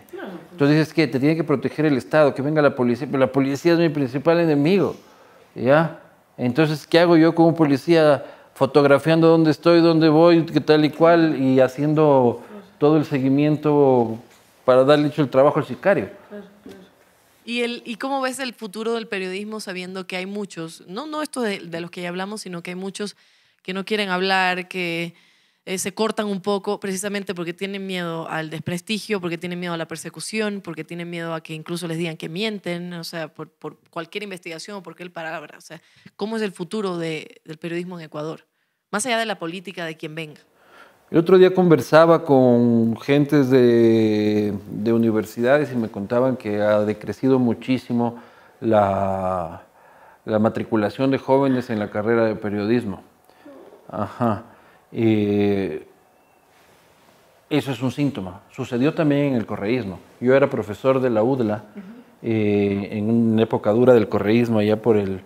Entonces dices que te tiene que proteger el Estado, que venga la policía, pero la policía es mi principal enemigo, ¿ya? Entonces, ¿qué hago yo como policía fotografiando dónde estoy, dónde voy, qué tal y cual, y haciendo todo el seguimiento para darle hecho el trabajo al sicario. ¿Y, el, ¿Y cómo ves el futuro del periodismo sabiendo que hay muchos, no, no estos de los que ya hablamos, sino que hay muchos que no quieren hablar, que, eh, se cortan un poco precisamente porque tienen miedo al desprestigio, porque tienen miedo a la persecución, porque tienen miedo a que incluso les digan que mienten, o sea, por, cualquier investigación o por cualquier palabra. ¿cómo es el futuro del periodismo en Ecuador? Más allá de la política de quien venga. El otro día conversaba con gentes de, universidades y me contaban que ha decrecido muchísimo la, la matriculación de jóvenes en la carrera de periodismo. Ajá. Eh, eso es un síntoma. Sucedió también en el correísmo. Yo era profesor de la UDLA eh, en una época dura del correísmo, allá por el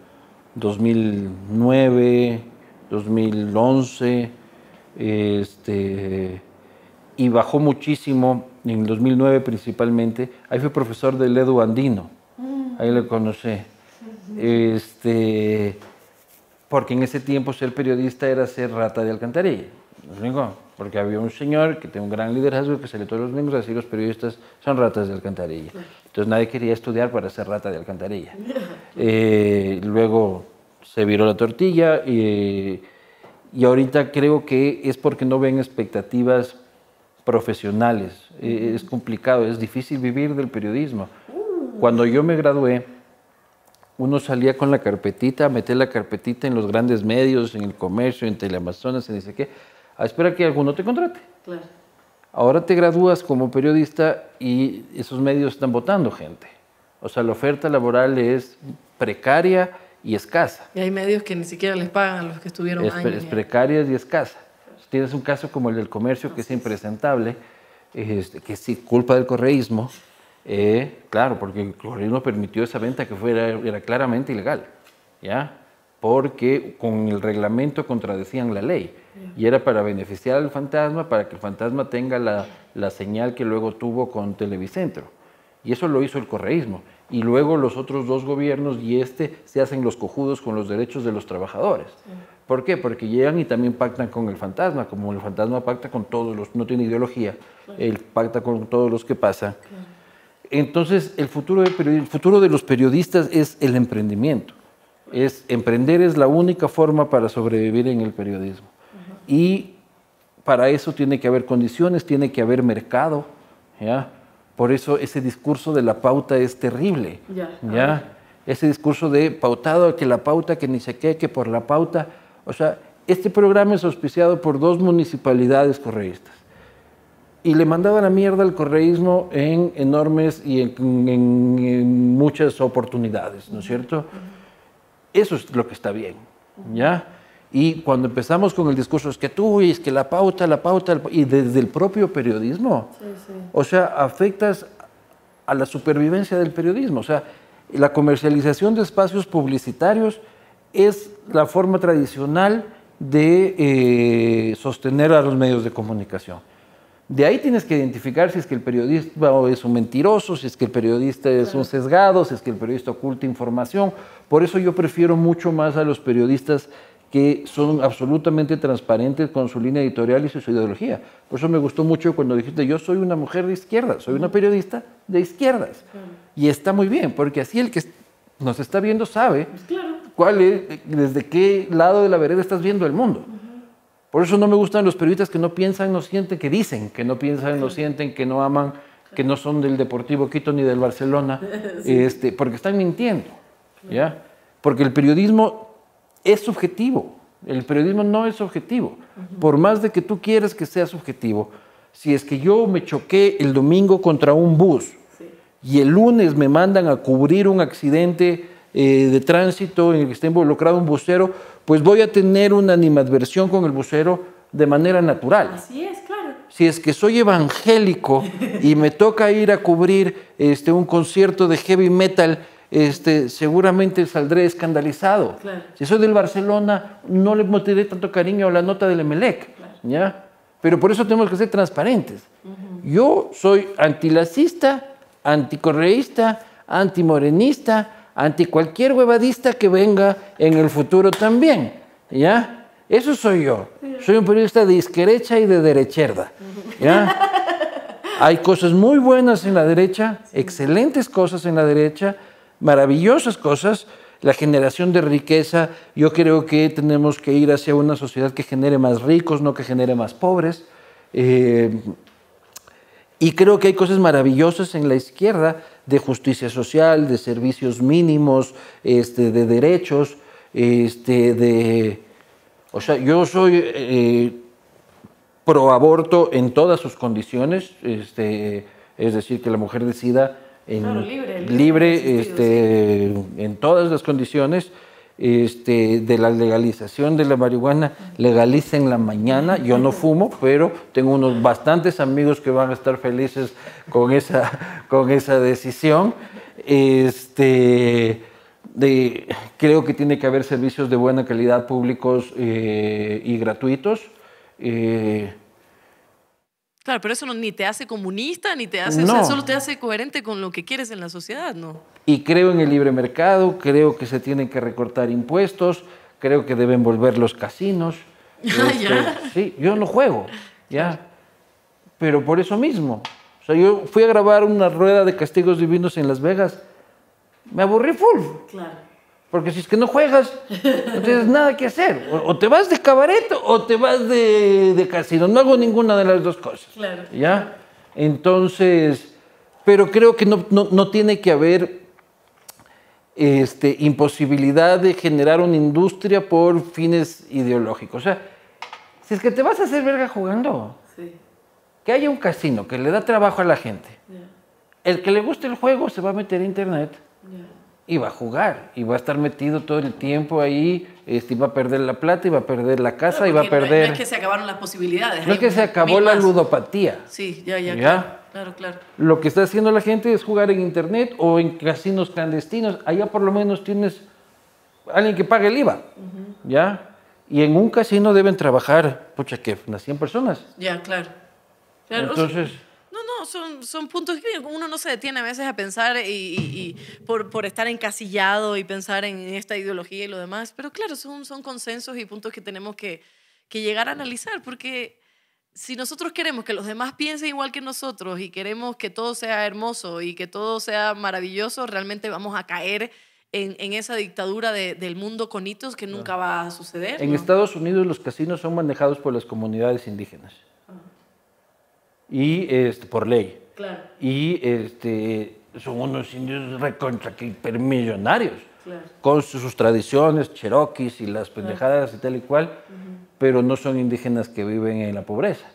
2009, 2011, este, y bajó muchísimo en el 2009 principalmente. Ahí fui profesor del Edu Andino, mm. ahí lo conocí. Este, porque en ese tiempo ser periodista era ser rata de alcantarilla. Porque había un señor que tenía un gran liderazgo que salió todos los domingos a decir los periodistas son ratas de alcantarilla. Entonces nadie quería estudiar para ser rata de alcantarilla. Eh, luego se viró la tortilla y, y, ahorita creo que es porque no ven expectativas profesionales. Eh, es complicado, es difícil vivir del periodismo. Uh. Cuando yo me gradué, uno salía con la carpetita, metía la carpetita en los grandes medios, en el comercio, en Teleamazonas, en dice qué, a ah, esperar que alguno te contrate. Claro. Ahora te gradúas como periodista y esos medios están votando gente. O sea, la oferta laboral es precaria y escasa. Y hay medios que ni siquiera les pagan a los que estuvieron es, Es precaria y escasa. Tienes un caso como el del comercio, que es impresentable, este, que es culpa del correísmo, eh, claro, porque el correísmo permitió esa venta que fue era claramente ilegal, ¿ya? Porque con el reglamento contradecían la ley y era para beneficiar al fantasma, para que el fantasma tenga la, señal que luego tuvo con Televicentro. Y eso lo hizo el correísmo. Y luego los otros dos gobiernos y este se hacen los cojudos con los derechos de los trabajadores. ¿Por qué? Porque llegan y también pactan con el fantasma, como el fantasma pacta con todos los, no tiene ideología, él pacta con todos los que pasan. Entonces, el futuro, de los periodistas es el emprendimiento. Es, emprender es la única forma para sobrevivir en el periodismo. Y para eso tiene que haber condiciones, tiene que haber mercado. Por eso ese discurso de la pauta es terrible. Ah. Ese discurso de pautado, que la pauta, que ni se qué, que por la pauta. O sea, este programa es auspiciado por dos municipalidades correístas y le mandaba la mierda al correísmo en enormes y en, muchas oportunidades, ¿no es cierto? Eso es lo que está bien, ¿ya? Y cuando empezamos con el discurso, es que tú, es que la pauta, la pauta, y desde el propio periodismo, o sea, afectas a la supervivencia del periodismo, o sea, la comercialización de espacios publicitarios es la forma tradicional de eh, sostener a los medios de comunicación. De ahí tienes que identificar si es que el periodista es un mentiroso, si es que el periodista es un sesgado, si es que el periodista oculta información. Por eso yo prefiero mucho más a los periodistas que son absolutamente transparentes con su línea editorial y su, ideología. Por eso me gustó mucho cuando dijiste, yo soy una mujer de izquierda, soy una periodista de izquierdas. Y está muy bien, porque así el que nos está viendo sabe pues cuál es, desde qué lado de la vereda estás viendo el mundo. Por eso no me gustan los periodistas que no piensan, no sienten, que dicen que no piensan, no sienten, que no aman, que no son del Deportivo Quito ni del Barcelona, este, porque están mintiendo, ¿ya? Porque el periodismo es subjetivo, el periodismo no es objetivo. Por más de que tú quieras que sea subjetivo, si es que yo me choqué el domingo contra un bus y el lunes me mandan a cubrir un accidente eh, de tránsito en el que esté involucrado un bucero, pues voy a tener una animadversión con el bucero de manera natural. Así es, claro. Si es que soy evangélico y me toca ir a cubrir este, un concierto de heavy metal, este, seguramente saldré escandalizado. Si soy del Barcelona, no le meteré tanto cariño a la nota del Emelec. ¿ya? Pero por eso tenemos que ser transparentes. Yo soy antilacista, anticorreísta, antimorenista, ante cualquier huevadista que venga en el futuro también. ¿Ya? Eso soy yo. Soy un periodista de izquierda y de derecherda. ¿Ya? Hay cosas muy buenas en la derecha, excelentes cosas en la derecha, maravillosas cosas. La generación de riqueza, yo creo que tenemos que ir hacia una sociedad que genere más ricos, no que genere más pobres. Eh, y creo que hay cosas maravillosas en la izquierda, de justicia social, de servicios mínimos, este, de derechos, este, de... O sea, yo soy eh, pro aborto en todas sus condiciones, este, es decir, que la mujer decida en, libre, este, en todas las condiciones este, de la legalización de la marihuana, legalicen la mañana. Yo no fumo, pero tengo unos bastantes amigos que van a estar felices con esa, con esa decisión. Este, de, creo que tiene que haber servicios de buena calidad públicos eh, y gratuitos. Eh, Claro, pero eso no, ni te hace comunista, ni te hace, solo te hace coherente con lo que quieres en la sociedad, ¿no? Y creo en el libre mercado, creo que se tienen que recortar impuestos, creo que deben volver los casinos. Ah, este, ¿Ya? Sí, yo no juego, ya. Pero por eso mismo. O sea, yo fui a grabar una rueda de castigos divinos en Las Vegas, me aburrí full. Claro. Porque si es que no juegas, entonces nada que hacer. O, te vas de cabaret o te vas de, casino. No hago ninguna de las dos cosas. Claro. ¿Ya? Entonces, pero creo que no, tiene que haber este, imposibilidad de generar una industria por fines ideológicos. O sea, si es que te vas a hacer verga jugando, que haya un casino que le da trabajo a la gente. El que le guste el juego se va a meter a internet y va a jugar y va a estar metido todo el tiempo ahí este, y va a perder la plata y va a perder la casa y va a perder no, es que se acabaron las posibilidades no es que se acabó la ludopatía sí ya ya, Claro, claro, lo que está haciendo la gente es jugar en internet o en casinos clandestinos allá por lo menos tienes alguien que pague el IVA ya y en un casino deben trabajar pucha que unas 100 personas ya claro, entonces son, puntos que uno no se detiene a veces a pensar y, por, estar encasillado y pensar en esta ideología y lo demás, pero claro, son, consensos y puntos que tenemos que, llegar a analizar, porque si nosotros queremos que los demás piensen igual que nosotros y queremos que todo sea hermoso y que todo sea maravilloso, realmente vamos a caer en, esa dictadura del mundo con hitos que nunca va a suceder. En Estados Unidos los casinos son manejados por las comunidades indígenas y este, por ley. Y este, son unos indios recontra hipermillonarios, con sus, tradiciones, cheroquis y las pendejadas y tal y cual, pero no son indígenas que viven en la pobreza.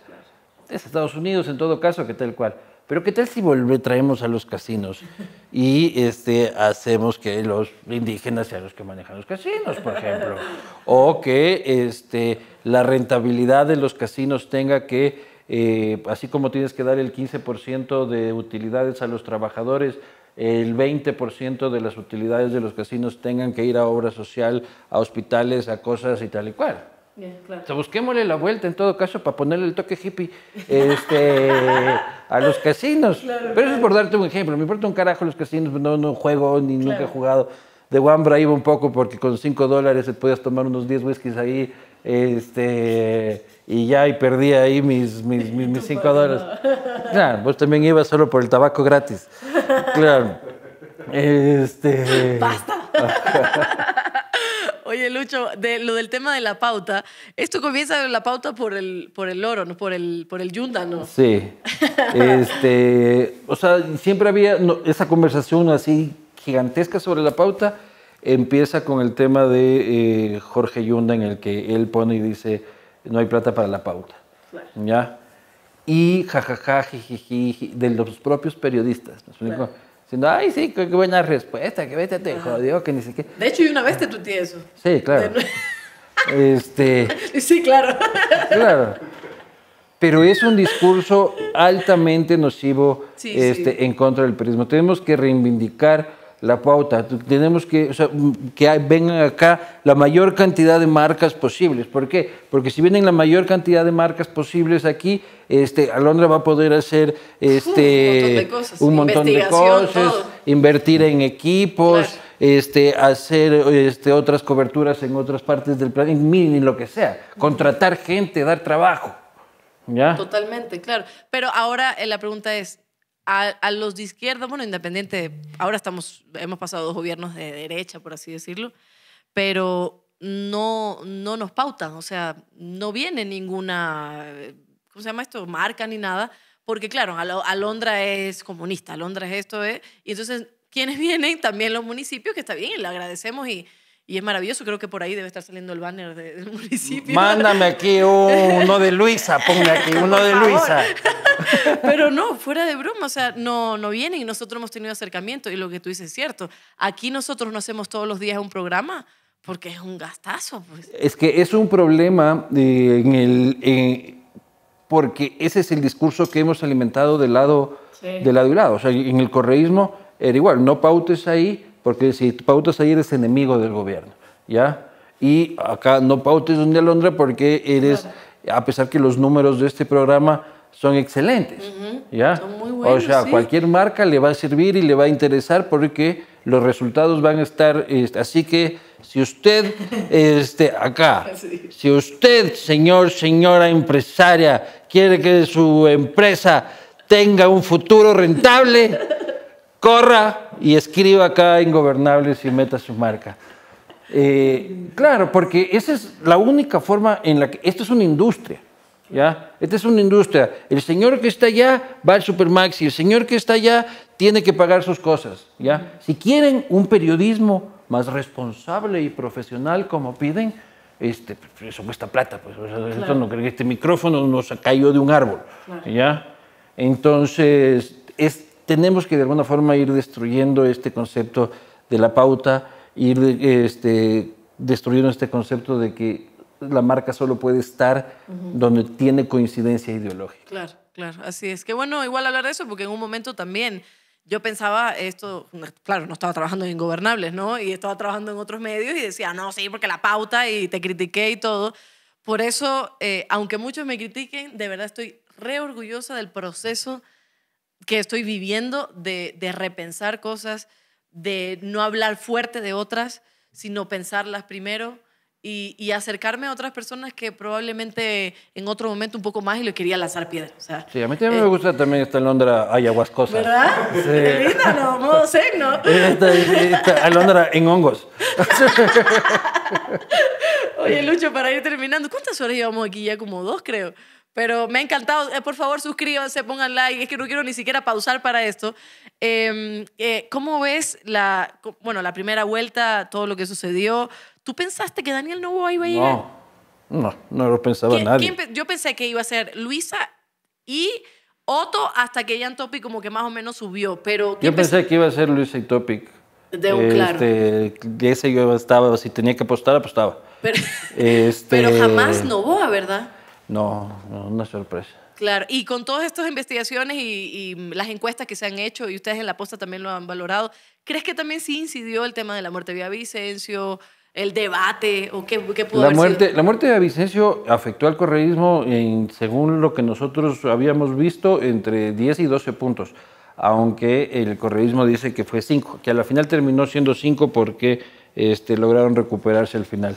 Es Estados Unidos en todo caso, que tal cual. Pero qué tal si volvemos traemos a los casinos y este, hacemos que los indígenas sean los que manejan los casinos, por ejemplo, o que este, la rentabilidad de los casinos tenga que eh, así como tienes que dar el 15% de utilidades a los trabajadores, el 20% de las utilidades de los casinos tengan que ir a obra social, a hospitales, a cosas y tal y cual. O sea, busquémosle la vuelta en todo caso para ponerle el toque hippie este, a los casinos. Pero eso es por darte un ejemplo. Me importa un carajo los casinos, no, juego ni nunca he jugado. De Wambra iba un poco porque con 5 dólares podías tomar unos 10 whiskies ahí. Este, y ya y perdí ahí mis, mis, mis, cinco dólares. Claro, vos pues también ibas solo por el tabaco gratis. Claro. Este. ¡Basta! Oye, Lucho, de lo del tema de la pauta, esto comienza la pauta por el, por el oro, ¿no? Por el, por el yunda, ¿no? Sí. Este, o sea, siempre había esa conversación así gigantesca sobre la pauta. Empieza con el tema de eh, Jorge Yunda, en el que él pone y dice no hay plata para la pauta. ¿Ya? Y jajaja, jijiji, de los propios periodistas. Diciendo, ay, sí, qué, buena respuesta, que vete, te jodió, que ni siquiera... De hecho, yo una vez te tuteé eso. Sí, claro. este... Sí, claro. claro. Pero es un discurso altamente nocivo este, en contra del periodismo. Tenemos que reivindicar la pauta. Tenemos que, mm, que vengan acá la mayor cantidad de marcas posibles. ¿Por qué? Porque si vienen la mayor cantidad de marcas posibles aquí, este, Alondra va a poder hacer este, un montón de cosas, invertir en equipos, este, hacer este, otras coberturas en otras partes del planeta, en lo que sea, contratar gente, dar trabajo. ¿Ya? Totalmente, claro. Pero ahora eh, la pregunta es, a, los de izquierda, bueno, independiente, ahora estamos, hemos pasado dos gobiernos de derecha, por así decirlo, pero no, no nos pautan, o sea, no viene ninguna, ¿cómo se llama esto? Marca ni nada, porque claro, Alondra es comunista, Alondra es esto, ¿eh? y entonces quienes vienen, también los municipios, que está bien, le agradecemos y y es maravilloso, creo que por ahí debe estar saliendo el banner del municipio. Mándame aquí uno de Luisa, ponme aquí uno de Luisa. Pero no, fuera de broma, o sea, no, no vienen y nosotros hemos tenido acercamiento y lo que tú dices es cierto. Aquí nosotros no hacemos todos los días un programa porque es un gastazo. Pues. Es que es un problema eh, en el, eh, porque ese es el discurso que hemos alimentado del lado, de lado y lado. O sea, en el correísmo era igual, no pautes ahí, porque si pautas ahí eres enemigo del gobierno, ¿ya? Y acá no pautes donde Alondra porque eres, a pesar que los números de este programa son excelentes, ¿ya? o sea, cualquier marca le va a servir y le va a interesar porque los resultados van a estar, este, así que si usted, este, acá, si usted, señor, señora empresaria, quiere que su empresa tenga un futuro rentable, corra y escriba acá Ingobernables y meta su marca. Eh, claro, porque esa es la única forma en la que... Esto es una industria, ¿ya? Esta es una industria. El señor que está allá va al y el señor que está allá tiene que pagar sus cosas, ¿ya? Si quieren un periodismo más responsable y profesional como piden, este, eso cuesta plata, pues claro. esto no, este micrófono nos cayó de un árbol, ¿ya? Entonces, es tenemos que de alguna forma ir destruyendo este concepto de la pauta, ir este, destruyendo este concepto de que la marca solo puede estar donde tiene coincidencia ideológica. Claro, claro, así es. Que bueno, igual hablar de eso, porque en un momento también yo pensaba esto, claro, no estaba trabajando en Ingobernables, ¿no? Y estaba trabajando en otros medios y decía, no, sí, porque la pauta y te critiqué y todo. Por eso, eh, aunque muchos me critiquen, de verdad estoy re orgullosa del proceso que estoy viviendo, de, de repensar cosas, de no hablar fuerte de otras, sino pensarlas primero y, y, acercarme a otras personas que probablemente en otro momento un poco más y le quería lanzar piedras. O sea, sí, a mí también me eh, gusta también esta Londra cosas. ¿Verdad? Sí. Qué linda, ¿no? Modo sé ¿no? está, Londra en hongos. Oye, Lucho, para ir terminando, ¿cuántas horas llevamos aquí? Ya como dos, creo. Pero me ha encantado. Eh, por favor, suscríbanse, pongan like. Es que no quiero ni siquiera pausar para esto. Em, eh, ¿Cómo ves la, bueno, la primera vuelta, todo lo que sucedió? ¿Tú pensaste que Daniel Novoa iba a llegar? No, no, lo pensaba nadie. yo pensé que iba a ser Luisa y Otto hasta que Jan Topic como que más o menos subió. Pero, yo pensé, que iba a ser Luisa y Topic. De un claro. Este, ese yo estaba, si tenía que apostar, apostaba. Pero, este, pero jamás Novoa, ¿verdad? No, no, una sorpresa. Claro, y con todas estas investigaciones y, las encuestas que se han hecho, y ustedes en la posta también lo han valorado, ¿crees que también sí incidió el tema de la muerte de Vicencio, el debate, o qué, pudo la muerte, La muerte de Vicencio afectó al correísmo en, según lo que nosotros habíamos visto, entre 10 y 12 puntos, aunque el correísmo dice que fue 5, que a la final terminó siendo 5 porque este, lograron recuperarse al final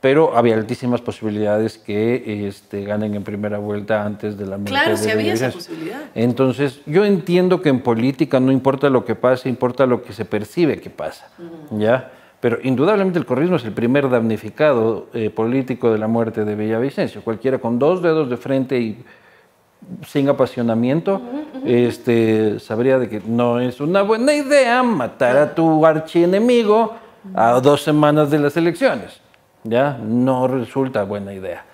pero había altísimas posibilidades que este, ganen en primera vuelta antes de la muerte. Claro, si había esa posibilidad. Entonces, yo entiendo que en política no importa lo que pase, importa lo que se percibe que pasa, ¿ya? Pero indudablemente el corrismo es el primer damnificado eh, político de la muerte de Villavicencio. Cualquiera con dos dedos de frente y sin apasionamiento, este, sabría de que no es una buena idea matar a tu archienemigo a dos semanas de las elecciones ya no resulta buena idea.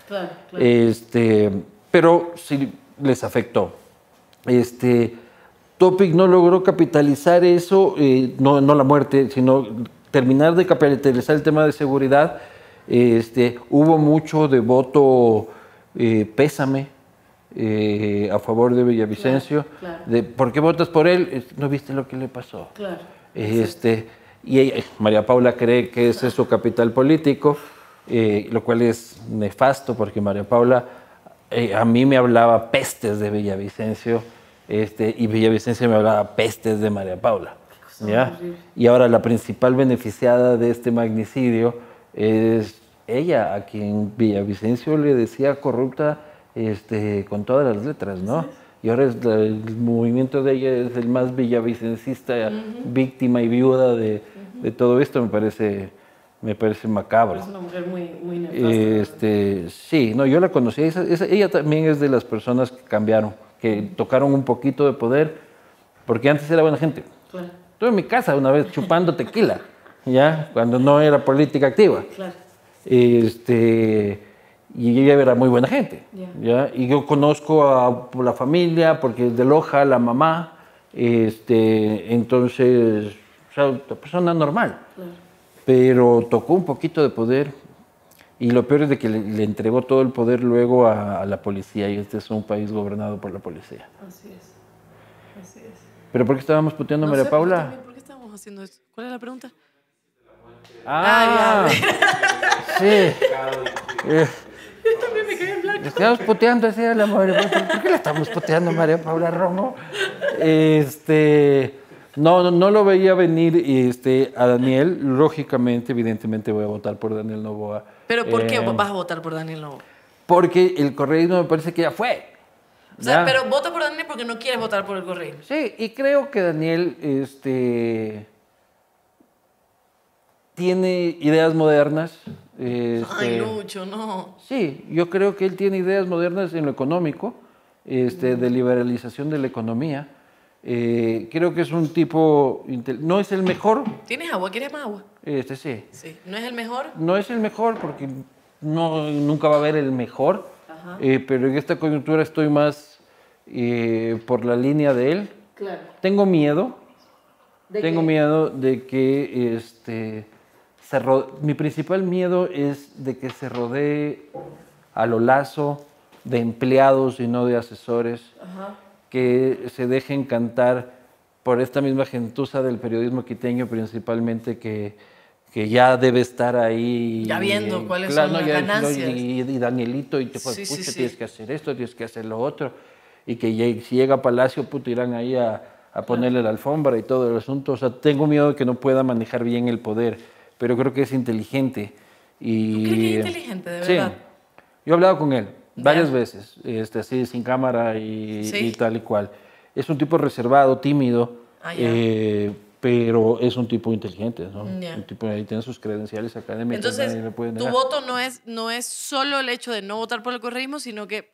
Este, pero sí les afectó. Este, Topic no logró capitalizar eso, eh, no, no, la muerte, sino terminar de capitalizar el tema de seguridad. Este, hubo mucho de voto eh, pésame eh, a favor de Villavicencio. De, ¿Por qué votas por él? No viste lo que le pasó. Este, y María Paula cree que ese es su capital político. Eh, lo cual es nefasto porque María Paula eh, a mí me hablaba pestes de Villavicencio este, y Villavicencio me hablaba pestes de María Paula. Y ahora la principal beneficiada de este magnicidio es ella, a quien Villavicencio le decía corrupta este, con todas las letras, ¿no? Y ahora el movimiento de ella es el más villavicencista, víctima y viuda de, de todo esto, me parece me parece macabro. Es una mujer muy, muy eh, Este, sí, no, yo la conocí. ella también es de las personas que cambiaron, que tocaron un poquito de poder, porque antes era buena gente. Claro. Estuve en mi casa una vez chupando tequila, ¿ya? Cuando no era política activa. Este, y ella era muy buena gente, Y yo conozco a la familia, porque es de Loja, la mamá, este, entonces, o sea, persona normal. Claro pero tocó un poquito de poder y lo peor es de que le, entregó todo el poder luego a, la policía y este es un país gobernado por la policía. Así es. Así es. ¿Pero por qué estábamos puteando a María Paula? ¿Por qué estábamos haciendo eso? ¿Cuál es la pregunta? Ah, ya. sí. Eh, Yo también me caí en blanco. puteando así a la María ¿Por qué la estamos puteando a María Paula Romo? Este... No, no, lo veía venir este, a Daniel. Lógicamente, evidentemente voy a votar por Daniel Novoa. ¿Pero por qué em, vas a votar por Daniel Novoa? Porque el correísmo me parece que ya fue. O sea, pero vota por Daniel porque no quieres votar por el correísmo. Sí, y creo que Daniel este, tiene ideas modernas. Este Ay, mucho no. Sí, yo creo que él tiene ideas modernas en lo económico, este, de liberalización de la economía. Eh, creo que es un tipo. No es el mejor. ¿Tienes agua? ¿Quieres más agua? Este sí. ¿No es el mejor? No es el mejor porque no, nunca va a haber el mejor. Eh, pero en esta coyuntura estoy más eh, por la línea de él. Tengo miedo. tengo miedo de que este. Se mi principal miedo es de que se rodee a lo lazo de empleados y no de asesores. Ajá que se deje cantar por esta misma gentuza del periodismo quiteño principalmente que, que ya debe estar ahí. Ya viendo cuáles son las ganancias. Y, Danielito, y te fue, pues, tienes que hacer esto, tienes que hacer lo otro. Y que si llega a Palacio, puto, irán ahí a, a ponerle la alfombra y todo el asunto. O sea, tengo miedo de que no pueda manejar bien el poder, pero creo que es inteligente. Y, inteligente, de verdad? Yo he hablado con él. Varias veces, este, así sin cámara y, tal y cual. Es un tipo reservado, tímido, ah, eh, pero es un tipo inteligente, ¿no? Un tipo ahí tiene sus credenciales académicas. Entonces, tu voto no es, no es solo el hecho de no votar por el correísmo, sino que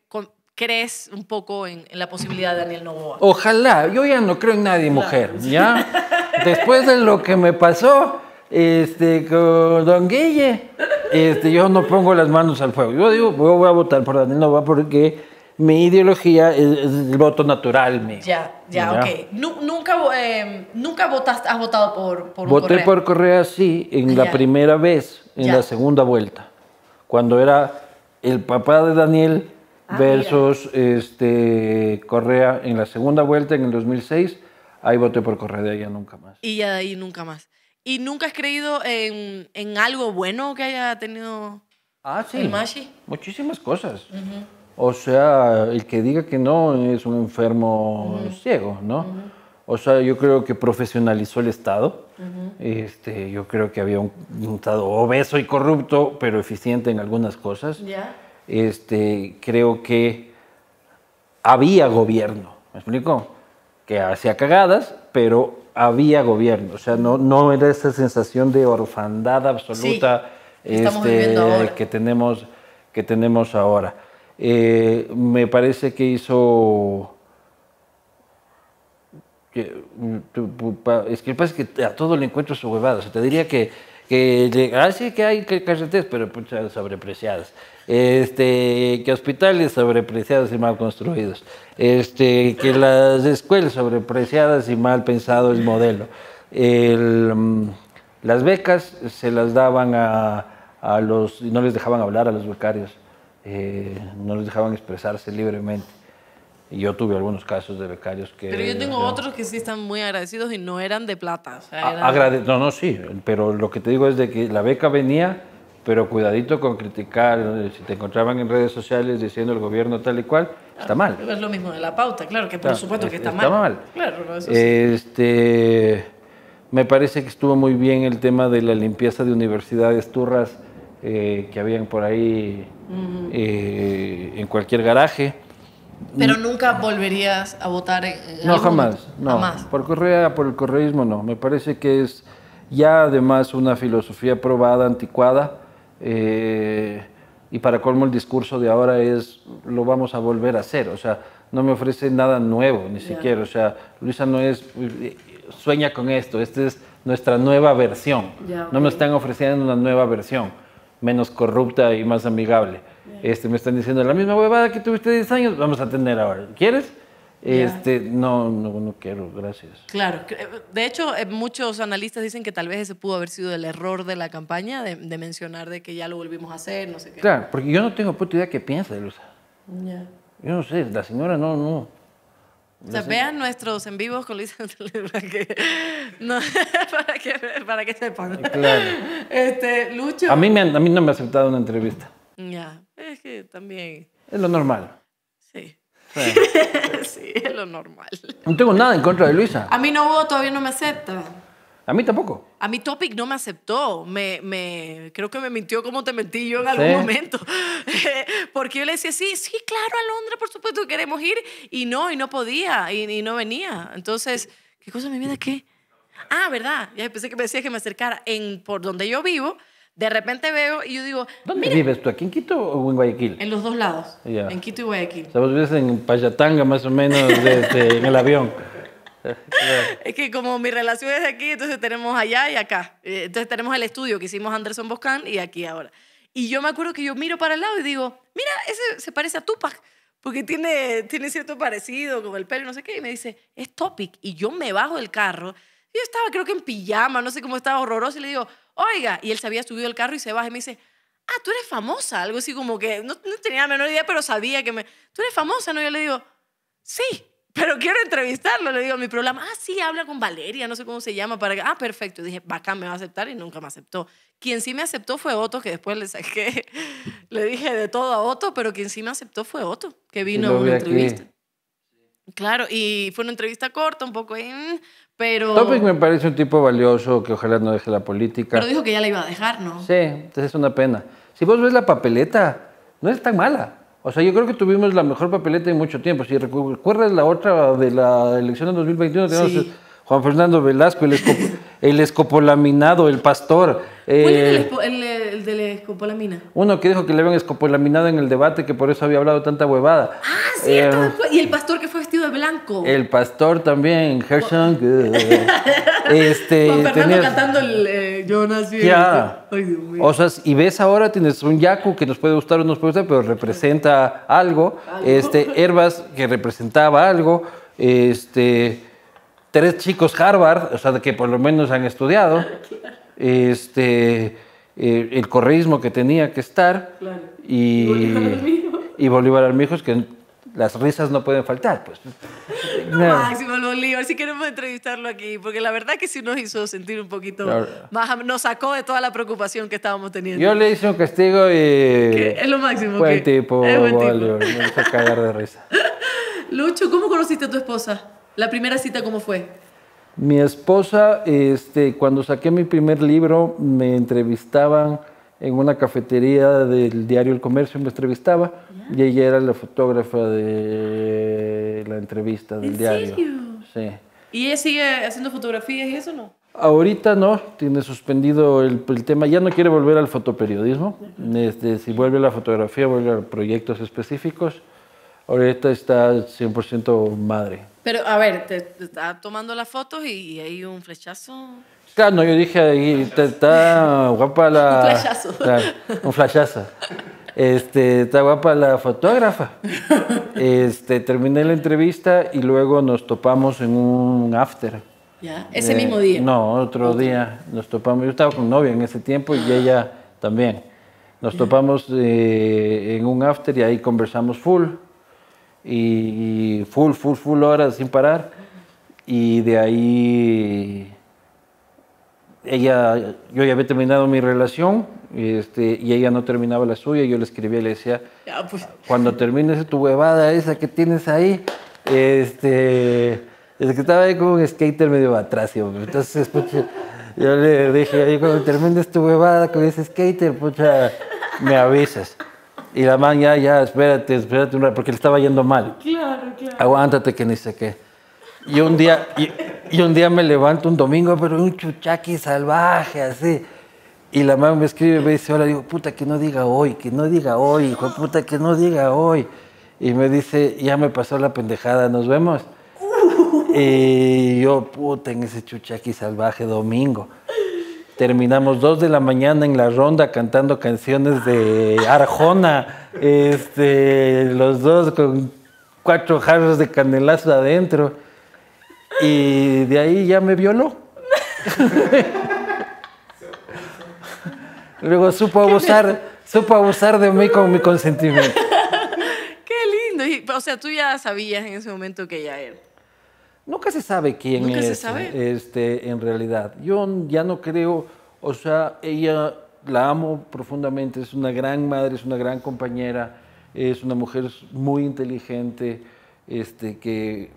crees un poco en, la posibilidad de Daniel Novoa. Ojalá, yo ya no creo en nadie, mujer, ¿ya? Después de lo que me pasó, este, con Don Guille, este, yo no pongo las manos al fuego. Yo digo, voy a votar por Daniel Nova porque mi ideología es, el voto natural. Ya, ya, ok. nunca em, nunca votaste, has votado por, por Voté por Correa, sí, en la primera vez, en la segunda vuelta, cuando era el papá de Daniel ah, versus este, Correa en la segunda vuelta en el 2006. Ahí voté por Correa, de allá nunca más. Y ya de ahí nunca más. ¿Y nunca has creído en, algo bueno que haya tenido ah, Muchísimas cosas. O sea, el que diga que no es un enfermo ciego, ¿no? O sea, yo creo que profesionalizó el Estado. este, yo creo que había un, Estado obeso y corrupto, pero eficiente en algunas cosas. Este, creo que había gobierno, ¿me explico? Que hacía cagadas, pero había gobierno, o sea, no, no era esa sensación de orfandad absoluta este, que, tenemos, que tenemos ahora. Eh, me parece que hizo... Mm, es que pasa que a todo le encuentro su huevada, o sea, te diría que, que, ah, sí, que hay carreteras, pero sobrepreciadas. Este, que hospitales sobrepreciados y mal construidos, este, que las escuelas sobrepreciadas y mal pensado el modelo. Mm, las becas se las daban a, los los, no les dejaban hablar a los becarios, eh, no les dejaban expresarse libremente. Y yo tuve algunos casos de becarios que... Pero yo tengo otros que sí están muy agradecidos y no eran de plata. No, no, sí, pero lo que te digo es de que la beca venía pero cuidadito con criticar, si te encontraban en redes sociales diciendo el gobierno tal y cual, está mal. Es lo mismo de la pauta, claro, que por supuesto que está, está mal. Este, me parece que estuvo muy bien el tema de la limpieza de universidades turras eh, que habían por ahí eh, en cualquier garaje. Pero nunca volverías a votar en No, jamás, no. Jamás. Por correa, por el correísmo no. Me parece que es ya además una filosofía probada, anticuada, eh, y para colmo el discurso de ahora es lo vamos a volver a hacer, o sea, no me ofrece nada nuevo, ni siquiera, o sea, Luisa no es, sueña con esto, esta es nuestra nueva versión, no me están ofreciendo una nueva versión, menos corrupta y más amigable, este, me están diciendo la misma huevada que tuviste 10 años, vamos a tener ahora, ¿quieres? Este, no, no, no quiero, gracias. Claro, eh, de hecho eh, muchos analistas dicen que tal vez ese pudo haber sido el error de la campaña de, mencionar de que ya lo volvimos a hacer, no sé qué. Claro, porque yo no tengo puta idea qué piensa de Lusa. Yo no sé, la señora no, no. O sea, vean nuestros en vivos con Luis para que, no, para que, para que sepan. Claro. Este, Lucho. A mí, mí no me ha aceptado una entrevista. Ya, es que también. Es lo normal. Sí. es lo normal. No tengo nada en contra de Luisa. A mí no hubo, todavía no me acepta. A mí tampoco. A mí Topic no me aceptó. Me, me, creo que me mintió como te mentí yo en algún momento. Porque yo le decía, sí, sí, claro, a Londres, por supuesto, queremos ir. Y no, y no podía, y, no venía. Entonces, ¿qué cosa me viene? ¿Qué? Ah, ¿verdad? Ya pensé que me decía que me acercara. En, por donde yo vivo, de repente veo y yo digo. ¿Dónde vives tú? ¿Aquí en Quito o en Guayaquil? En los dos lados. En Quito y Guayaquil. O en Payatanga, más o menos, este, en el avión. es que como mi relación es aquí, entonces tenemos allá y acá. Eh, entonces tenemos el estudio que hicimos Anderson Boscan y aquí ahora. Y yo me acuerdo que yo miro para el lado y digo, mira, ese se parece a Tupac, porque tiene, tiene cierto parecido con el pelo y no sé qué. Y me dice, es Topic. Y yo me bajo del carro. Yo estaba creo que en pijama, no sé cómo estaba horroroso. Y le digo, oiga, y él se había subido al carro y se baja y me dice, ah, tú eres famosa, algo así como que no, tenía la menor idea, pero sabía que me, tú eres famosa, ¿no? Yo le digo, sí, pero quiero entrevistarlo, le digo a mi programa, ah, sí, habla con Valeria, no sé cómo se llama, para ah, perfecto, y dije, bacán, me va a aceptar y nunca me aceptó. Quien sí me aceptó fue Otto, que después le saqué, le dije de todo a Otto, pero quien sí me aceptó fue Otto, que vino a una entrevista. Claro, y fue una entrevista corta, un poco, en pero... Topic me parece un tipo valioso que ojalá no deje la política. Pero dijo que ya la iba a dejar, ¿no? Sí, entonces es una pena. Si vos ves la papeleta, no es tan mala. O sea, yo creo que tuvimos la mejor papeleta en mucho tiempo. Si recuerdas la otra de la elección de 2021, tenemos Juan Fernando Velasco, el, escopolaminado, el pastor. Eh, ¿Cuál el, de la escopolamina? Uno que dijo que le habían escopolaminado en el debate, que por eso había hablado tanta huevada. Ah, cierto. Eh, y el pastor que blanco. El pastor también, Gershon. Oh. Eh, este, Juan Fernando cantando el eh, Ya. Este- o sea, y ves ahora tienes un yaku que nos puede gustar o nos puede gustar, pero representa algo. Este, Herbas que representaba algo. Este, tres chicos Harvard, o sea, que por lo menos han estudiado. Este, eh, el correísmo que tenía que estar. Y, y Bolívar Armijos, que las risas no pueden faltar. Pues. No, no. Máximo Bolívar, si queremos entrevistarlo aquí, porque la verdad que sí nos hizo sentir un poquito más, nos sacó de toda la preocupación que estábamos teniendo. Yo le hice un castigo y... Es lo máximo. Buen tipo, Bolívar, tipo. me hizo cagar de risa. Lucho, ¿cómo conociste a tu esposa? ¿La primera cita cómo fue? Mi esposa, este, cuando saqué mi primer libro, me entrevistaban en una cafetería del diario El Comercio me entrevistaba y ella era la fotógrafa de la entrevista del diario. Sí. ¿Y ella sigue haciendo fotografías y eso no? Ahorita no, tiene suspendido el, tema, ya no quiere volver al fotoperiodismo. Este, si vuelve a la fotografía, vuelve a proyectos específicos. Ahorita está 100% madre. Pero a ver, te, está tomando las fotos y hay un flechazo. Claro, yo dije ahí, está guapa la. Un flashazo. un flashazo. Este, está guapa la fotógrafa. Este, terminé la entrevista y luego nos topamos en un after. ¿Ya? ¿Ese mismo eh, día? No, otro día nos topamos. Yo estaba con novia en ese tiempo y ella también. Nos topamos eh, en un after y ahí conversamos full. y full, full, full horas sin parar. Y de ahí ella, yo ya había terminado mi relación este, y ella no terminaba la suya. Yo le escribía y le decía, pues. cuando termines tu huevada esa que tienes ahí, este, es que estaba ahí como un skater medio atrás. Entonces, yo le dije, cuando termines tu huevada con ese skater, pucha, me avisas. Y la man, ya, ya, espérate, espérate un rato, porque le estaba yendo mal. Claro, claro. Aguántate que ni sé qué. Y un día... Y, y un día me levanto un domingo, pero un chuchaqui salvaje, así. Y la mamá me escribe y me dice, hola, digo, puta, que no diga hoy, que no diga hoy, hijo puta, que no diga hoy. Y me dice, ya me pasó la pendejada, nos vemos. Y yo, puta, en ese chuchaqui salvaje domingo. Terminamos dos de la mañana en la ronda cantando canciones de Arjona, este, los dos con cuatro jarros de canelazo adentro. Y de ahí ya me violó. Luego supo abusar, supo abusar de mí con mi consentimiento. Qué lindo. o sea, tú ya sabías en ese momento que ella era. Nunca se sabe quién es. Este, en realidad. Yo ya no creo, o sea, ella la amo profundamente, es una gran madre, es una gran compañera, es una mujer muy inteligente, este, que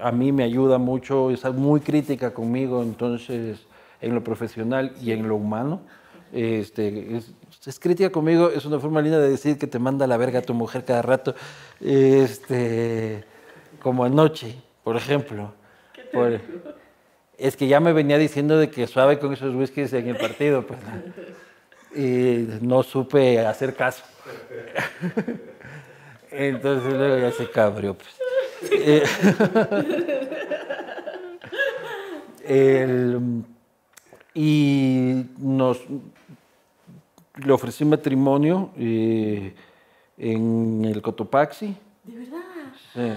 a mí me ayuda mucho, es muy crítica conmigo, entonces, en lo profesional y en lo humano. Este, es, crítica conmigo, es una forma linda de decir que te manda la verga a tu mujer cada rato, este, como anoche, por ejemplo. es que ya me venía diciendo de que suave con esos whiskies en el partido, pues, y no supe hacer caso. Entonces luego ya se cabrió. Pues. Eh, y nos, le ofrecí matrimonio eh, en el Cotopaxi. ¿De verdad? Fue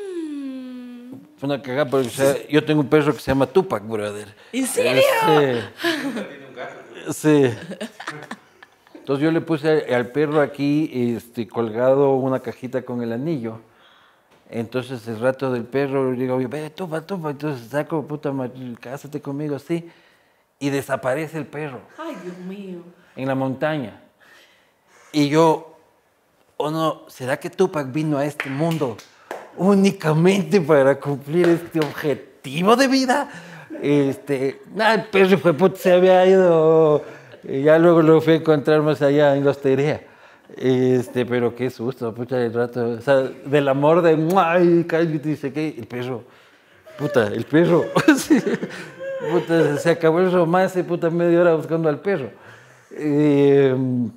mm. una cagada, porque yo tengo un perro que se llama Tupac, brother. ¿En serio? Este, sí. Entonces yo le puse al perro aquí este, colgado una cajita con el anillo. Entonces el rato del perro, digo, ve, Tupac, Tupac, Entonces saco, puta, cásate conmigo, sí. Y desaparece el perro. Ay, Dios mío. En la montaña. Y yo, o oh, no, ¿será que Tupac vino a este mundo únicamente para cumplir este objetivo de vida? Este, ah, el perro fue se había ido. Y ya luego lo fui a encontrar más allá en la hostería. Este, pero qué susto, pucha, el rato. O sea, del amor de, ay, dice que el perro. Puta, el perro. puta, se acabó el romance, puta, media hora buscando al perro. Em,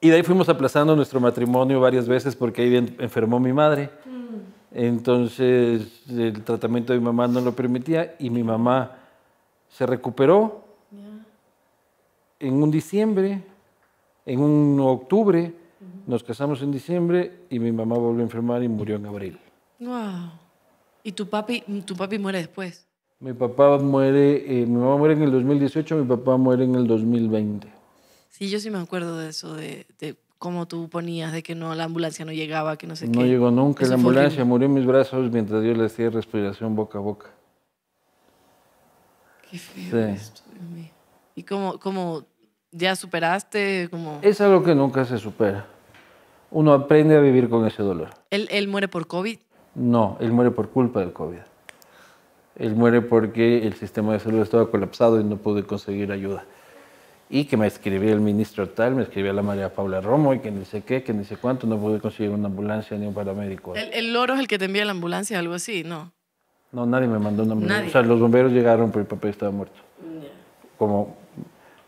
y de ahí fuimos aplazando nuestro matrimonio varias veces porque ahí enfermó mi madre. Mm. Entonces el tratamiento de mi mamá no lo permitía y mi mamá se recuperó en un diciembre en un octubre, nos casamos en diciembre y mi mamá volvió a enfermar y murió en abril. Wow. ¿Y tu papi, tu papi muere después? Mi papá muere, eh, mi mamá muere en el 2018, mi papá muere en el 2020. Sí, yo sí me acuerdo de eso, de, cómo tú ponías, de que no la ambulancia no llegaba, que no sé no No llegó nunca la ambulancia, murió en mis brazos mientras yo le hacía respiración boca a boca. Qué feo esto, Dios ¿Y cómo ya superaste? Como... Es algo que nunca se supera. Uno aprende a vivir con ese dolor. ¿Él, muere por COVID? No, él muere por culpa del COVID. Él muere porque el sistema de salud estaba colapsado y no pude conseguir ayuda. Y que me escribía el ministro tal, me escribía la María Paula Romo y que ni sé qué, que ni sé cuánto, no pude conseguir una ambulancia ni un paramédico. El, el loro es el que te envía la ambulancia, algo así, ¿no? No, nadie me mandó una ambulancia. O sea, los bomberos llegaron, pero el papá estaba muerto. Como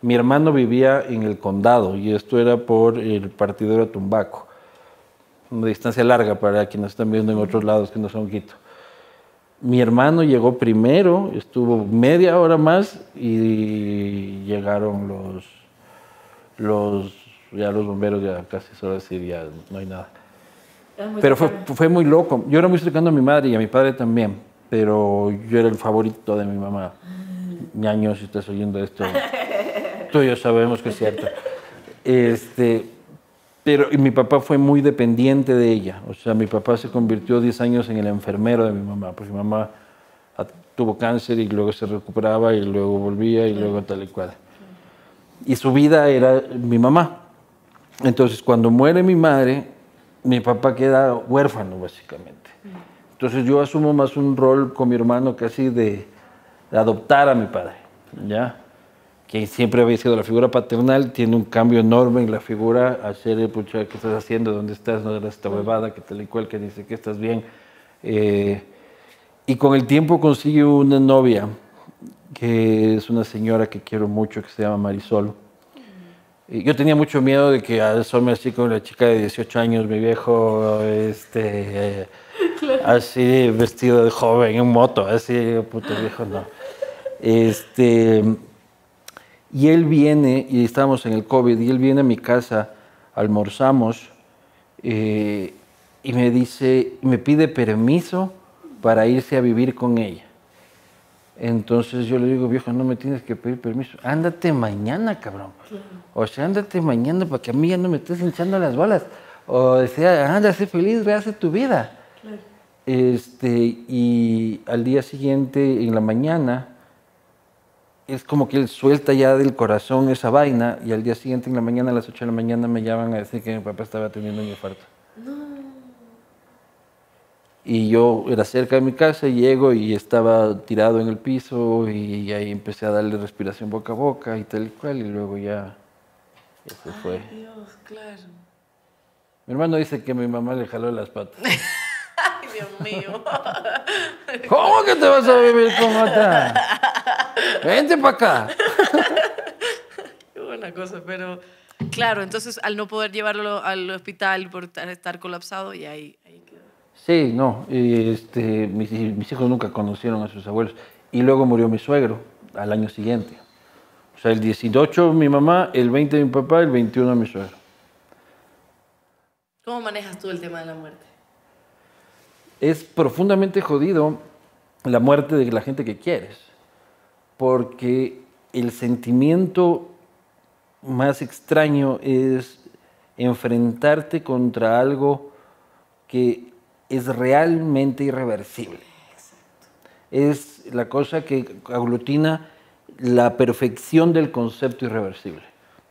mi hermano vivía en el condado y esto era por el partidero Tumbaco. Una distancia larga para quienes están viendo en otros lados que no son Quito. Mi hermano llegó primero, estuvo media hora más y llegaron los, los, ya los bomberos, ya casi solo decir, ya no hay nada. Pero fue, fue, muy loco. Yo era muy cercano a mi madre y a mi padre también, pero yo era el favorito de mi mamá. Ah. Ñaño, si estás oyendo esto. Tú y sabemos que es cierto. Este, pero mi papá fue muy dependiente de ella. O sea, mi papá se convirtió 10 años en el enfermero de mi mamá, porque mi mamá tuvo cáncer y luego se recuperaba y luego volvía y luego tal y cual. Y su vida era mi mamá. Entonces, cuando muere mi madre, mi papá queda huérfano, básicamente. Entonces, yo asumo más un rol con mi hermano casi de, de adoptar a mi padre, ¿ya? que siempre había sido la figura paternal, tiene un cambio enorme en la figura, ayer el pucha, ¿qué estás haciendo? ¿Dónde estás? ¿No era esta huevada que te le cual que dice que estás bien? Eh, y con el tiempo consigue una novia, que es una señora que quiero mucho, que se llama Marisol. Y yo tenía mucho miedo de que asome me así con la chica de 18 años, mi viejo, este, así vestido de joven en moto, así, puto viejo, no. Este, y él viene, y estábamos en el COVID, y él viene a mi casa, almorzamos, eh, y me dice, me pide permiso para irse a vivir con ella. Entonces yo le digo, viejo, no me tienes que pedir permiso. Ándate mañana, cabrón. O sea, ándate mañana para que a mí ya no me estés hinchando las balas. O sea, ándate feliz, rehace tu vida. Este, y al día siguiente, en la mañana, es como que él suelta ya del corazón esa vaina y al día siguiente en la mañana, a las 8 de la mañana, me llaman a decir que mi papá estaba teniendo un infarto. No. Y yo era cerca de mi casa, y llego y estaba tirado en el piso y ahí empecé a darle respiración boca a boca y tal y cual y luego ya, eso se fue. Dios, claro. Mi hermano dice que mi mamá le jaló las patas. Dios mío. ¿Cómo que te vas a vivir con otra? Vente para acá. Qué buena cosa, pero claro, entonces al no poder llevarlo al hospital por estar colapsado y ahí, ahí quedó. Sí, no, este, mis, mis hijos nunca conocieron a sus abuelos y luego murió mi suegro al año siguiente. O sea, el 18 mi mamá, el 20 mi papá, el 21 mi suegro. ¿Cómo manejas tú el tema de la muerte? es profundamente jodido la muerte de la gente que quieres, porque el sentimiento más extraño es enfrentarte contra algo que es realmente irreversible. Es la cosa que aglutina la perfección del concepto irreversible.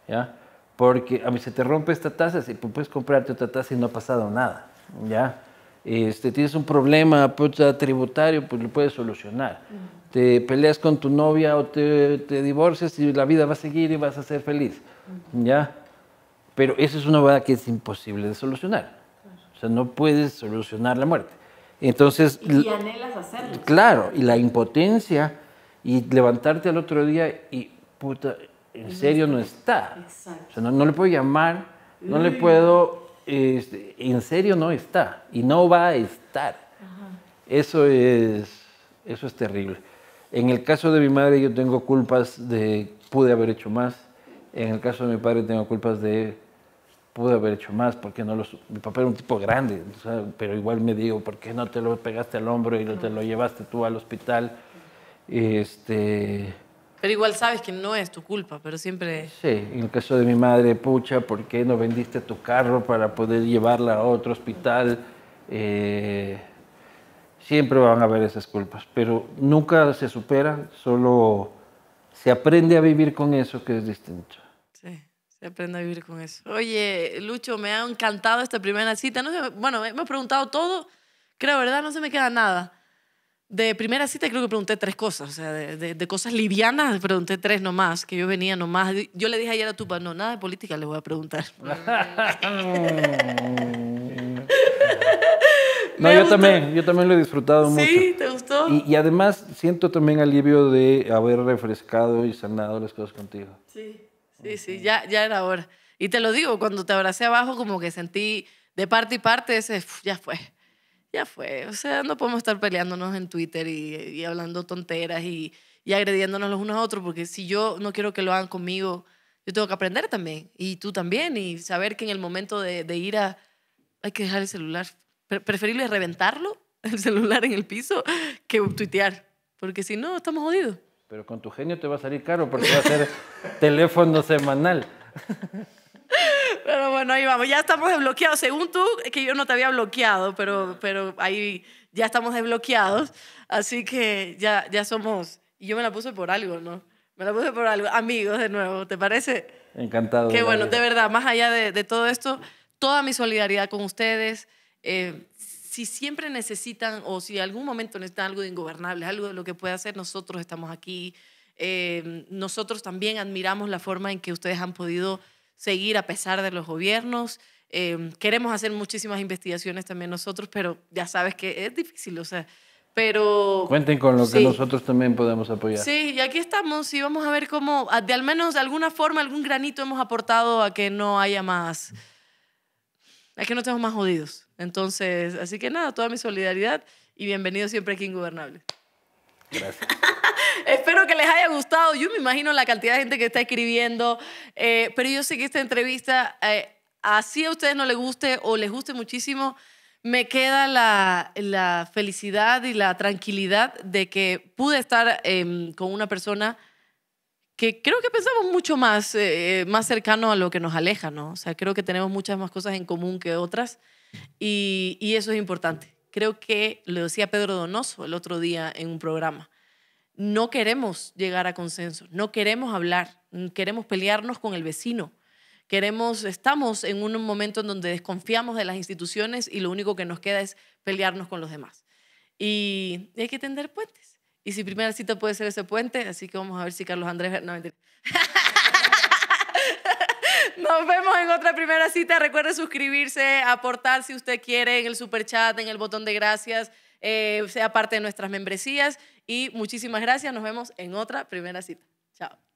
¿ya? Porque a mí se te rompe esta taza, si pues puedes comprarte otra taza y no ha pasado nada. ¿ya? Este, tienes un problema pues, tributario, pues lo puedes solucionar. Te peleas con tu novia o te, te, divorcias y la vida va a seguir y vas a ser feliz. ¿Ya? Pero eso es una verdad que es imposible de solucionar. O sea, no puedes solucionar la muerte. Entonces, y, anhelas hacerlo. Claro, y la impotencia y levantarte al otro día y puta, en serio no está. O sea, no le puedo llamar, no le puedo en serio no está y no va a estar. Eso, es, eso es terrible. En el caso de mi madre yo tengo culpas de pude haber hecho más. En el caso de mi padre tengo culpas de pude haber hecho más porque no los... Mi papá era un tipo grande, pero igual me digo, ¿por qué no te lo pegaste al hombro y no te lo llevaste tú al hospital? Este, pero igual sabes que no es tu culpa, pero siempre... Sí, en el caso de mi madre, pucha, ¿por qué no vendiste tu carro para poder llevarla a otro hospital? Eh, siempre van a haber esas culpas, pero nunca se superan, solo se aprende a vivir con eso que es distinto. Sí, se aprende a vivir con eso. Oye, Lucho, me ha encantado esta primera cita. No bueno, me he preguntado todo, creo, ¿verdad? No se me queda nada de primera cita creo que pregunté tres cosas, o sea, de, cosas livianas pregunté tres nomás, que yo venía nomás. Yo le dije ayer a tu papá, no, nada de política le voy a preguntar. Mm. no, yo también, yo también lo he disfrutado mucho. Sí, ¿te gustó? Y, además siento también alivio de haber refrescado y sanado las cosas contigo. Sí, sí, sí, ya, ya era hora. Y te lo digo, cuando te abracé abajo como que sentí de parte y parte ese, ya fue ya fue. O sea, no podemos estar peleándonos en Twitter y, hablando tonteras y, agrediéndonos los unos a otros, porque si yo no quiero que lo hagan conmigo, yo tengo que aprender también, y tú también, y saber que en el momento de, ir a... Hay que dejar el celular. preferible reventarlo, el celular en el piso, que tuitear, porque si no, estamos jodidos. Pero con tu genio te va a salir caro porque va a ser teléfono semanal. Pero bueno, ahí vamos. Ya estamos desbloqueados. Según tú, es que yo no te había bloqueado, pero, pero ahí ya estamos desbloqueados. Así que ya, ya somos. Y yo me la puse por algo, ¿no? Me la puse por algo. Amigos, de nuevo, ¿te parece? Encantado. Qué bueno, de verdad, más allá de, todo esto, toda mi solidaridad con ustedes. Eh, si siempre necesitan o si algún momento necesitan algo de ingobernable, algo de lo que puede hacer, nosotros estamos aquí. Eh, nosotros también admiramos la forma en que ustedes han podido seguir a pesar de los gobiernos. Em, queremos hacer muchísimas investigaciones también nosotros, pero ya sabes que es difícil, o sea, pero... Cuenten con lo que nosotros también podemos apoyar. Sí, y aquí estamos y vamos a ver cómo, de al menos de alguna forma, algún granito hemos aportado a que no haya más, a que no estemos más jodidos. Entonces, así que nada, toda mi solidaridad y bienvenido siempre aquí Ingobernable. Gracias. Espero que les haya gustado. Yo me imagino la cantidad de gente que está escribiendo, eh, pero yo sé que esta entrevista, eh, así a ustedes no les guste o les guste muchísimo, me queda la, felicidad y la tranquilidad de que pude estar em, con una persona que creo que pensamos mucho más, eh, más cercano a lo que nos aleja, ¿no? O sea, creo que tenemos muchas más cosas en común que otras y eso es importante. Creo que lo decía Pedro Donoso el otro día en un programa. No queremos llegar a consenso, no queremos hablar, queremos pelearnos con el vecino. Queremos, estamos en un momento en donde desconfiamos de las instituciones y lo único que nos queda es pelearnos con los demás. Y hay que tender puentes. Y si primera cita puede ser ese puente, así que vamos a ver si Carlos Andrés... No, Nos vemos en otra primera cita. Recuerde suscribirse, aportar si usted quiere en el super chat, en el botón de gracias, eh, sea parte de nuestras membresías. Y muchísimas gracias. Nos vemos en otra primera cita. Chao.